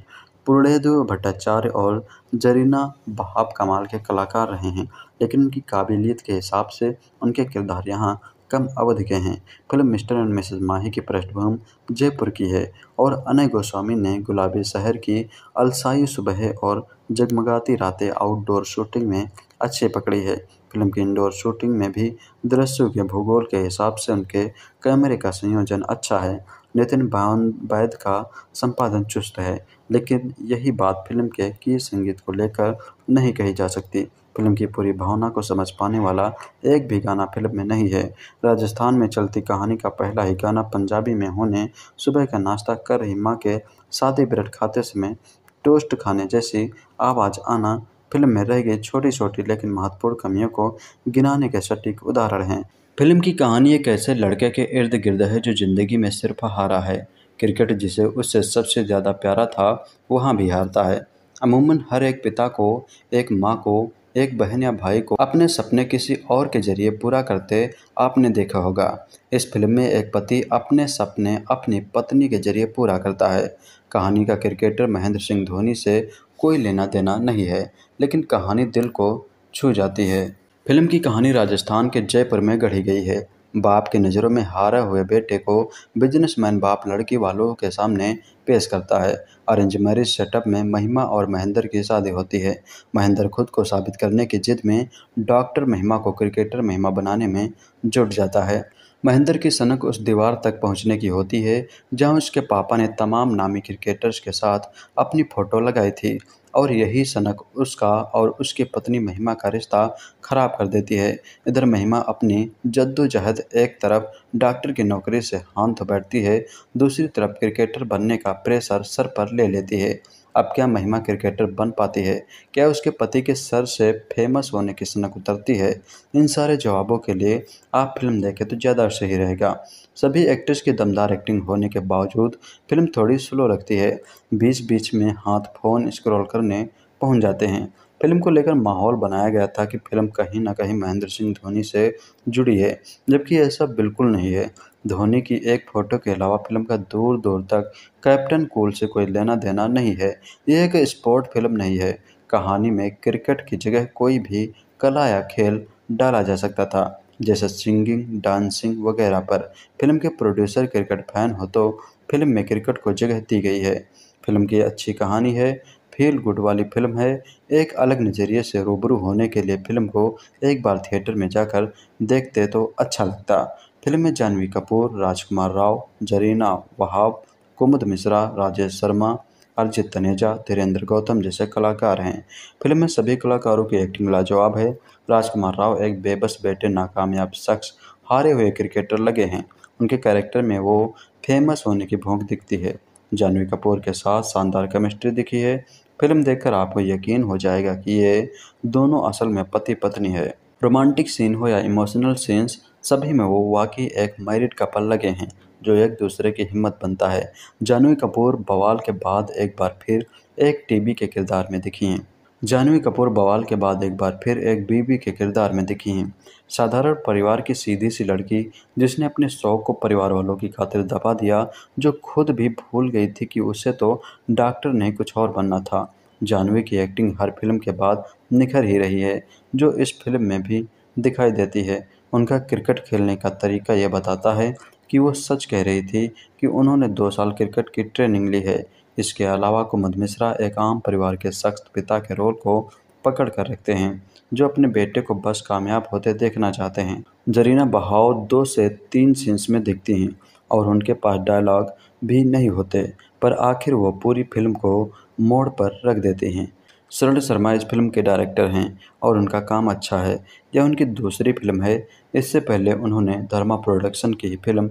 पूर्णदेव भट्टाचार्य और जरीना बहाब कमाल के कलाकार रहे हैं लेकिन उनकी काबिलियत के हिसाब से उनके किरदार यहाँ कम अवधि के हैं film Mr and Mrs Mahi की पृष्ठभूमि जयपुर की है और अनय गोस्वामी ने गुलाबी शहर की अलसाई सुबह और जगमगाती रातें आउटडोर शूटिंग में अच्छे पकड़ी है फिल्म की इंडोर शूटिंग में भी दृश्यों के भूगोल के हिसाब से उनके कैमरे का संयोजन अच्छा है नितिन भावन का संपादन चुस्त है लेकिन यही बात फिल्म के की संगीत को लेकर नहीं कही जा सकती फिल्म की पूरी भावना को समझ पाने वाला एक भी गाना फिल्म में नहीं है राजस्थान में चलती कहानी का पहला ही गाना पंजाबी में होने सुबह का नाश्ता कर रही माँ के सादे ब्रेड खाते समय टोस्ट खाने जैसी आवाज़ आना फिल्म में रह गई छोटी छोटी लेकिन महत्वपूर्ण कमियों को गिनाने के सटीक उदाहरण हैं फिल्म की कहानी एक ऐसे लड़के के इर्द गिर्द है जो ज़िंदगी में सिर्फ हारा है क्रिकेट जिसे उससे सबसे ज़्यादा प्यारा था वहाँ भी हारता है अमूमन हर एक पिता को एक माँ को एक बहन या भाई को अपने सपने किसी और के जरिए पूरा करते आपने देखा होगा इस फिल्म में एक पति अपने सपने अपनी पत्नी के जरिए पूरा करता है कहानी का क्रिकेटर महेंद्र सिंह धोनी से कोई लेना देना नहीं है लेकिन कहानी दिल को छू जाती है फिल्म की कहानी राजस्थान के जयपुर में गढ़ी गई है बाप की नज़रों में हारे हुए बेटे को बिजनेसमैन बाप लड़की वालों के सामने पेश करता है अरेंज मैरिज सेटअप में महिमा और महेंद्र की शादी होती है महेंद्र खुद को साबित करने की जिद में डॉक्टर महिमा को क्रिकेटर महिमा बनाने में जुट जाता है महेंद्र की सनक उस दीवार तक पहुंचने की होती है जहां उसके पापा ने तमाम नामी क्रिकेटर्स के साथ अपनी फ़ोटो लगाई थी और यही सनक उसका और उसकी पत्नी महिमा का रिश्ता खराब कर देती है इधर महिमा अपनी जद्दोजहद एक तरफ डॉक्टर की नौकरी से हाथ बैठती है दूसरी तरफ क्रिकेटर बनने का प्रेशर सर पर ले लेती है अब क्या महिमा क्रिकेटर बन पाती है क्या उसके पति के सर से फेमस होने की सनक उतरती है इन सारे जवाबों के लिए आप फिल्म देखें तो ज़्यादा सही रहेगा सभी एक्टर्स की दमदार एक्टिंग होने के बावजूद फिल्म थोड़ी स्लो लगती है बीच बीच में हाथ फ़ोन स्क्रॉल करने पहुंच जाते हैं फिल्म को लेकर माहौल बनाया गया था कि फिल्म कहीं ना कहीं महेंद्र सिंह धोनी से जुड़ी है जबकि ऐसा बिल्कुल नहीं है धोनी की एक फ़ोटो के अलावा फिल्म का दूर दूर तक कैप्टन कूल से कोई लेना देना नहीं है यह एक स्पोर्ट फिल्म नहीं है कहानी में क्रिकेट की जगह कोई भी कला या खेल डाला जा सकता था जैसे सिंगिंग डांसिंग वगैरह पर फिल्म के प्रोड्यूसर क्रिकेट फैन हो तो फिल्म में क्रिकेट को जगह दी गई है फिल्म की अच्छी कहानी है फील गुड वाली फिल्म है एक अलग नज़रिए से रूबरू होने के लिए फिल्म को एक बार थिएटर में जाकर देखते तो अच्छा लगता फिल्म में जानवी कपूर राजकुमार राव जरीना वहाब कुमुद मिश्रा राजेश शर्मा अर्जित तनेजा धीरेंद्र गौतम जैसे कलाकार हैं फिल्म में सभी कलाकारों की एक्टिंग लाजवाब है राजकुमार राव एक बेबस बैठे नाकामयाब शख्स हारे हुए क्रिकेटर लगे हैं उनके कैरेक्टर में वो फेमस होने की भूख दिखती है जानवी कपूर के साथ शानदार केमिस्ट्री दिखी है फिल्म देखकर आपको यकीन हो जाएगा कि ये दोनों असल में पति पत्नी है रोमांटिक सीन हो या इमोशनल सीन्स सभी में वो वाकई एक मैरिड कपल लगे हैं जो एक दूसरे की हिम्मत बनता है जानवी कपूर बवाल के बाद एक बार फिर एक टीवी के किरदार में दिखी हैं जानवी कपूर बवाल के बाद एक बार फिर एक बीवी के किरदार में दिखी हैं साधारण परिवार की सीधी सी लड़की जिसने अपने शौक को परिवार वालों की खातिर दबा दिया जो खुद भी भूल गई थी कि उसे तो डॉक्टर नहीं कुछ और बनना था जानवी की एक्टिंग हर फिल्म के बाद निखर ही रही है जो इस फिल्म में भी दिखाई देती है उनका क्रिकेट खेलने का तरीका यह बताता है कि वो सच कह रही थी कि उन्होंने दो साल क्रिकेट की ट्रेनिंग ली है इसके अलावा कुमद मिश्रा एक आम परिवार के सख्त पिता के रोल को पकड़ कर रखते हैं जो अपने बेटे को बस कामयाब होते देखना चाहते हैं जरीना बहाव दो से तीन सीन्स में दिखती हैं और उनके पास डायलॉग भी नहीं होते पर आखिर वो पूरी फिल्म को मोड़ पर रख देते हैं शरण शर्मा इस फिल्म के डायरेक्टर हैं और उनका काम अच्छा है यह उनकी दूसरी फिल्म है इससे पहले उन्होंने धर्मा प्रोडक्शन की ही फिल्म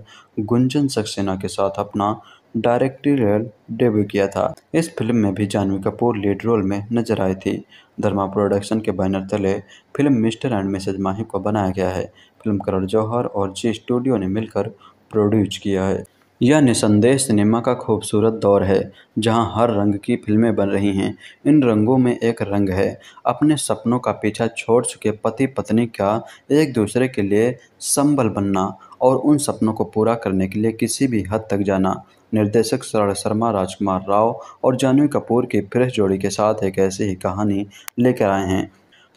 गुंजन सक्सेना के साथ अपना डायरेक्टोरियल डेब्यू किया था इस फिल्म में भी जानवी कपूर लीड रोल में नजर आई थी धर्मा प्रोडक्शन के बैनर तले film Mr and Mrs Mahi को बनाया गया है फिल्म करण जौहर और जी स्टूडियो ने मिलकर प्रोड्यूस किया है यह निसंदेह सिनेमा का खूबसूरत दौर है जहां हर रंग की फिल्में बन रही हैं इन रंगों में एक रंग है अपने सपनों का पीछा छोड़ चुके पति पत्नी का एक दूसरे के लिए संबल बनना और उन सपनों को पूरा करने के लिए किसी भी हद तक जाना निर्देशक शर्मा राजकुमार राव और जानवी कपूर की फ्रेश जोड़ी के साथ एक ऐसी ही कहानी लेकर आए हैं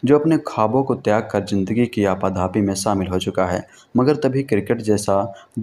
जो अपने ख्वाबों को त्याग कर जिंदगी की आपाधापी में शामिल हो चुका है मगर तभी क्रिकेट जैसा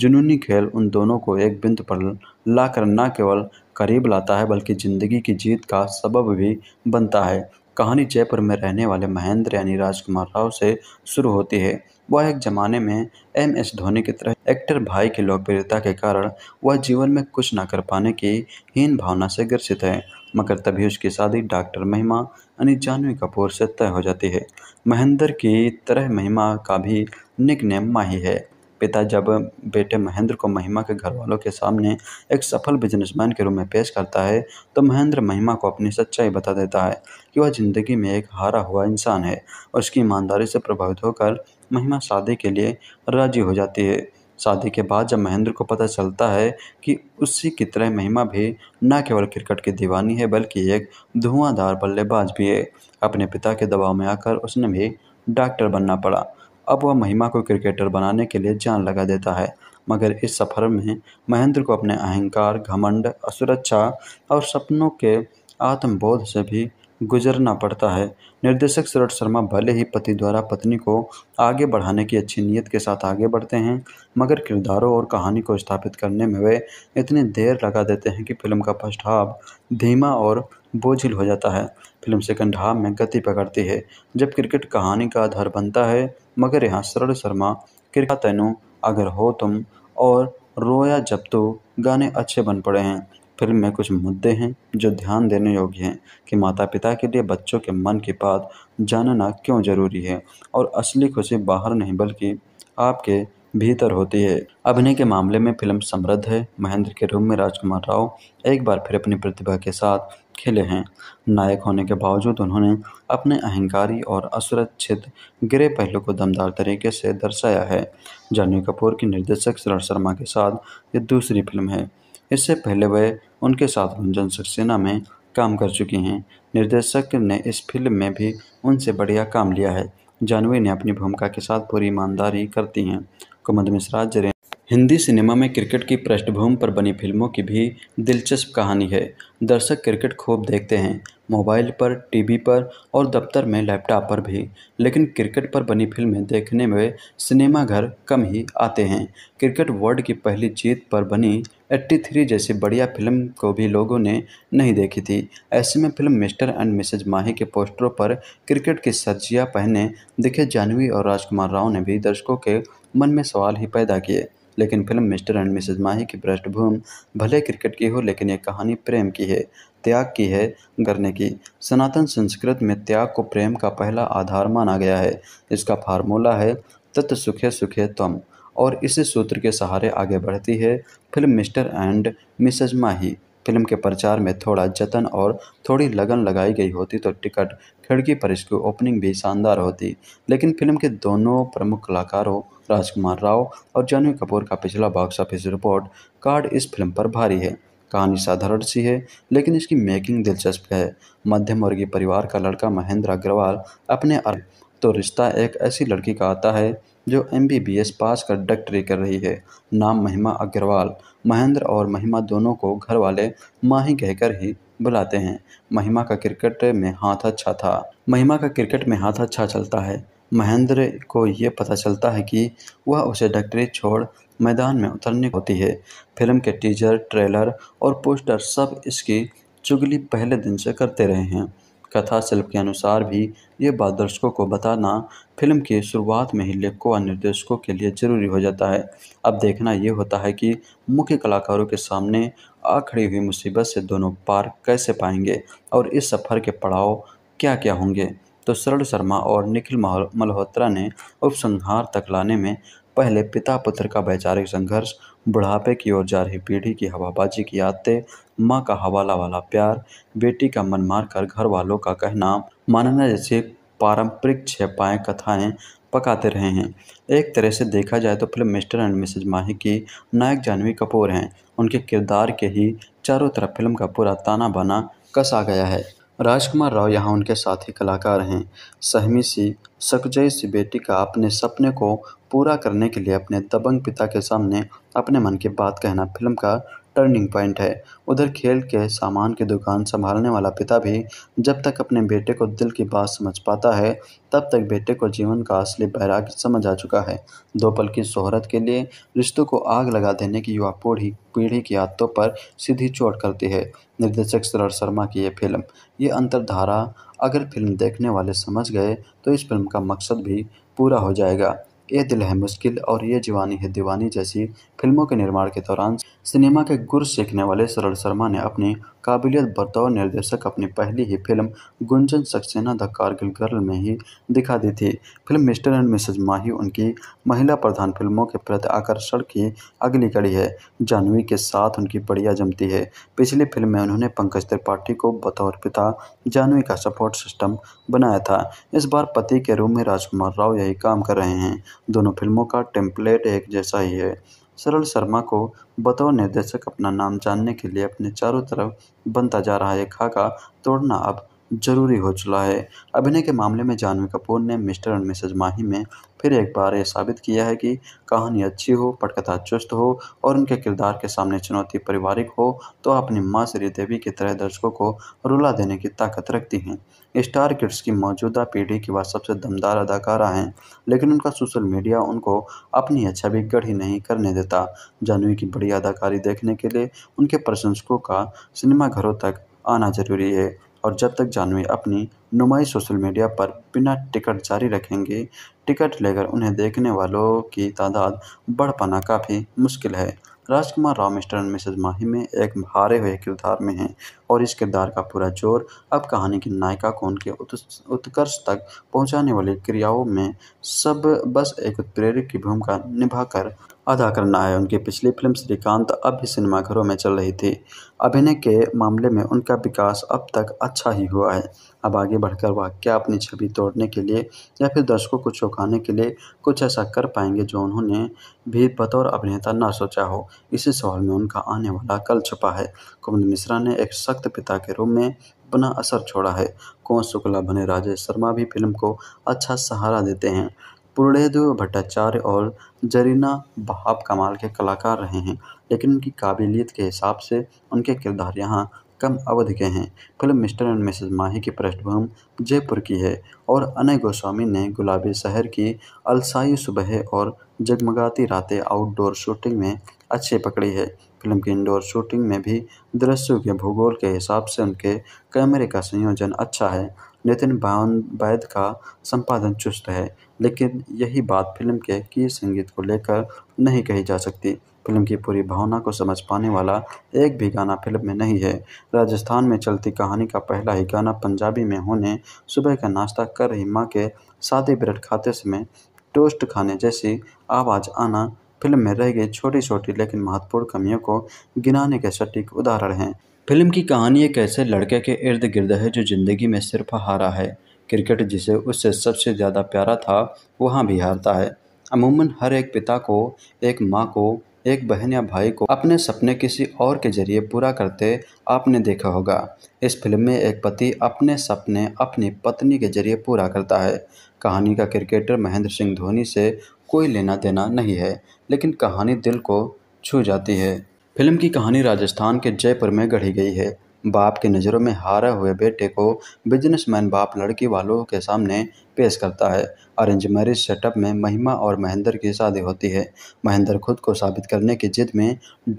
जुनूनी खेल उन दोनों को एक बिंदु पर लाकर न केवल करीब लाता है बल्कि ज़िंदगी की जीत का सबब भी बनता है कहानी जयपुर में रहने वाले महेंद्र यानी राजकुमार राव से शुरू होती है वह एक ज़माने में एम एस धोनी की तरह एक्टर भाई की लोकप्रियता के कारण वह जीवन में कुछ न कर पाने की हीन भावना से ग्रसित है मगर तभी उसकी शादी डॉक्टर महिमा यानी जानवी कपूर से तय हो जाती है महेंद्र की तरह महिमा का भी निक नेम माही है पिता जब बेटे महेंद्र को महिमा के घर वालों के सामने एक सफल बिजनेसमैन के रूप में पेश करता है तो महेंद्र महिमा को अपनी सच्चाई बता देता है कि वह ज़िंदगी में एक हारा हुआ इंसान है और उसकी ईमानदारी से प्रभावित होकर महिमा शादी के लिए राजी हो जाती है शादी के बाद जब महेंद्र को पता चलता है कि उसी की तरह महिमा भी न केवल क्रिकेट की दीवानी है बल्कि एक धुआंधार बल्लेबाज भी है अपने पिता के दबाव में आकर उसने भी डॉक्टर बनना पड़ा अब वह महिमा को क्रिकेटर बनाने के लिए जान लगा देता है मगर इस सफ़र में महेंद्र को अपने अहंकार घमंड असुरक्षा और सपनों के आत्मबोध से भी गुजरना पड़ता है निर्देशक सूरज शर्मा भले ही पति द्वारा पत्नी को आगे बढ़ाने की अच्छी नीयत के साथ आगे बढ़ते हैं मगर किरदारों और कहानी को स्थापित करने में वे इतनी देर लगा देते हैं कि फिल्म का फर्स्ट हाफ धीमा और बोझिल हो जाता है फिल्म सेकंड हाफ में गति पकड़ती है जब क्रिकेट कहानी का आधार बनता है मगर यहाँ शरण शर्मा क्रिका तैनू अगर हो तुम और रोया जब तो गाने अच्छे बन पड़े हैं फिल्म में कुछ मुद्दे हैं जो ध्यान देने योग्य हैं कि माता पिता के लिए बच्चों के मन की बात जानना क्यों ज़रूरी है और असली खुशी बाहर नहीं बल्कि आपके भीतर होती है अभिनय के मामले में फिल्म समृद्ध है महेंद्र के रूप में राजकुमार राव एक बार फिर अपनी प्रतिभा के साथ खिले हैं नायक होने के बावजूद उन्होंने अपने अहंकारी और असुरक्षित गिरे पहलू को दमदार तरीके से दर्शाया है जानवी कपूर की निर्देशक शरण शर्मा के साथ ये दूसरी फिल्म है इससे पहले वह उनके साथ गुंजन सक्सेना में काम कर चुकी हैं निर्देशक ने इस फिल्म में भी उनसे बढ़िया काम लिया है जानवी ने अपनी भूमिका के साथ पूरी ईमानदारी करती हैं कुमद मिश्रा जरे हिंदी सिनेमा में क्रिकेट की पृष्ठभूमि पर बनी फिल्मों की भी दिलचस्प कहानी है दर्शक क्रिकेट खूब देखते हैं मोबाइल पर टीवी पर और दफ्तर में लैपटॉप पर भी लेकिन क्रिकेट पर बनी फिल्में देखने में सिनेमाघर कम ही आते हैं क्रिकेट वर्ल्ड की पहली जीत पर बनी एट्टी थ्री जैसी बढ़िया फिल्म को भी लोगों ने नहीं देखी थी ऐसे में film Mr and Mrs Mahi के पोस्टरों पर क्रिकेट की सर्जिया पहने दिखे जाह्नवी और राजकुमार राव ने भी दर्शकों के मन में सवाल ही पैदा किए लेकिन film Mr and Mrs Mahi की पृष्ठभूमि भले क्रिकेट की हो लेकिन एक कहानी प्रेम की है त्याग की है करने की सनातन संस्कृत में त्याग को प्रेम का पहला आधार माना गया है इसका फार्मूला है तत् सुखे सुखे तम और इस सूत्र के सहारे आगे बढ़ती है film Mr and Mrs Mahi film के प्रचार में थोड़ा जतन और थोड़ी लगन लगाई गई होती तो टिकट खिड़की पर इसकी ओपनिंग भी शानदार होती लेकिन फिल्म के दोनों प्रमुख कलाकारों राजकुमार राव और जानवी कपूर का पिछला बॉक्स ऑफिस रिपोर्ट कार्ड इस फिल्म पर भारी है कहानी साधारण सी है लेकिन इसकी मेकिंग दिलचस्प है मध्यम वर्गीय परिवार का लड़का महेंद्र अग्रवाल अपने तो रिश्ता एक ऐसी लड़की का आता है जो एस पास कर डॉक्टरी कर रही है नाम महिमा अग्रवाल महेंद्र और महिमा दोनों को घर वाले माँ ही कहकर ही बुलाते हैं महिमा का क्रिकेट में हाथ अच्छा था महिमा का क्रिकेट में हाथ अच्छा चलता है महेंद्र को ये पता चलता है कि वह उसे डॉक्टरी छोड़ मैदान में उतरने होती है फिल्म के टीजर ट्रेलर और पोस्टर सब इसकी चुगली पहले दिन से करते रहे हैं कथा शिल्प के अनुसार भी ये बात दर्शकों को बताना फिल्म की शुरुआत में ही लेखकों और निर्देशकों के लिए जरूरी हो जाता है अब देखना ये होता है कि मुख्य कलाकारों के सामने आ खड़ी हुई मुसीबत से दोनों पार कैसे पाएंगे और इस सफ़र के पड़ाव क्या क्या होंगे तो शरण शर्मा और निखिल मल्होत्रा ने उपसंहार तक लाने में पहले पिता पुत्र का वैचारिक संघर्ष बुढ़ापे की ओर जा रही पीढ़ी की हवाबाजी की आदतें माँ का हवाला वाला प्यार बेटी का मन मार कर घर वालों का कहना मानना जैसे पारंपरिक छेपाएँ कथाएं पकाते रहे हैं एक तरह से देखा जाए तो film Mr and Mrs Mahi की नायक जानवी कपूर हैं उनके किरदार के ही चारों तरफ फिल्म का पूरा ताना बाना कसा गया है राजकुमार राव यहाँ उनके साथी कलाकार हैं सहमी सी सकजय सी बेटी का अपने सपने को पूरा करने के लिए अपने दबंग पिता के सामने अपने मन की बात कहना फिल्म का टर्निंग पॉइंट है उधर खेल के सामान की दुकान संभालने वाला पिता भी जब तक अपने बेटे को दिल की बात समझ पाता है तब तक बेटे को जीवन का असली बैराग समझ आ चुका है दो पल की शोहरत के लिए रिश्तों को आग लगा देने की युवा पीढ़ी पीढ़ी की आदतों पर सीधी चोट करती है निर्देशक शरद शर्मा की ये फिल्म ये अंतरधारा अगर फिल्म देखने वाले समझ गए तो इस फिल्म का मकसद भी पूरा हो जाएगा ये दिल है मुश्किल और ये जवानी है दीवानी जैसी फिल्मों के निर्माण के दौरान सिनेमा के गुर सीखने वाले सरल शर्मा ने अपनी काबिलियत बतौर निर्देशक अपनी पहली ही film Gunjan Saxena the Kargil girl में ही दिखा दी थी film Mr and Mrs Mahi उनकी महिला प्रधान फिल्मों के प्रति आकर्षण की अगली कड़ी है जानवी के साथ उनकी बढ़िया जमती है पिछली फिल्म में उन्होंने पंकज त्रिपाठी को बतौर पिता जानवी का सपोर्ट सिस्टम बनाया था इस बार पति के रूप में राजकुमार राव यही काम कर रहे हैं दोनों फिल्मों का टेम्पलेट एक जैसा ही है सरल शर्मा को बतौर निर्देशक अपना नाम जानने के लिए अपने चारों तरफ बनता जा रहा है खाका तोड़ना अब जरूरी हो चला है अभिनय के मामले में जानवी कपूर ने मिस्टर एंड मिसेज माही में फिर एक बार ये साबित किया है कि कहानी अच्छी हो पटकथा चुस्त हो और उनके किरदार के सामने चुनौती पारिवारिक हो तो अपनी माँ श्रीदेवी की तरह दर्शकों को रुला देने की ताकत रखती हैं स्टार किड्स की मौजूदा पीढ़ी की वह सबसे दमदार अदाकारा हैं लेकिन उनका सोशल मीडिया उनको अपनी अच्छा भी गढ़ी नहीं करने देता जानवी की बड़ी अदाकारी देखने के लिए उनके प्रशंसकों का सिनेमाघरों तक आना जरूरी है और जब तक जानवी अपनी नुमाई सोशल मीडिया पर बिना टिकट जारी रखेंगे टिकट लेकर उन्हें देखने वालों की तादाद बढ़ पाना काफ़ी मुश्किल है राजकुमार Rao Mr and Mrs Mahi में एक हारे हुए किरदार में हैं और इस किरदार का पूरा जोर अब कहानी की नायिका को उनके उत्कर्ष तक पहुंचाने वाली क्रियाओं में सब बस एक उत्प्रेरक की भूमिका निभाकर अदा करना है उनकी पिछली फिल्म श्रीकांत अब भी सिनेमाघरों में चल रही थी अभिनय के मामले में उनका विकास अब तक अच्छा ही हुआ है अब आगे बढ़कर वह क्या अपनी छवि तोड़ने के लिए या फिर दर्शकों को चौंकाने के लिए कुछ ऐसा कर पाएंगे जो उन्होंने भी बतौर अभिनेता ना सोचा हो इसी सवाल में उनका आने वाला कल छुपा है कुमार मिश्रा ने एक सख्त पिता के रूप में अपना असर छोड़ा है कौन शुक्ला बने राजेश शर्मा भी फिल्म को अच्छा सहारा देते हैं पूर्णदेव भट्टाचार्य और जरीना बहाब कमाल के कलाकार रहे हैं लेकिन उनकी काबिलियत के हिसाब से उनके किरदार यहाँ कम अवधि के हैं film Mr and Mrs Mahi की पृष्ठभूमि जयपुर की है और अनय गोस्वामी ने गुलाबी शहर की अलसाई सुबह और जगमगाती रातें आउटडोर शूटिंग में अच्छी पकड़ी है फिल्म की इंडोर शूटिंग में भी दृश्यों के भूगोल के हिसाब से उनके कैमरे का संयोजन अच्छा है नितिन भावन का संपादन चुस्त है लेकिन यही बात फिल्म के की संगीत को लेकर नहीं कही जा सकती फिल्म की पूरी भावना को समझ पाने वाला एक भी गाना फिल्म में नहीं है राजस्थान में चलती कहानी का पहला ही गाना पंजाबी में होने सुबह का नाश्ता कर रही माँ के सादे ब्रेड खाते समय टोस्ट खाने जैसी आवाज़ आना फिल्म में रह गई छोटी छोटी लेकिन महत्वपूर्ण कमियों को गिनाने के सटीक उदाहरण हैं फिल्म की कहानी एक ऐसे लड़के के इर्द गिर्द है जो ज़िंदगी में सिर्फ हारा है क्रिकेट जिसे उससे सबसे ज़्यादा प्यारा था वहाँ भी हारता है अमूमन हर एक पिता को एक माँ को एक बहन या भाई को अपने सपने किसी और के जरिए पूरा करते आपने देखा होगा इस फिल्म में एक पति अपने सपने अपनी पत्नी के जरिए पूरा करता है कहानी का क्रिकेटर महेंद्र सिंह धोनी से कोई लेना देना नहीं है लेकिन कहानी दिल को छू जाती है फिल्म की कहानी राजस्थान के जयपुर में गढ़ी गई है बाप की नज़रों में हारे हुए बेटे को बिजनेसमैन बाप लड़की वालों के सामने पेश करता है अरेंज मैरिज सेटअप में महिमा और महेंद्र की शादी होती है महेंद्र खुद को साबित करने की जिद में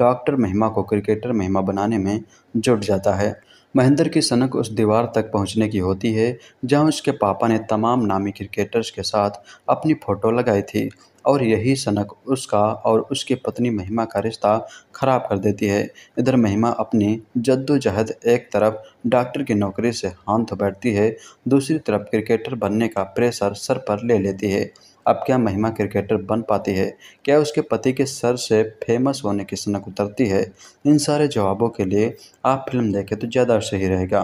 डॉक्टर महिमा को क्रिकेटर महिमा बनाने में जुट जाता है महेंद्र की सनक उस दीवार तक पहुंचने की होती है जहां उसके पापा ने तमाम नामी क्रिकेटर्स के साथ अपनी फ़ोटो लगाई थी और यही सनक उसका और उसकी पत्नी महिमा का रिश्ता खराब कर देती है इधर महिमा अपनी जद्दोजहद एक तरफ डॉक्टर की नौकरी से हाथ बैठती है दूसरी तरफ क्रिकेटर बनने का प्रेशर सर पर ले लेती है अब क्या महिमा क्रिकेटर बन पाती है क्या उसके पति के सर से फेमस होने की सनक उतरती है इन सारे जवाबों के लिए आप फिल्म देखें तो ज़्यादा सही रहेगा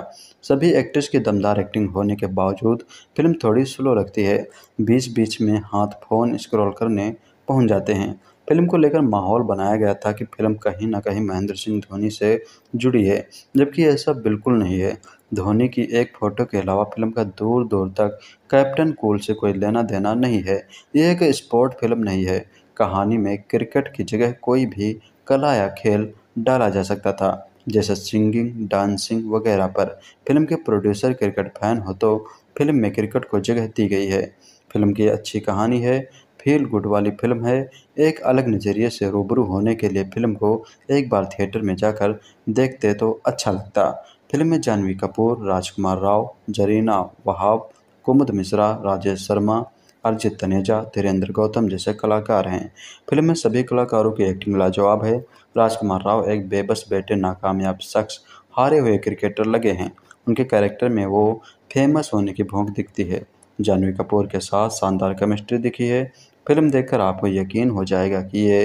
सभी एक्ट्रेस की दमदार एक्टिंग होने के बावजूद फिल्म थोड़ी स्लो लगती है बीच बीच में हाथ फ़ोन स्क्रॉल करने पहुंच जाते हैं फिल्म को लेकर माहौल बनाया गया था कि फिल्म कहीं ना कहीं महेंद्र सिंह धोनी से जुड़ी है जबकि ऐसा बिल्कुल नहीं है धोनी की एक फोटो के अलावा फिल्म का दूर दूर तक कैप्टन कूल से कोई लेना देना नहीं है ये एक स्पोर्ट फिल्म नहीं है कहानी में क्रिकेट की जगह कोई भी कला या खेल डाला जा सकता था जैसे सिंगिंग डांसिंग वगैरह पर फिल्म के प्रोड्यूसर क्रिकेट फैन हो तो फिल्म में क्रिकेट को जगह दी गई है फिल्म की अच्छी कहानी है फील गुड वाली फिल्म है एक अलग नज़रिए से रूबरू होने के लिए फिल्म को एक बार थिएटर में जाकर देखते तो अच्छा लगता फिल्म में जाह्नवी कपूर राजकुमार राव जरीना वहाब कुमुद मिश्रा राजेश शर्मा अर्जित तनेजा धीरेन्द्र गौतम जैसे कलाकार हैं फिल्म में सभी कलाकारों की एक्टिंग लाजवाब है राजकुमार राव एक बेबस बेटे नाकामयाब शख्स हारे हुए क्रिकेटर लगे हैं उनके कैरेक्टर में वो फेमस होने की भूख दिखती है जानवी कपूर के साथ शानदार केमिस्ट्री दिखी है फिल्म देखकर आपको यकीन हो जाएगा कि ये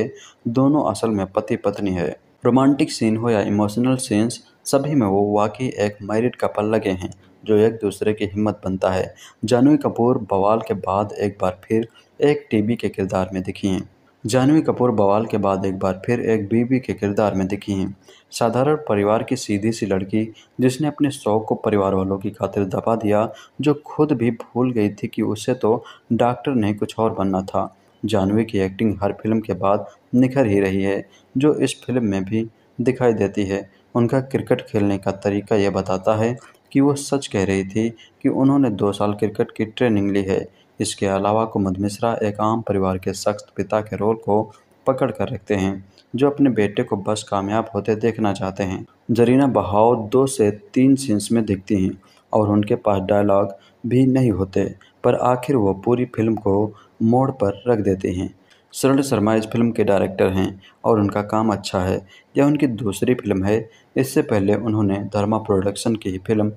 दोनों असल में पति पत्नी है रोमांटिक सीन हो या इमोशनल सीन्स सभी में वो वाकई एक मैरिड कपल लगे हैं जो एक दूसरे की हिम्मत बनता है जानवी कपूर बवाल के बाद एक बार फिर एक टीबी के किरदार में दिखी हैं जानवी कपूर बवाल के बाद एक बार फिर एक बीबी के किरदार में दिखी हैं साधारण परिवार की सीधी सी लड़की जिसने अपने शौक को परिवार वालों की खातिर दबा दिया जो खुद भी भूल गई थी कि उसे तो डॉक्टर नहीं कुछ और बनना था जानवी की एक्टिंग हर फिल्म के बाद निखर ही रही है जो इस फिल्म में भी दिखाई देती है उनका क्रिकेट खेलने का तरीका यह बताता है कि वो सच कह रही थी कि उन्होंने दो साल क्रिकेट की ट्रेनिंग ली है इसके अलावा कुमद मिश्रा एक आम परिवार के सख्त पिता के रोल को पकड़ कर रखते हैं जो अपने बेटे को बस कामयाब होते देखना चाहते हैं जरीना बहाव दो से तीन सीन्स में दिखती हैं और उनके पास डायलॉग भी नहीं होते पर आखिर वो पूरी फिल्म को मोड़ पर रख देते हैं शरण शर्मा इस फिल्म के डायरेक्टर हैं और उनका काम अच्छा है यह उनकी दूसरी फिल्म है इससे पहले उन्होंने धर्मा प्रोडक्शन की फिल्म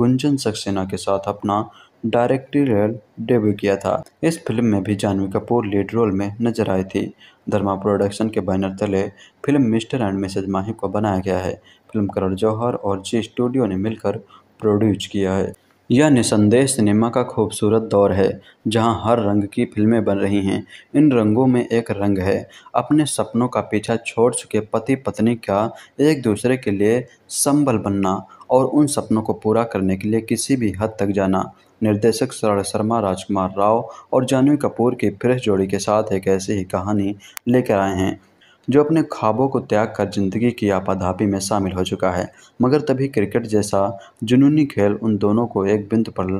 गुंजन सक्सेना के साथ अपना डायरेक्टोरियल डेब्यू किया था इस फिल्म में भी जानवी कपूर लीड रोल में नजर आई थी धर्मा प्रोडक्शन के बैनर तले film Mr and Mrs Mahi को बनाया गया है फिल्म करण जौहर और जी स्टूडियो ने मिलकर प्रोड्यूस किया है यह निसंदेह सिनेमा का खूबसूरत दौर है जहां हर रंग की फिल्में बन रही हैं इन रंगों में एक रंग है अपने सपनों का पीछा छोड़ चुके पति पत्नी का एक दूसरे के लिए संबल बनना और उन सपनों को पूरा करने के लिए किसी भी हद तक जाना निर्देशक शरण शर्मा राजकुमार राव और जानवी कपूर की फ्रेश जोड़ी के साथ एक ऐसी ही कहानी लेकर आए हैं जो अपने ख्वाबों को त्याग कर ज़िंदगी की आपाधापी में शामिल हो चुका है मगर तभी क्रिकेट जैसा जुनूनी खेल उन दोनों को एक बिंदु पर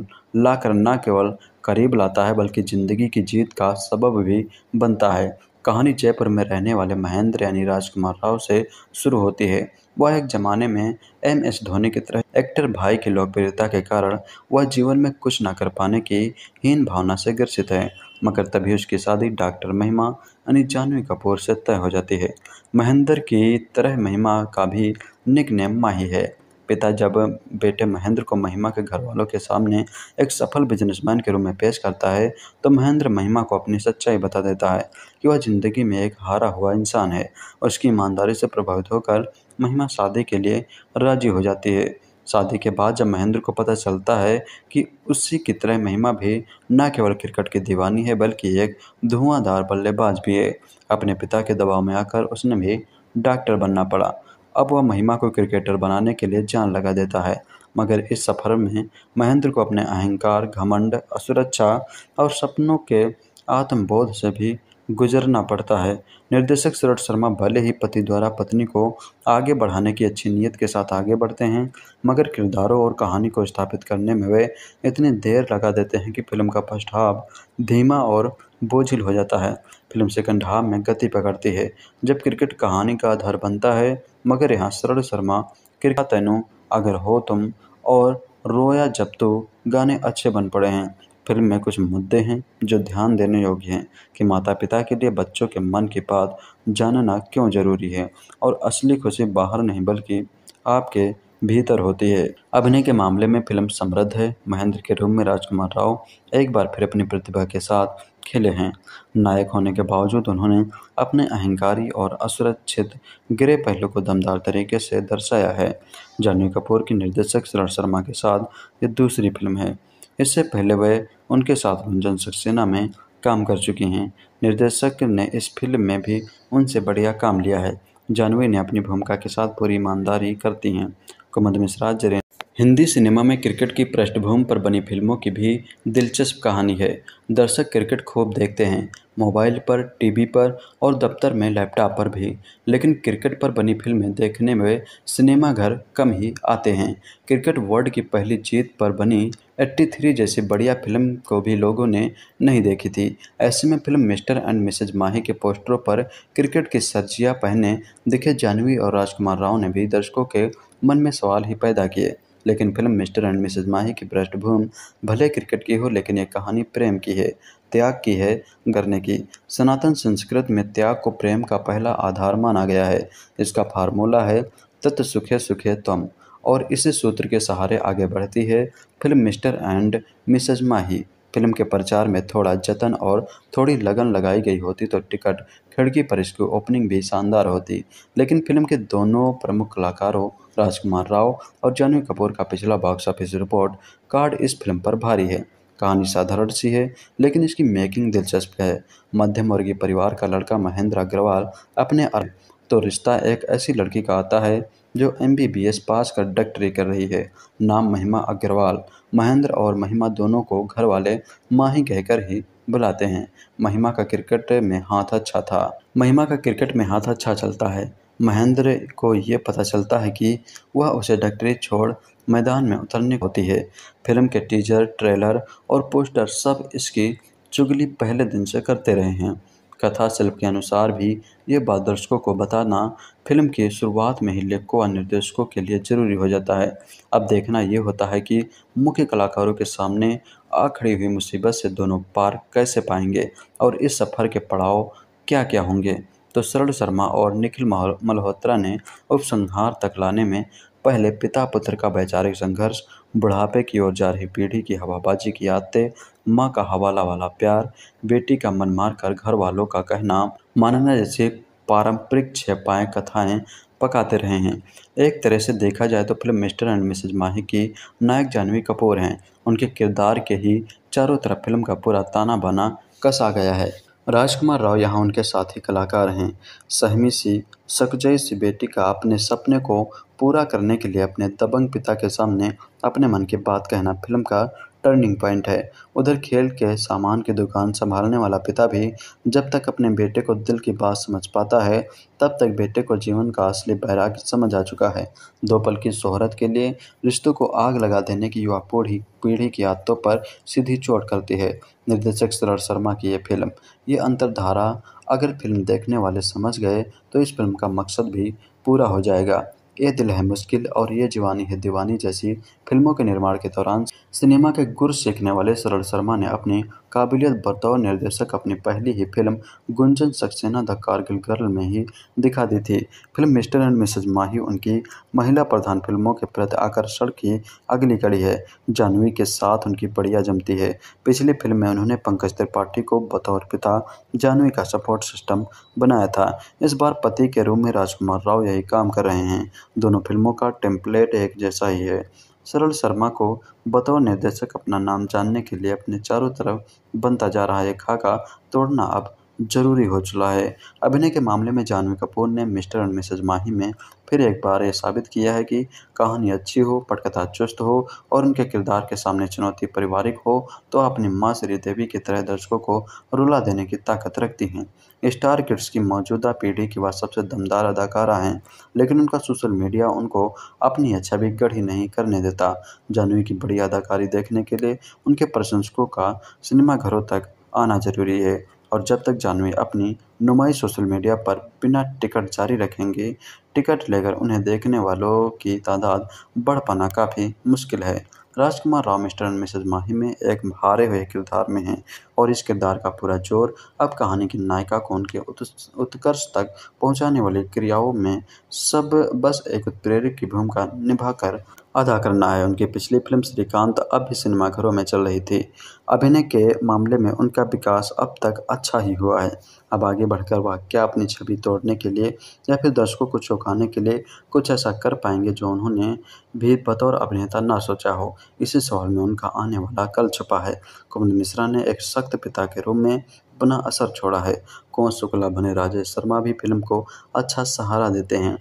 लाकर न केवल करीब लाता है बल्कि ज़िंदगी की जीत का सबब भी बनता है कहानी जयपुर में रहने वाले महेंद्र यानी राजकुमार राव से शुरू होती है वह एक ज़माने में एम एस धोनी की तरह एक्टर भाई की लोकप्रियता के कारण वह जीवन में कुछ ना कर पाने की हीन भावना से ग्रसित है मगर तभी उसकी शादी डॉक्टर महिमा अनिचानवे कपूर से तय हो जाती है महेंद्र की तरह महिमा का भी निक नेम माही है पिता जब बेटे महेंद्र को महिमा के घर वालों के सामने एक सफल बिजनेसमैन के रूप में पेश करता है तो महेंद्र महिमा को अपनी सच्चाई बता देता है कि वह ज़िंदगी में एक हारा हुआ इंसान है उसकी ईमानदारी से प्रभावित होकर महिमा शादी के लिए राजी हो जाती है शादी के बाद जब महेंद्र को पता चलता है कि उसी की तरह महिमा भी न केवल क्रिकेट की दीवानी है बल्कि एक धुआंधार बल्लेबाज भी है अपने पिता के दबाव में आकर उसने भी डॉक्टर बनना पड़ा अब वह महिमा को क्रिकेटर बनाने के लिए जान लगा देता है मगर इस सफ़र में महेंद्र को अपने अहंकार घमंड असुरक्षा और सपनों के आत्मबोध से भी गुजरना पड़ता है निर्देशक सूरज शर्मा भले ही पति द्वारा पत्नी को आगे बढ़ाने की अच्छी नीयत के साथ आगे बढ़ते हैं मगर किरदारों और कहानी को स्थापित करने में वे इतनी देर लगा देते हैं कि फिल्म का फर्स्ट हाफ धीमा और बोझिल हो जाता है फिल्म सेकंड हाफ में गति पकड़ती है जब क्रिकेट कहानी का आधार बनता है मगर यहाँ शरण शर्मा क्रिका तैनू अगर हो तुम और रोया जब तो गाने अच्छे बन पड़े हैं फिल्म में कुछ मुद्दे हैं जो ध्यान देने योग्य हैं कि माता पिता के लिए बच्चों के मन के बात जानना क्यों ज़रूरी है और असली खुशी बाहर नहीं बल्कि आपके भीतर होती है अभिनय के मामले में फिल्म समृद्ध है महेंद्र के रूप में राजकुमार राव एक बार फिर अपनी प्रतिभा के साथ खिले हैं नायक होने के बावजूद उन्होंने अपने अहंकारी और असुरक्षित गिरे पहलू को दमदार तरीके से दर्शाया है जानवी कपूर की निर्देशक शरण शर्मा के साथ ये दूसरी फिल्म है इससे पहले वह उनके साथ गुंजन सक्सेना में काम कर चुकी हैं निर्देशक ने इस फिल्म में भी उनसे बढ़िया काम लिया है जानवी ने अपनी भूमिका के साथ पूरी ईमानदारी करती हैं कुमद मिश्रा जरे हिंदी सिनेमा में क्रिकेट की पृष्ठभूमि पर बनी फिल्मों की भी दिलचस्प कहानी है दर्शक क्रिकेट खूब देखते हैं मोबाइल पर टीवी पर और दफ्तर में लैपटॉप पर भी लेकिन क्रिकेट पर बनी फिल्में देखने में सिनेमा घर कम ही आते हैं क्रिकेट वर्ल्ड की पहली जीत पर बनी एट्टी थ्री जैसी बढ़िया फिल्म को भी लोगों ने नहीं देखी थी ऐसे में film Mr and Mrs Mahi के पोस्टरों पर क्रिकेट की सर्जिया पहने दिखे जानवी और राजकुमार राव ने भी दर्शकों के मन में सवाल ही पैदा किए लेकिन film Mr and Mrs Mahi की पृष्ठभूमि भले क्रिकेट की हो लेकिन यह कहानी प्रेम की है त्याग की है करने की सनातन संस्कृत में त्याग को प्रेम का पहला आधार माना गया है इसका फार्मूला है तत् सुखे सुखे तम और इस सूत्र के सहारे आगे बढ़ती है film Mr and Mrs Mahi film के प्रचार में थोड़ा जतन और थोड़ी लगन लगाई गई होती तो टिकट खिड़की पर इसकी ओपनिंग भी शानदार होती लेकिन फिल्म के दोनों प्रमुख कलाकारों राजकुमार राव और जानवी कपूर का पिछला बॉक्स ऑफिस रिपोर्ट कार्ड इस फिल्म पर भारी है कहानी साधारण सी है लेकिन इसकी मेकिंग दिलचस्प है मध्यम वर्गीय परिवार का लड़का महेंद्र अग्रवाल अपने तो रिश्ता एक ऐसी लड़की का आता है जो एस पास कर डॉक्टरी कर रही है नाम महिमा अग्रवाल महेंद्र और महिमा दोनों को घर वाले माँ ही कहकर ही बुलाते हैं महिमा का क्रिकेट में हाथ अच्छा था महिमा का क्रिकेट में हाथ अच्छा चलता है महेंद्र को ये पता चलता है कि वह उसे डॉक्टरी छोड़ मैदान में उतरने होती है फिल्म के टीजर ट्रेलर और पोस्टर सब इसकी चुगली पहले दिन से करते रहे हैं कथा शिल्प के अनुसार भी ये बात दर्शकों को बताना फिल्म की शुरुआत में ही लेखकों और निर्देशकों के लिए जरूरी हो जाता है अब देखना ये होता है कि मुख्य कलाकारों के सामने आ खड़ी हुई मुसीबत से दोनों पार कैसे पाएंगे और इस सफ़र के पड़ाव क्या क्या होंगे तो शरण शर्मा और निखिल मल्होत्रा ने उपसंहार तक लाने में पहले पिता पुत्र का वैचारिक संघर्ष बुढ़ापे की ओर जा रही पीढ़ी की हवाबाजी की आदतें माँ का हवाला वाला प्यार बेटी का मन मारकर घर वालों का कहना मानना जैसे पारंपरिक छपाएँ कथाएँ पकाते रहे हैं एक तरह से देखा जाए तो film Mr and Mrs Mahi की नायक जानवी कपूर हैं उनके किरदार के ही चारों तरफ फिल्म का पूरा ताना बाना कसा गया है राजकुमार राव यहाँ उनके साथ ही कलाकार हैं सहमी सी सकजय सी बेटी का अपने सपने को पूरा करने के लिए अपने दबंग पिता के सामने अपने मन की बात कहना फिल्म का टर्निंग पॉइंट है उधर खेल के सामान की दुकान संभालने वाला पिता भी जब तक अपने बेटे को दिल की बात समझ पाता है तब तक बेटे को जीवन का असली बैराग समझ आ चुका है दो पल की शोहरत के लिए रिश्तों को आग लगा देने की युवा पीढ़ी पीढ़ी की आदतों पर सीधी चोट करती है निर्देशक सरल शर्मा की यह फिल्म ये अंतरधारा अगर फिल्म देखने वाले समझ गए तो इस फिल्म का मकसद भी पूरा हो जाएगा ये दिल है मुश्किल और ये जीवानी है दीवानी जैसी फिल्मों के निर्माण के दौरान सिनेमा के गुर सीखने वाले सरल शर्मा ने अपनी काबिलियत बतौर निर्देशक अपनी पहली ही film Gunjan Saxena the Kargil girl में ही दिखा दी थी film Mr and Mrs Mahi उनकी महिला प्रधान फिल्मों के प्रति आकर्षण की अगली कड़ी है जानवी के साथ उनकी बढ़िया जमती है पिछली फिल्म में उन्होंने पंकज त्रिपाठी को बतौर पिता जानवी का सपोर्ट सिस्टम बनाया था इस बार पति के रूप में राजकुमार राव यही काम कर रहे हैं दोनों फिल्मों का टेम्पलेट एक जैसा ही है सरल शर्मा को बतौर निर्देशक अपना नाम जानने के लिए अपने चारों तरफ बनता जा रहा है खाका तोड़ना अब जरूरी हो चला है अभिनय के मामले में जानवी कपूर ने मिस्टर एंड मिसेज माही में फिर एक बार ये साबित किया है कि कहानी अच्छी हो पटकथा चुस्त हो और उनके किरदार के सामने चुनौती पारिवारिक हो तो अपनी माँ श्रीदेवी की तरह दर्शकों को रुला देने की ताकत रखती हैं स्टार किड्स की मौजूदा पीढ़ी की वह सबसे दमदार अदाकारा हैं लेकिन उनका सोशल मीडिया उनको अपनी अच्छा भी गढ़ी नहीं करने देता जानवी की बड़ी अदाकारी देखने के लिए उनके प्रशंसकों का सिनेमाघरों तक आना जरूरी है और जब तक जानवी अपनी नुमाई सोशल मीडिया पर बिना टिकट जारी रखेंगे टिकट लेकर उन्हें देखने वालों की तादाद बढ़ पाना काफ़ी मुश्किल है राजकुमार Rao Mr and Mrs Mahi में एक हारे हुए किरदार में हैं और इस किरदार का पूरा जोर अब कहानी की नायिका को उनके उत्कर्ष तक पहुंचाने वाली क्रियाओं में सब बस एक उत्प्रेरक की भूमिका निभाकर अदा करना है उनकी पिछली फिल्म श्रीकांत अब भी सिनेमाघरों में चल रही थी अभिनय के मामले में उनका विकास अब तक अच्छा ही हुआ है अब आगे बढ़कर वह क्या अपनी छवि तोड़ने के लिए या फिर दर्शकों को चौंकाने के लिए कुछ ऐसा कर पाएंगे जो उन्होंने भी बतौर अभिनेता ना सोचा हो इसी सवाल में उनका आने वाला कल छुपा है कुमार मिश्रा ने एक सख्त पिता के रूप में अपना असर छोड़ा है कौन शुक्ला बने राजेश शर्मा भी फिल्म को अच्छा सहारा देते हैं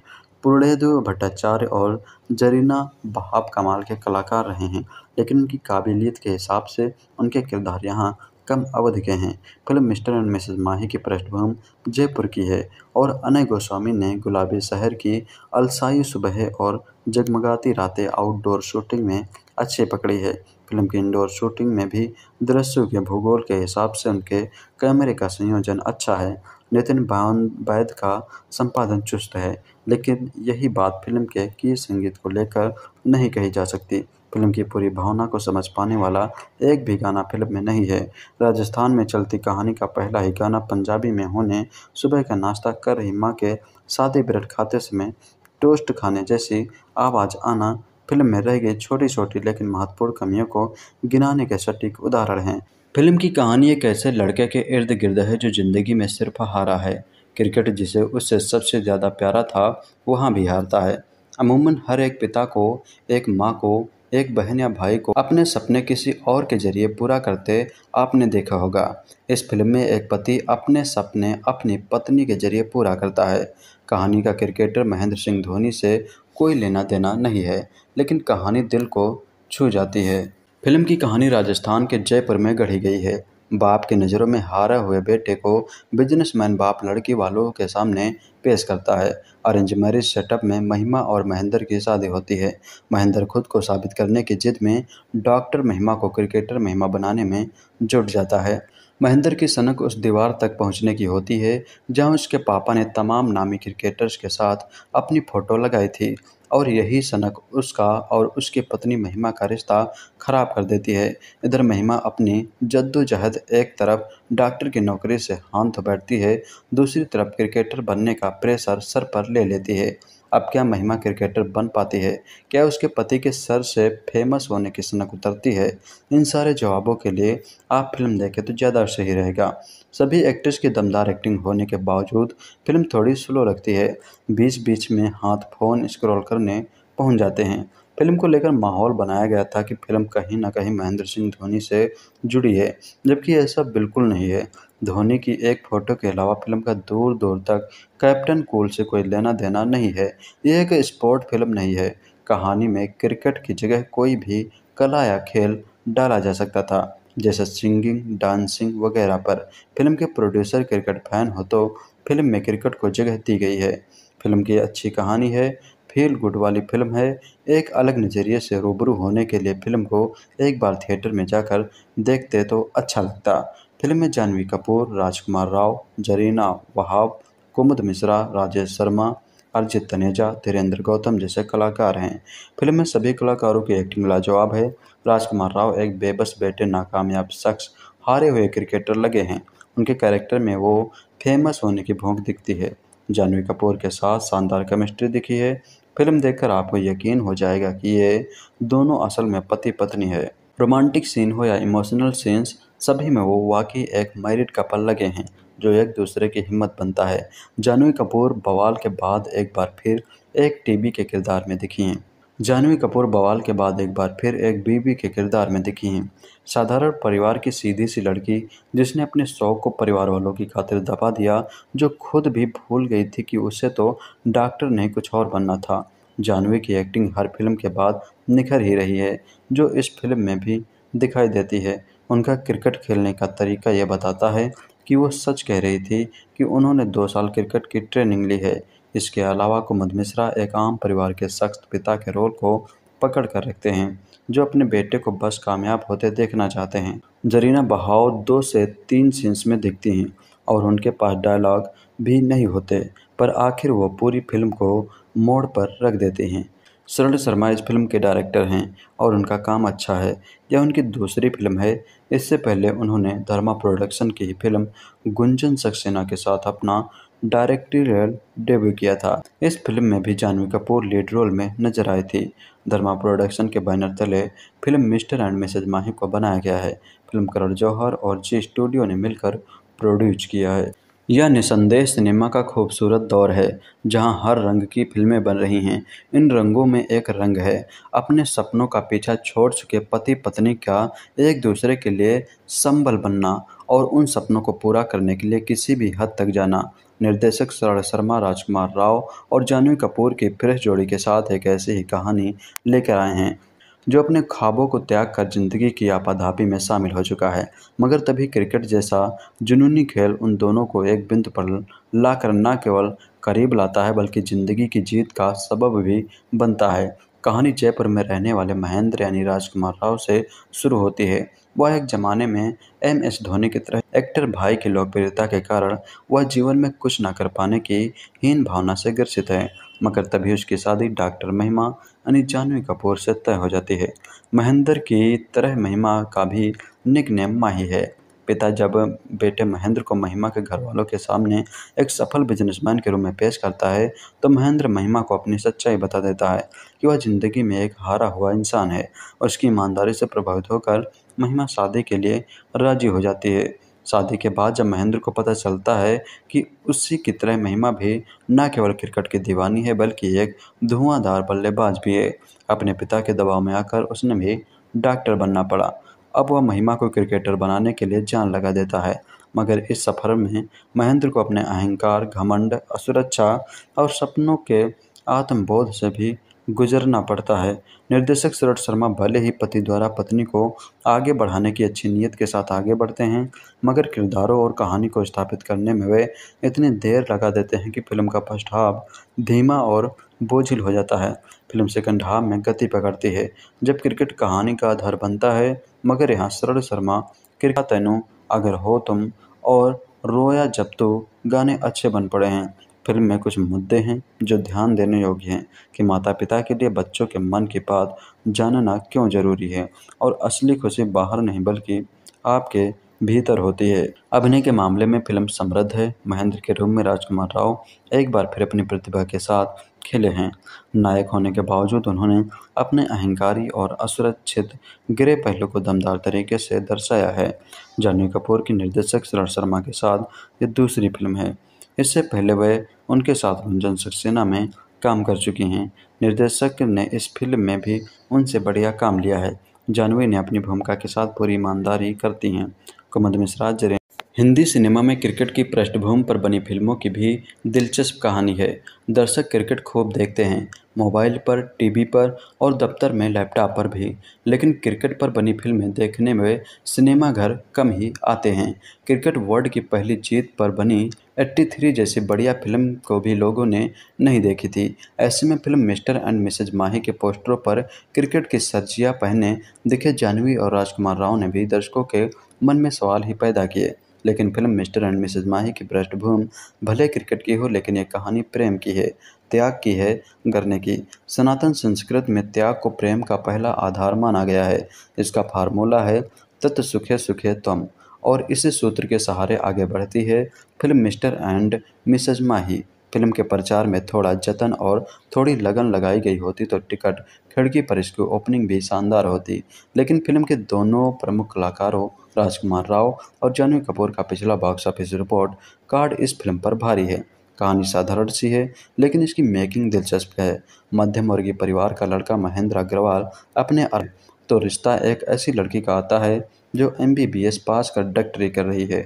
पूर्णदेव भट्टाचार्य और जरीना बहाब कमाल के कलाकार रहे हैं लेकिन उनकी काबिलियत के हिसाब से उनके किरदार यहाँ कम अवधि के हैं film Mr and Mrs Mahi की पृष्ठभूमि जयपुर की है और अनय गोस्वामी ने गुलाबी शहर की अलसाई सुबह और जगमगाती रातें आउटडोर शूटिंग में अच्छी पकड़ी है फिल्म की इंडोर शूटिंग में भी दृश्यों के भूगोल के हिसाब से उनके कैमरे का संयोजन अच्छा है नितिन भावन का संपादन चुस्त है लेकिन यही बात फिल्म के की संगीत को लेकर नहीं कही जा सकती फिल्म की पूरी भावना को समझ पाने वाला एक भी गाना फिल्म में नहीं है राजस्थान में चलती कहानी का पहला ही गाना पंजाबी में होने सुबह का नाश्ता कर रही माँ के सादे ब्रेड खाते समय टोस्ट खाने जैसी आवाज़ आना फिल्म में रह गई छोटी छोटी लेकिन महत्वपूर्ण कमियों को गिनाने के सटीक उदाहरण हैं फिल्म की कहानी एक ऐसे लड़के के इर्द गिर्द है जो ज़िंदगी में सिर्फ हारा है क्रिकेट जिसे उससे सबसे ज़्यादा प्यारा था वहाँ भी हारता है अमूमन हर एक पिता को एक माँ को एक बहन या भाई को अपने सपने किसी और के जरिए पूरा करते आपने देखा होगा इस फिल्म में एक पति अपने सपने अपनी पत्नी के जरिए पूरा करता है कहानी का क्रिकेटर महेंद्र सिंह धोनी से कोई लेना देना नहीं है लेकिन कहानी दिल को छू जाती है फिल्म की कहानी राजस्थान के जयपुर में गढ़ी गई है बाप की नज़रों में हारा हुए बेटे को बिजनेसमैन बाप लड़की वालों के सामने पेश करता है अरेंज मैरिज सेटअप में महिमा और महेंद्र की शादी होती है महेंद्र खुद को साबित करने की जिद में डॉक्टर महिमा को क्रिकेटर महिमा बनाने में जुट जाता है महेंद्र की सनक उस दीवार तक पहुंचने की होती है जहां उसके पापा ने तमाम नामी क्रिकेटर्स के साथ अपनी फ़ोटो लगाई थी और यही सनक उसका और उसकी पत्नी महिमा का रिश्ता खराब कर देती है इधर महिमा अपनी जद्दोजहद एक तरफ डॉक्टर की नौकरी से हाथ बैठती है दूसरी तरफ क्रिकेटर बनने का प्रेशर सर पर ले लेती है अब क्या महिमा क्रिकेटर बन पाती है क्या उसके पति के सर से फेमस होने की सनक उतरती है इन सारे जवाबों के लिए आप फिल्म देखें तो ज़्यादा सही रहेगा सभी एक्ट्रेस की दमदार एक्टिंग होने के बावजूद फिल्म थोड़ी स्लो लगती है बीच बीच में हाथ फ़ोन स्क्रॉल करने पहुंच जाते हैं फिल्म को लेकर माहौल बनाया गया था कि फिल्म कहीं ना कहीं महेंद्र सिंह धोनी से जुड़ी है जबकि ऐसा बिल्कुल नहीं है धोनी की एक फ़ोटो के अलावा फिल्म का दूर दूर तक कैप्टन कूल से कोई लेना देना नहीं है ये एक स्पोर्ट फिल्म नहीं है कहानी में क्रिकेट की जगह कोई भी कला या खेल डाला जा सकता था जैसे सिंगिंग डांसिंग वगैरह पर फिल्म के प्रोड्यूसर क्रिकेट फैन हो तो फिल्म में क्रिकेट को जगह दी गई है फिल्म की अच्छी कहानी है फील गुड वाली फिल्म है एक अलग नज़रिए से रूबरू होने के लिए फिल्म को एक बार थिएटर में जाकर देखते तो अच्छा लगता फिल्म में जानवी कपूर राजकुमार राव जरीना वहाब कुमुद मिश्रा राजेश शर्मा अर्जित तनेजा धीरेन्द्र गौतम जैसे कलाकार हैं फिल्म में सभी कलाकारों की एक्टिंग लाजवाब है राजकुमार राव एक बेबस बेटे नाकामयाब शख्स हारे हुए क्रिकेटर लगे हैं उनके कैरेक्टर में वो फेमस होने की भूख दिखती है जानवी कपूर के साथ शानदार केमिस्ट्री दिखी है फिल्म देखकर आपको यकीन हो जाएगा कि ये दोनों असल में पति पत्नी है रोमांटिक सीन हो या इमोशनल सीन्स सभी में वो वाकई एक मैरिड कपल लगे हैं जो एक दूसरे की हिम्मत बनता है जानवी कपूर बवाल के बाद एक बार फिर एक टीवी के किरदार में दिखी हैं जानवी कपूर बवाल के बाद एक बार फिर एक बीवी के किरदार में दिखी हैं साधारण परिवार की सीधी सी लड़की जिसने अपने शौक को परिवार वालों की खातिर दबा दिया जो खुद भी भूल गई थी कि उसे तो डॉक्टर नहीं कुछ और बनना था जानवी की एक्टिंग हर फिल्म के बाद निखर ही रही है जो इस फिल्म में भी दिखाई देती है उनका क्रिकेट खेलने का तरीका यह बताता है कि वो सच कह रही थी कि उन्होंने दो साल क्रिकेट की ट्रेनिंग ली है इसके अलावा कुमद मिश्रा एक आम परिवार के सख्त पिता के रोल को पकड़ कर रखते हैं जो अपने बेटे को बस कामयाब होते देखना चाहते हैं जरीना बहाव दो से तीन सीन्स में दिखती हैं और उनके पास डायलॉग भी नहीं होते पर आखिर वो पूरी फिल्म को मोड़ पर रख देते हैं स्वर्ण शर्मा इस फिल्म के डायरेक्टर हैं और उनका काम अच्छा है यह उनकी दूसरी फिल्म है इससे पहले उन्होंने धर्मा प्रोडक्शन की ही फिल्म गुंजन सक्सेना के साथ अपना डायरेक्टोरियल डेब्यू किया था इस फिल्म में भी जानवी कपूर लीड रोल में नजर आई थी धर्मा प्रोडक्शन के बैनर तले film Mr and Mrs Mahi को बनाया गया है फिल्म करण जौहर और जी स्टूडियो ने मिलकर प्रोड्यूस किया है यह निसंदेह सिनेमा का खूबसूरत दौर है जहां हर रंग की फिल्में बन रही हैं इन रंगों में एक रंग है अपने सपनों का पीछा छोड़ चुके पति पत्नी का एक दूसरे के लिए संबल बनना और उन सपनों को पूरा करने के लिए किसी भी हद तक जाना निर्देशक शर्मा राजकुमार राव और जानवी कपूर की फ्रेश जोड़ी के साथ एक ऐसी ही कहानी लेकर आए हैं जो अपने ख्वाबों को त्याग कर जिंदगी की आपाधापी में शामिल हो चुका है मगर तभी क्रिकेट जैसा जुनूनी खेल उन दोनों को एक बिंदु पर लाकर न केवल करीब लाता है बल्कि ज़िंदगी की जीत का सबब भी बनता है कहानी जयपुर में रहने वाले महेंद्र यानी राजकुमार राव से शुरू होती है वह एक ज़माने में एम एस धोनी की तरह एक्टर भाई की लोकप्रियता के कारण वह जीवन में कुछ न कर पाने की हीन भावना से ग्रसित है मगर तभी उसकी शादी डॉक्टर महिमा यानी जानवी कपूर से तय हो जाती है महेंद्र की तरह महिमा का भी निक नेम माही है पिता जब बेटे महेंद्र को महिमा के घर वालों के सामने एक सफल बिजनेसमैन के रूप में पेश करता है तो महेंद्र महिमा को अपनी सच्चाई बता देता है कि वह ज़िंदगी में एक हारा हुआ इंसान है उसकी ईमानदारी से प्रभावित होकर महिमा शादी के लिए राजी हो जाती है शादी के बाद जब महेंद्र को पता चलता है कि उसी की तरह महिमा भी न केवल क्रिकेट की दीवानी है बल्कि एक धुआंधार बल्लेबाज भी है अपने पिता के दबाव में आकर उसने भी डॉक्टर बनना पड़ा अब वह महिमा को क्रिकेटर बनाने के लिए जान लगा देता है मगर इस सफ़र में महेंद्र को अपने अहंकार घमंड असुरक्षा और सपनों के आत्मबोध से भी गुजरना पड़ता है निर्देशक सुरट शर्मा भले ही पति द्वारा पत्नी को आगे बढ़ाने की अच्छी नीयत के साथ आगे बढ़ते हैं मगर किरदारों और कहानी को स्थापित करने में वे इतनी देर लगा देते हैं कि फिल्म का फर्स्ट हाफ धीमा और बोझिल हो जाता है फिल्म सेकंड हाफ में गति पकड़ती है जब क्रिकेट कहानी का आधार बनता है मगर यहाँ शरण शर्मा क्रिका तैनू अगर हो तुम और रोया जब तो गाने अच्छे बन पड़े हैं फिल्म में कुछ मुद्दे हैं जो ध्यान देने योग्य हैं कि माता पिता के लिए बच्चों के मन के बात जानना क्यों ज़रूरी है और असली खुशी बाहर नहीं बल्कि आपके भीतर होती है अभिनय के मामले में फिल्म समृद्ध है महेंद्र के रूप में राजकुमार राव एक बार फिर अपनी प्रतिभा के साथ खिले हैं नायक होने के बावजूद उन्होंने अपने अहंकारी और असुरक्षित गिरे पहलू को दमदार तरीके से दर्शाया है जानवी कपूर की निर्देशक शरण शर्मा के साथ ये दूसरी फिल्म है इससे पहले वह उनके साथ गुंजन सक्सेना में काम कर चुकी हैं निर्देशक ने इस फिल्म में भी उनसे बढ़िया काम लिया है जानवी ने अपनी भूमिका के साथ पूरी ईमानदारी करती हैं कुमद मिश्रा जरे हिंदी सिनेमा में क्रिकेट की पृष्ठभूमि पर बनी फिल्मों की भी दिलचस्प कहानी है दर्शक क्रिकेट खूब देखते हैं मोबाइल पर टीवी पर और दफ्तर में लैपटॉप पर भी लेकिन क्रिकेट पर बनी फिल्में देखने में सिनेमा घर कम ही आते हैं क्रिकेट वर्ल्ड की पहली जीत पर बनी एट्टी थ्री जैसी बढ़िया फिल्म को भी लोगों ने नहीं देखी थी ऐसे में film Mr and Mrs Mahi के पोस्टरों पर क्रिकेट की सर्जिया पहने दिखे जाह्नवी और राजकुमार राव ने भी दर्शकों के मन में सवाल ही पैदा किए लेकिन film Mr and Mrs Mahi की पृष्ठभूमि भले क्रिकेट की हो लेकिन एक कहानी प्रेम की है त्याग की है करने की सनातन संस्कृत में त्याग को प्रेम का पहला आधार माना गया है इसका फार्मूला है तत् सुखे सुखे तम और इस सूत्र के सहारे आगे बढ़ती है film Mr and Mrs Mahi film के प्रचार में थोड़ा जतन और थोड़ी लगन लगाई गई होती तो टिकट खिड़की पर इसकी ओपनिंग भी शानदार होती लेकिन फिल्म के दोनों प्रमुख कलाकारों राजकुमार राव और जानवी कपूर का पिछला बॉक्स ऑफिस रिपोर्ट कार्ड इस फिल्म पर भारी है कहानी साधारण सी है लेकिन इसकी मेकिंग दिलचस्प है मध्यम वर्गीय परिवार का लड़का महेंद्र अग्रवाल अपने तो रिश्ता एक ऐसी लड़की का आता है जो एस पास कर डॉक्टरी कर रही है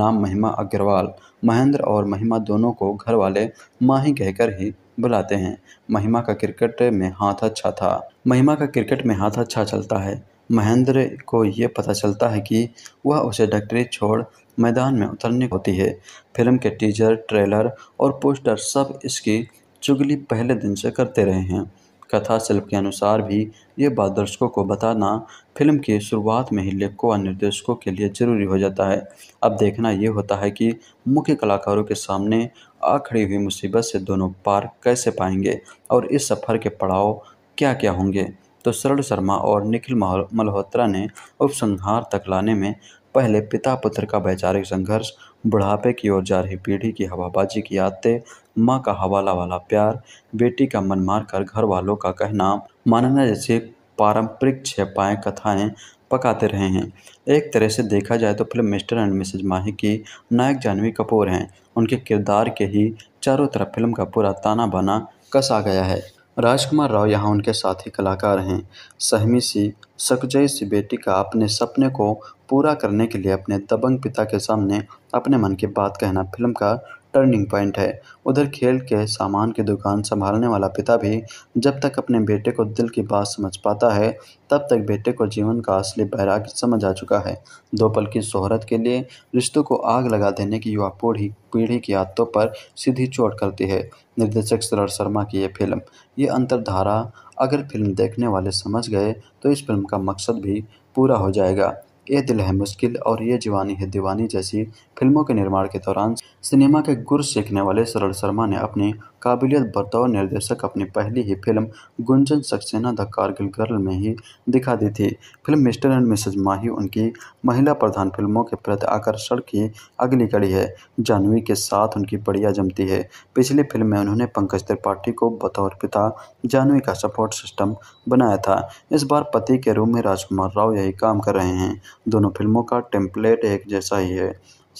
नाम महिमा अग्रवाल महेंद्र और महिमा दोनों को घर वाले माही कहकर ही बुलाते हैं महिमा का क्रिकेट में हाथ अच्छा था महिमा का क्रिकेट में हाथ अच्छा चलता है महेंद्र को ये पता चलता है कि वह उसे डॉक्टरी छोड़ मैदान में उतरनी होती है फिल्म के टीजर ट्रेलर और पोस्टर सब इसकी चुगली पहले दिन से करते रहे हैं कथा शिल्प के अनुसार भी ये बात दर्शकों को बताना फिल्म की शुरुआत में ही लेखकों और निर्देशकों के लिए जरूरी हो जाता है अब देखना ये होता है कि मुख्य कलाकारों के सामने आ खड़ी हुई मुसीबत से दोनों पार कैसे पाएंगे और इस सफ़र के पड़ाव क्या क्या होंगे तो शरण शर्मा और निखिल मल्होत्रा ने उपसंहार तक लाने में पहले पिता पुत्र का वैचारिक संघर्ष बुढ़ापे की ओर जा रही पीढ़ी की हवाबाजी की आदतें माँ का हवाला वाला प्यार बेटी का मन मारकर घर वालों का कहना मानना जैसे पारंपरिक छपाएँ कथाएँ पकाते रहे हैं एक तरह से देखा जाए तो film Mr and Mrs Mahi की नायक जानवी कपूर हैं उनके किरदार के ही चारों तरफ फिल्म का पूरा ताना बाना कसा गया है राजकुमार राव यहाँ उनके साथ ही कलाकार हैं सहमी सी सकजय सी बेटी का अपने सपने को पूरा करने के लिए अपने दबंग पिता के सामने अपने मन की बात कहना फिल्म का टर्निंग पॉइंट है उधर खेल के सामान की दुकान संभालने वाला पिता भी जब तक अपने बेटे को दिल की बात समझ पाता है तब तक बेटे को जीवन का असली बैराग समझ आ चुका है दो पल की शोहरत के लिए रिश्तों को आग लगा देने की युवा पीढ़ी पीढ़ी की आदतों पर सीधी चोट करती है निर्देशक शरद शर्मा की ये फिल्म ये अंतरधारा अगर फिल्म देखने वाले समझ गए तो इस फिल्म का मकसद भी पूरा हो जाएगा ये दिल है मुश्किल और ये जवानी है दीवानी जैसी फिल्मों के निर्माण के दौरान सिनेमा के गुर सीखने वाले सरल शर्मा ने अपनी काबिलियत बतौर निर्देशक अपनी पहली ही film Gunjan Saxena the Kargil girl में ही दिखा दी थी film Mr and Mrs Mahi उनकी महिला प्रधान फिल्मों के प्रति आकर्षण की अगली कड़ी है जानवी के साथ उनकी बढ़िया जमती है पिछली फिल्म में उन्होंने पंकज त्रिपाठी को बतौर पिता जानवी का सपोर्ट सिस्टम बनाया था इस बार पति के रूप में राजकुमार राव यही काम कर रहे हैं दोनों फिल्मों का टेम्पलेट एक जैसा ही है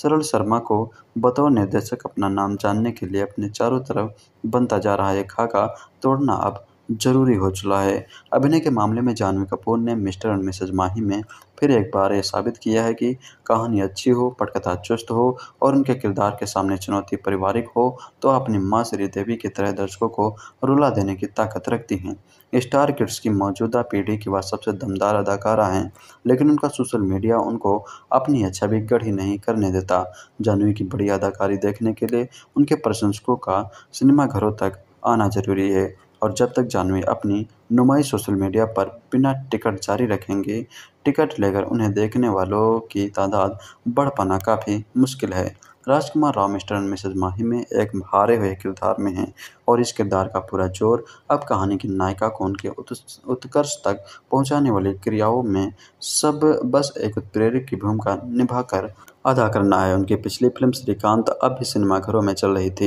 सरल शर्मा को बतौर निर्देशक अपना नाम जानने के लिए अपने चारों तरफ बनता जा रहा है खाका तोड़ना अब ज़रूरी हो चला है अभिनय के मामले में जानवी कपूर ने मिस्टर एंड मिसेज माही में फिर एक बार यह साबित किया है कि कहानी अच्छी हो पटकथा चुस्त हो और उनके किरदार के सामने चुनौती पारिवारिक हो तो अपनी माँ श्रीदेवी की तरह दर्शकों को रुला देने की ताकत रखती हैं स्टार किड्स की मौजूदा पीढ़ी की वह सबसे दमदार अदाकारा हैं लेकिन उनका सोशल मीडिया उनको अपनी अच्छा भी गढ़ी नहीं करने देता जानवी की बड़ी अदाकारी देखने के लिए उनके प्रशंसकों का सिनेमाघरों तक आना जरूरी है और जब तक जानवी अपनी नुमाई सोशल मीडिया पर बिना टिकट जारी रखेंगे टिकट लेकर उन्हें देखने वालों की तादाद बढ़ पाना काफ़ी मुश्किल है राजकुमार Rao Mr and Mrs Mahi में एक हारे हुए किरदार में हैं और इस किरदार का पूरा जोर अब कहानी की नायिका को उनके उत्कर्ष तक पहुंचाने वाली क्रियाओं में सब बस एक उत्प्रेरक की भूमिका निभाकर अदा करना है उनकी पिछली फिल्म श्रीकांत अब भी सिनेमाघरों में चल रही थी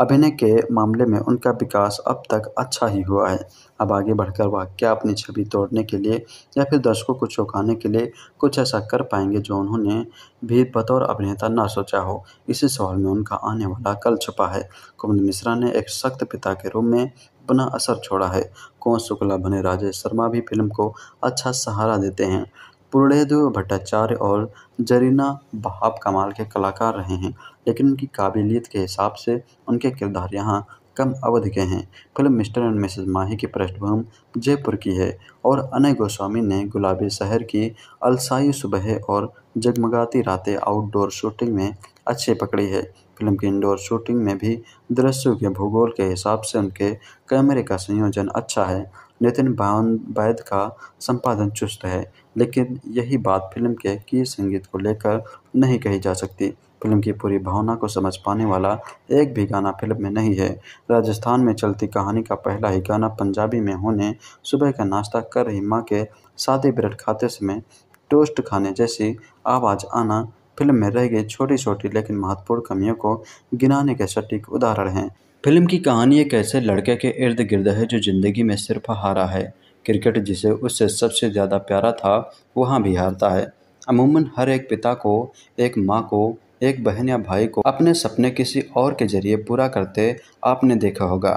अभिनय के मामले में उनका विकास अब तक अच्छा ही हुआ है अब आगे बढ़कर वह क्या अपनी छवि तोड़ने के लिए या फिर दर्शकों को चौंकाने के लिए कुछ ऐसा कर पाएंगे जो उन्होंने भी बतौर अभिनेता ना सोचा हो इसी सवाल में उनका आने वाला कल छुपा है कुंभ मिश्रा ने एक सख्त पिता के रूप में अपना असर छोड़ा है कौन शुक्ला बने राजेश शर्मा भी फिल्म को अच्छा सहारा देते हैं पूर्णदेव भट्टाचार्य और जरीना बहाब कमाल के कलाकार रहे हैं लेकिन उनकी काबिलियत के हिसाब से उनके किरदार यहाँ कम अवधि के हैं film Mr and Mrs Mahi की पृष्ठभूमि जयपुर की है और अनय गोस्वामी ने गुलाबी शहर की अलसाई सुबह और जगमगाती रातें आउटडोर शूटिंग में अच्छी पकड़ी है फिल्म की इंडोर शूटिंग में भी दृश्यों के भूगोल के हिसाब से उनके कैमरे का संयोजन अच्छा है नितिन भावन का संपादन चुस्त है लेकिन यही बात फिल्म के की संगीत को लेकर नहीं कही जा सकती फिल्म की पूरी भावना को समझ पाने वाला एक भी गाना फिल्म में नहीं है राजस्थान में चलती कहानी का पहला ही गाना पंजाबी में होने सुबह का नाश्ता कर रही माँ के सादे ब्रेड खाते समय टोस्ट खाने जैसी आवाज़ आना फिल्म में रह गई छोटी छोटी लेकिन महत्वपूर्ण कमियों को गिनाने के सटीक उदाहरण हैं फिल्म की कहानी एक ऐसे लड़के के इर्द गिर्द है जो ज़िंदगी में सिर्फ हारा है क्रिकेट जिसे उससे सबसे ज़्यादा प्यारा था वहाँ भी हारता है अमूमन हर एक पिता को एक माँ को एक बहन या भाई को अपने सपने किसी और के जरिए पूरा करते आपने देखा होगा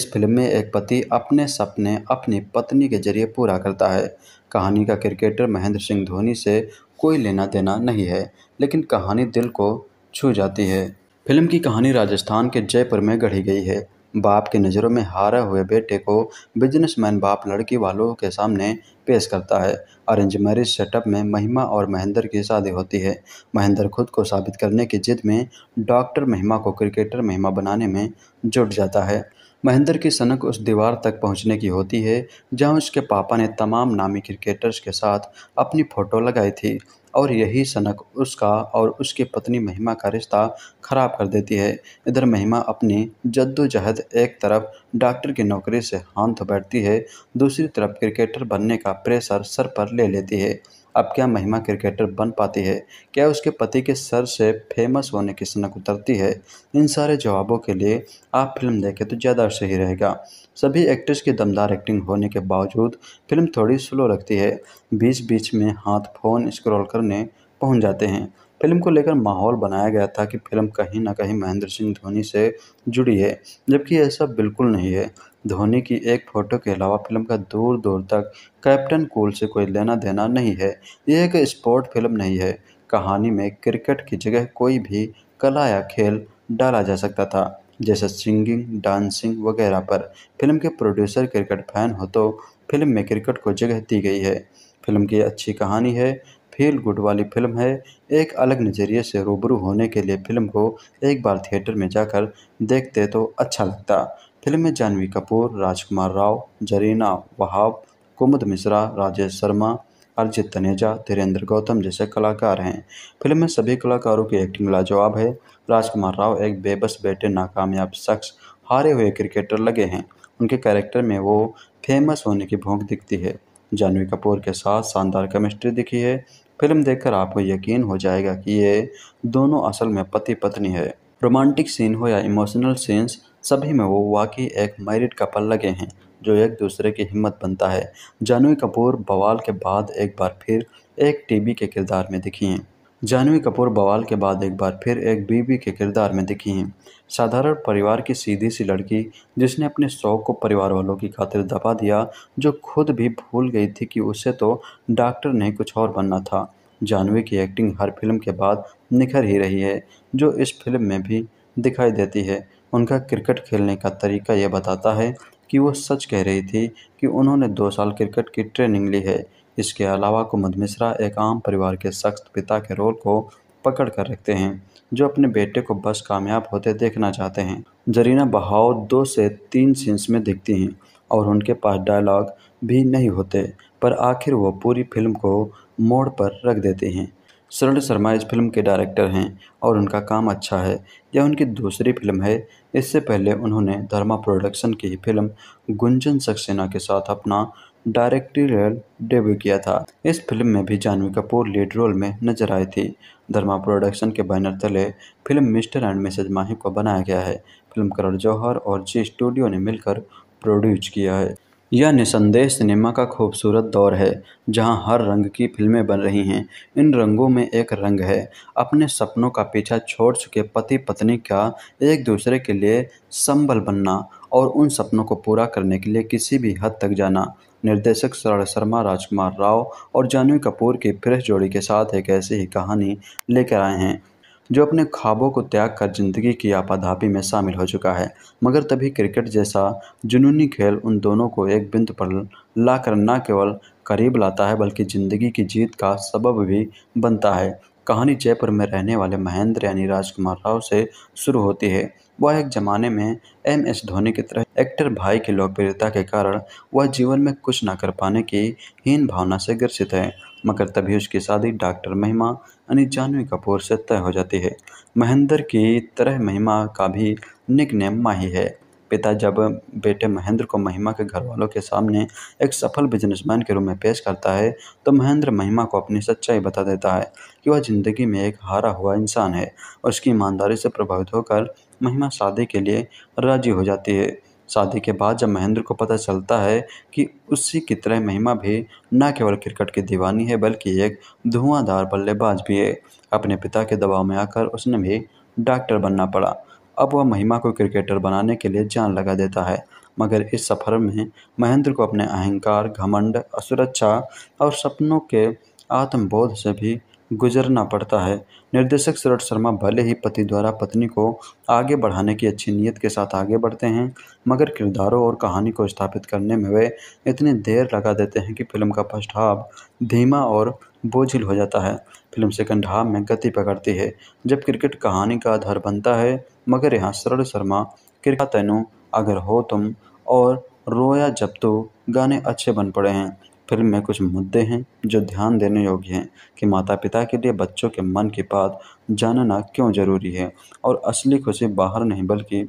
इस फिल्म में एक पति अपने सपने अपनी पत्नी के जरिए पूरा करता है कहानी का क्रिकेटर महेंद्र सिंह धोनी से कोई लेना देना नहीं है लेकिन कहानी दिल को छू जाती है फिल्म की कहानी राजस्थान के जयपुर में गढ़ी गई है बाप की नज़रों में हारा हुए बेटे को बिजनेसमैन बाप लड़की वालों के सामने पेश करता है अरेंज मैरिज सेटअप में महिमा और महेंद्र की शादी होती है महेंद्र खुद को साबित करने की जिद में डॉक्टर महिमा को क्रिकेटर महिमा बनाने में जुट जाता है महेंद्र की सनक उस दीवार तक पहुंचने की होती है जहां उसके पापा ने तमाम नामी क्रिकेटर्स के साथ अपनी फ़ोटो लगाई थी और यही सनक उसका और उसकी पत्नी महिमा का रिश्ता खराब कर देती है इधर महिमा अपनी जद्दोजहद एक तरफ डॉक्टर की नौकरी से हाथ बैठती है दूसरी तरफ क्रिकेटर बनने का प्रेशर सर पर ले लेती है अब क्या महिमा क्रिकेटर बन पाती है क्या उसके पति के सर से फेमस होने की सनक उतरती है इन सारे जवाबों के लिए आप फिल्म देखें तो ज़्यादा सही रहेगा सभी एक्टर्स की दमदार एक्टिंग होने के बावजूद फिल्म थोड़ी स्लो लगती है बीच बीच में हाथ फ़ोन स्क्रॉल करने पहुंच जाते हैं फिल्म को लेकर माहौल बनाया गया था कि फिल्म कहीं ना कहीं महेंद्र सिंह धोनी से जुड़ी है जबकि ऐसा बिल्कुल नहीं है धोनी की एक फ़ोटो के अलावा फिल्म का दूर दूर तक कैप्टन कूल से कोई लेना देना नहीं है यह एक स्पोर्ट फिल्म नहीं है कहानी में क्रिकेट की जगह कोई भी कला या खेल डाला जा सकता था जैसे सिंगिंग डांसिंग वगैरह पर फिल्म के प्रोड्यूसर क्रिकेट फैन हो तो फिल्म में क्रिकेट को जगह दी गई है फिल्म की अच्छी कहानी है फील गुड वाली फिल्म है एक अलग नज़रिए से रूबरू होने के लिए फिल्म को एक बार थिएटर में जाकर देखते तो अच्छा लगता फिल्म में जानवी कपूर राजकुमार राव जरीना वहाब कुमुद मिश्रा राजेश शर्मा अरजित तनेजा धीरेन्द्र गौतम जैसे कलाकार हैं फिल्म में सभी कलाकारों की एक्टिंग लाजवाब है राजकुमार राव एक बेबस बेटे नाकामयाब शख्स हारे हुए क्रिकेटर लगे हैं उनके कैरेक्टर में वो फेमस होने की भूख दिखती है जानवी कपूर के साथ शानदार केमिस्ट्री दिखी है फिल्म देखकर आपको यकीन हो जाएगा कि ये दोनों असल में पति पत्नी है रोमांटिक सीन हो या इमोशनल सीन्स सभी में वो वाकई एक मैरिड कपल लगे हैं जो एक दूसरे की हिम्मत बनता है जानवी कपूर बवाल के बाद एक बार फिर एक टीबी के किरदार में दिखी हैं जानवी कपूर बवाल के बाद एक बार फिर एक बीबी के किरदार में दिखी हैं साधारण परिवार की सीधी सी लड़की जिसने अपने शौक को परिवार वालों की खातिर दबा दिया जो खुद भी भूल गई थी कि उसे तो डॉक्टर नहीं कुछ और बनना था जानवी की एक्टिंग हर फिल्म के बाद निखर ही रही है जो इस फिल्म में भी दिखाई देती है उनका क्रिकेट खेलने का तरीका यह बताता है कि वो सच कह रही थी कि उन्होंने दो साल क्रिकेट की ट्रेनिंग ली है इसके अलावा कुमुद मिश्रा एक आम परिवार के सख्त पिता के रोल को पकड़ कर रखते हैं जो अपने बेटे को बस कामयाब होते देखना चाहते हैं जरीना बहाव दो से तीन सीन्स में दिखती हैं और उनके पास डायलॉग भी नहीं होते पर आखिर वो पूरी फिल्म को मोड़ पर रख देते हैं शरण शर्मा इस फिल्म के डायरेक्टर हैं और उनका काम अच्छा है यह उनकी दूसरी फिल्म है इससे पहले उन्होंने धर्मा प्रोडक्शन की फिल्म गुंजन सक्सेना के साथ अपना डायरेक्टरियल डेब्यू किया था इस फिल्म में भी जानवी कपूर लीड रोल में नजर आई थी धर्मा प्रोडक्शन के बैनर तले film Mr and Mrs Mahi को बनाया गया है फिल्म करण जौहर और जी स्टूडियो ने मिलकर प्रोड्यूस किया है यह निसंदेह सिनेमा का खूबसूरत दौर है जहां हर रंग की फिल्में बन रही हैं इन रंगों में एक रंग है अपने सपनों का पीछा छोड़ चुके पति पत्नी का एक दूसरे के लिए संबल बनना और उन सपनों को पूरा करने के लिए किसी भी हद तक जाना निर्देशक शरण शर्मा राजकुमार राव और जानवी कपूर की फ्रेश जोड़ी के साथ एक ऐसी ही कहानी लेकर आए हैं जो अपने ख्वाबों को त्याग कर ज़िंदगी की आपाधापी में शामिल हो चुका है मगर तभी क्रिकेट जैसा जुनूनी खेल उन दोनों को एक बिंदु पर लाकर न केवल करीब लाता है बल्कि ज़िंदगी की जीत का सबब भी बनता है कहानी जयपुर में रहने वाले महेंद्र यानी राजकुमार राव से शुरू होती है वह एक ज़माने में एम एस धोनी की तरह एक्टर भाई की लोकप्रियता के कारण वह जीवन में कुछ न कर पाने की हीन भावना से ग्रसित है मगर तभी उसकी शादी डॉक्टर महिमा अनिजानवी कपूर से तय हो जाती है महेंद्र की तरह महिमा का भी निक नेम माही है पिता जब बेटे महेंद्र को महिमा के घर वालों के सामने एक सफल बिजनेसमैन के रूप में पेश करता है तो महेंद्र महिमा को अपनी सच्चाई बता देता है कि वह ज़िंदगी में एक हारा हुआ इंसान है उसकी ईमानदारी से प्रभावित होकर महिमा शादी के लिए राजी हो जाती है शादी के बाद जब महेंद्र को पता चलता है कि उसी की तरह महिमा भी न केवल क्रिकेट की दीवानी है बल्कि एक धुआंधार बल्लेबाज भी है अपने पिता के दबाव में आकर उसने भी डॉक्टर बनना पड़ा अब वह महिमा को क्रिकेटर बनाने के लिए जान लगा देता है मगर इस सफ़र में महेंद्र को अपने अहंकार घमंड असुरक्षा और सपनों के आत्मबोध से भी गुजरना पड़ता है निर्देशक सुरट शर्मा भले ही पति द्वारा पत्नी को आगे बढ़ाने की अच्छी नीयत के साथ आगे बढ़ते हैं मगर किरदारों और कहानी को स्थापित करने में वे इतनी देर लगा देते हैं कि फिल्म का फर्स्ट हाफ धीमा और बोझिल हो जाता है फिल्म सेकंड हाफ में गति पकड़ती है जब क्रिकेट कहानी का आधार बनता है मगर यहाँ शरण शर्मा क्रिका तैनू अगर हो तुम और रोया जब तो गाने अच्छे बन पड़े हैं फिल्म में कुछ मुद्दे हैं जो ध्यान देने योग्य हैं कि माता पिता के लिए बच्चों के मन की बात जानना क्यों ज़रूरी है और असली खुशी बाहर नहीं बल्कि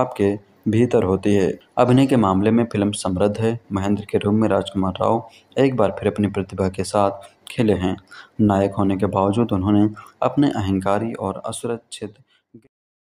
आपके भीतर होती है अभिनय के मामले में फिल्म समृद्ध है महेंद्र के रूप में राजकुमार राव एक बार फिर अपनी प्रतिभा के साथ खिले हैं नायक होने के बावजूद उन्होंने अपने अहंकारी और असुरक्षित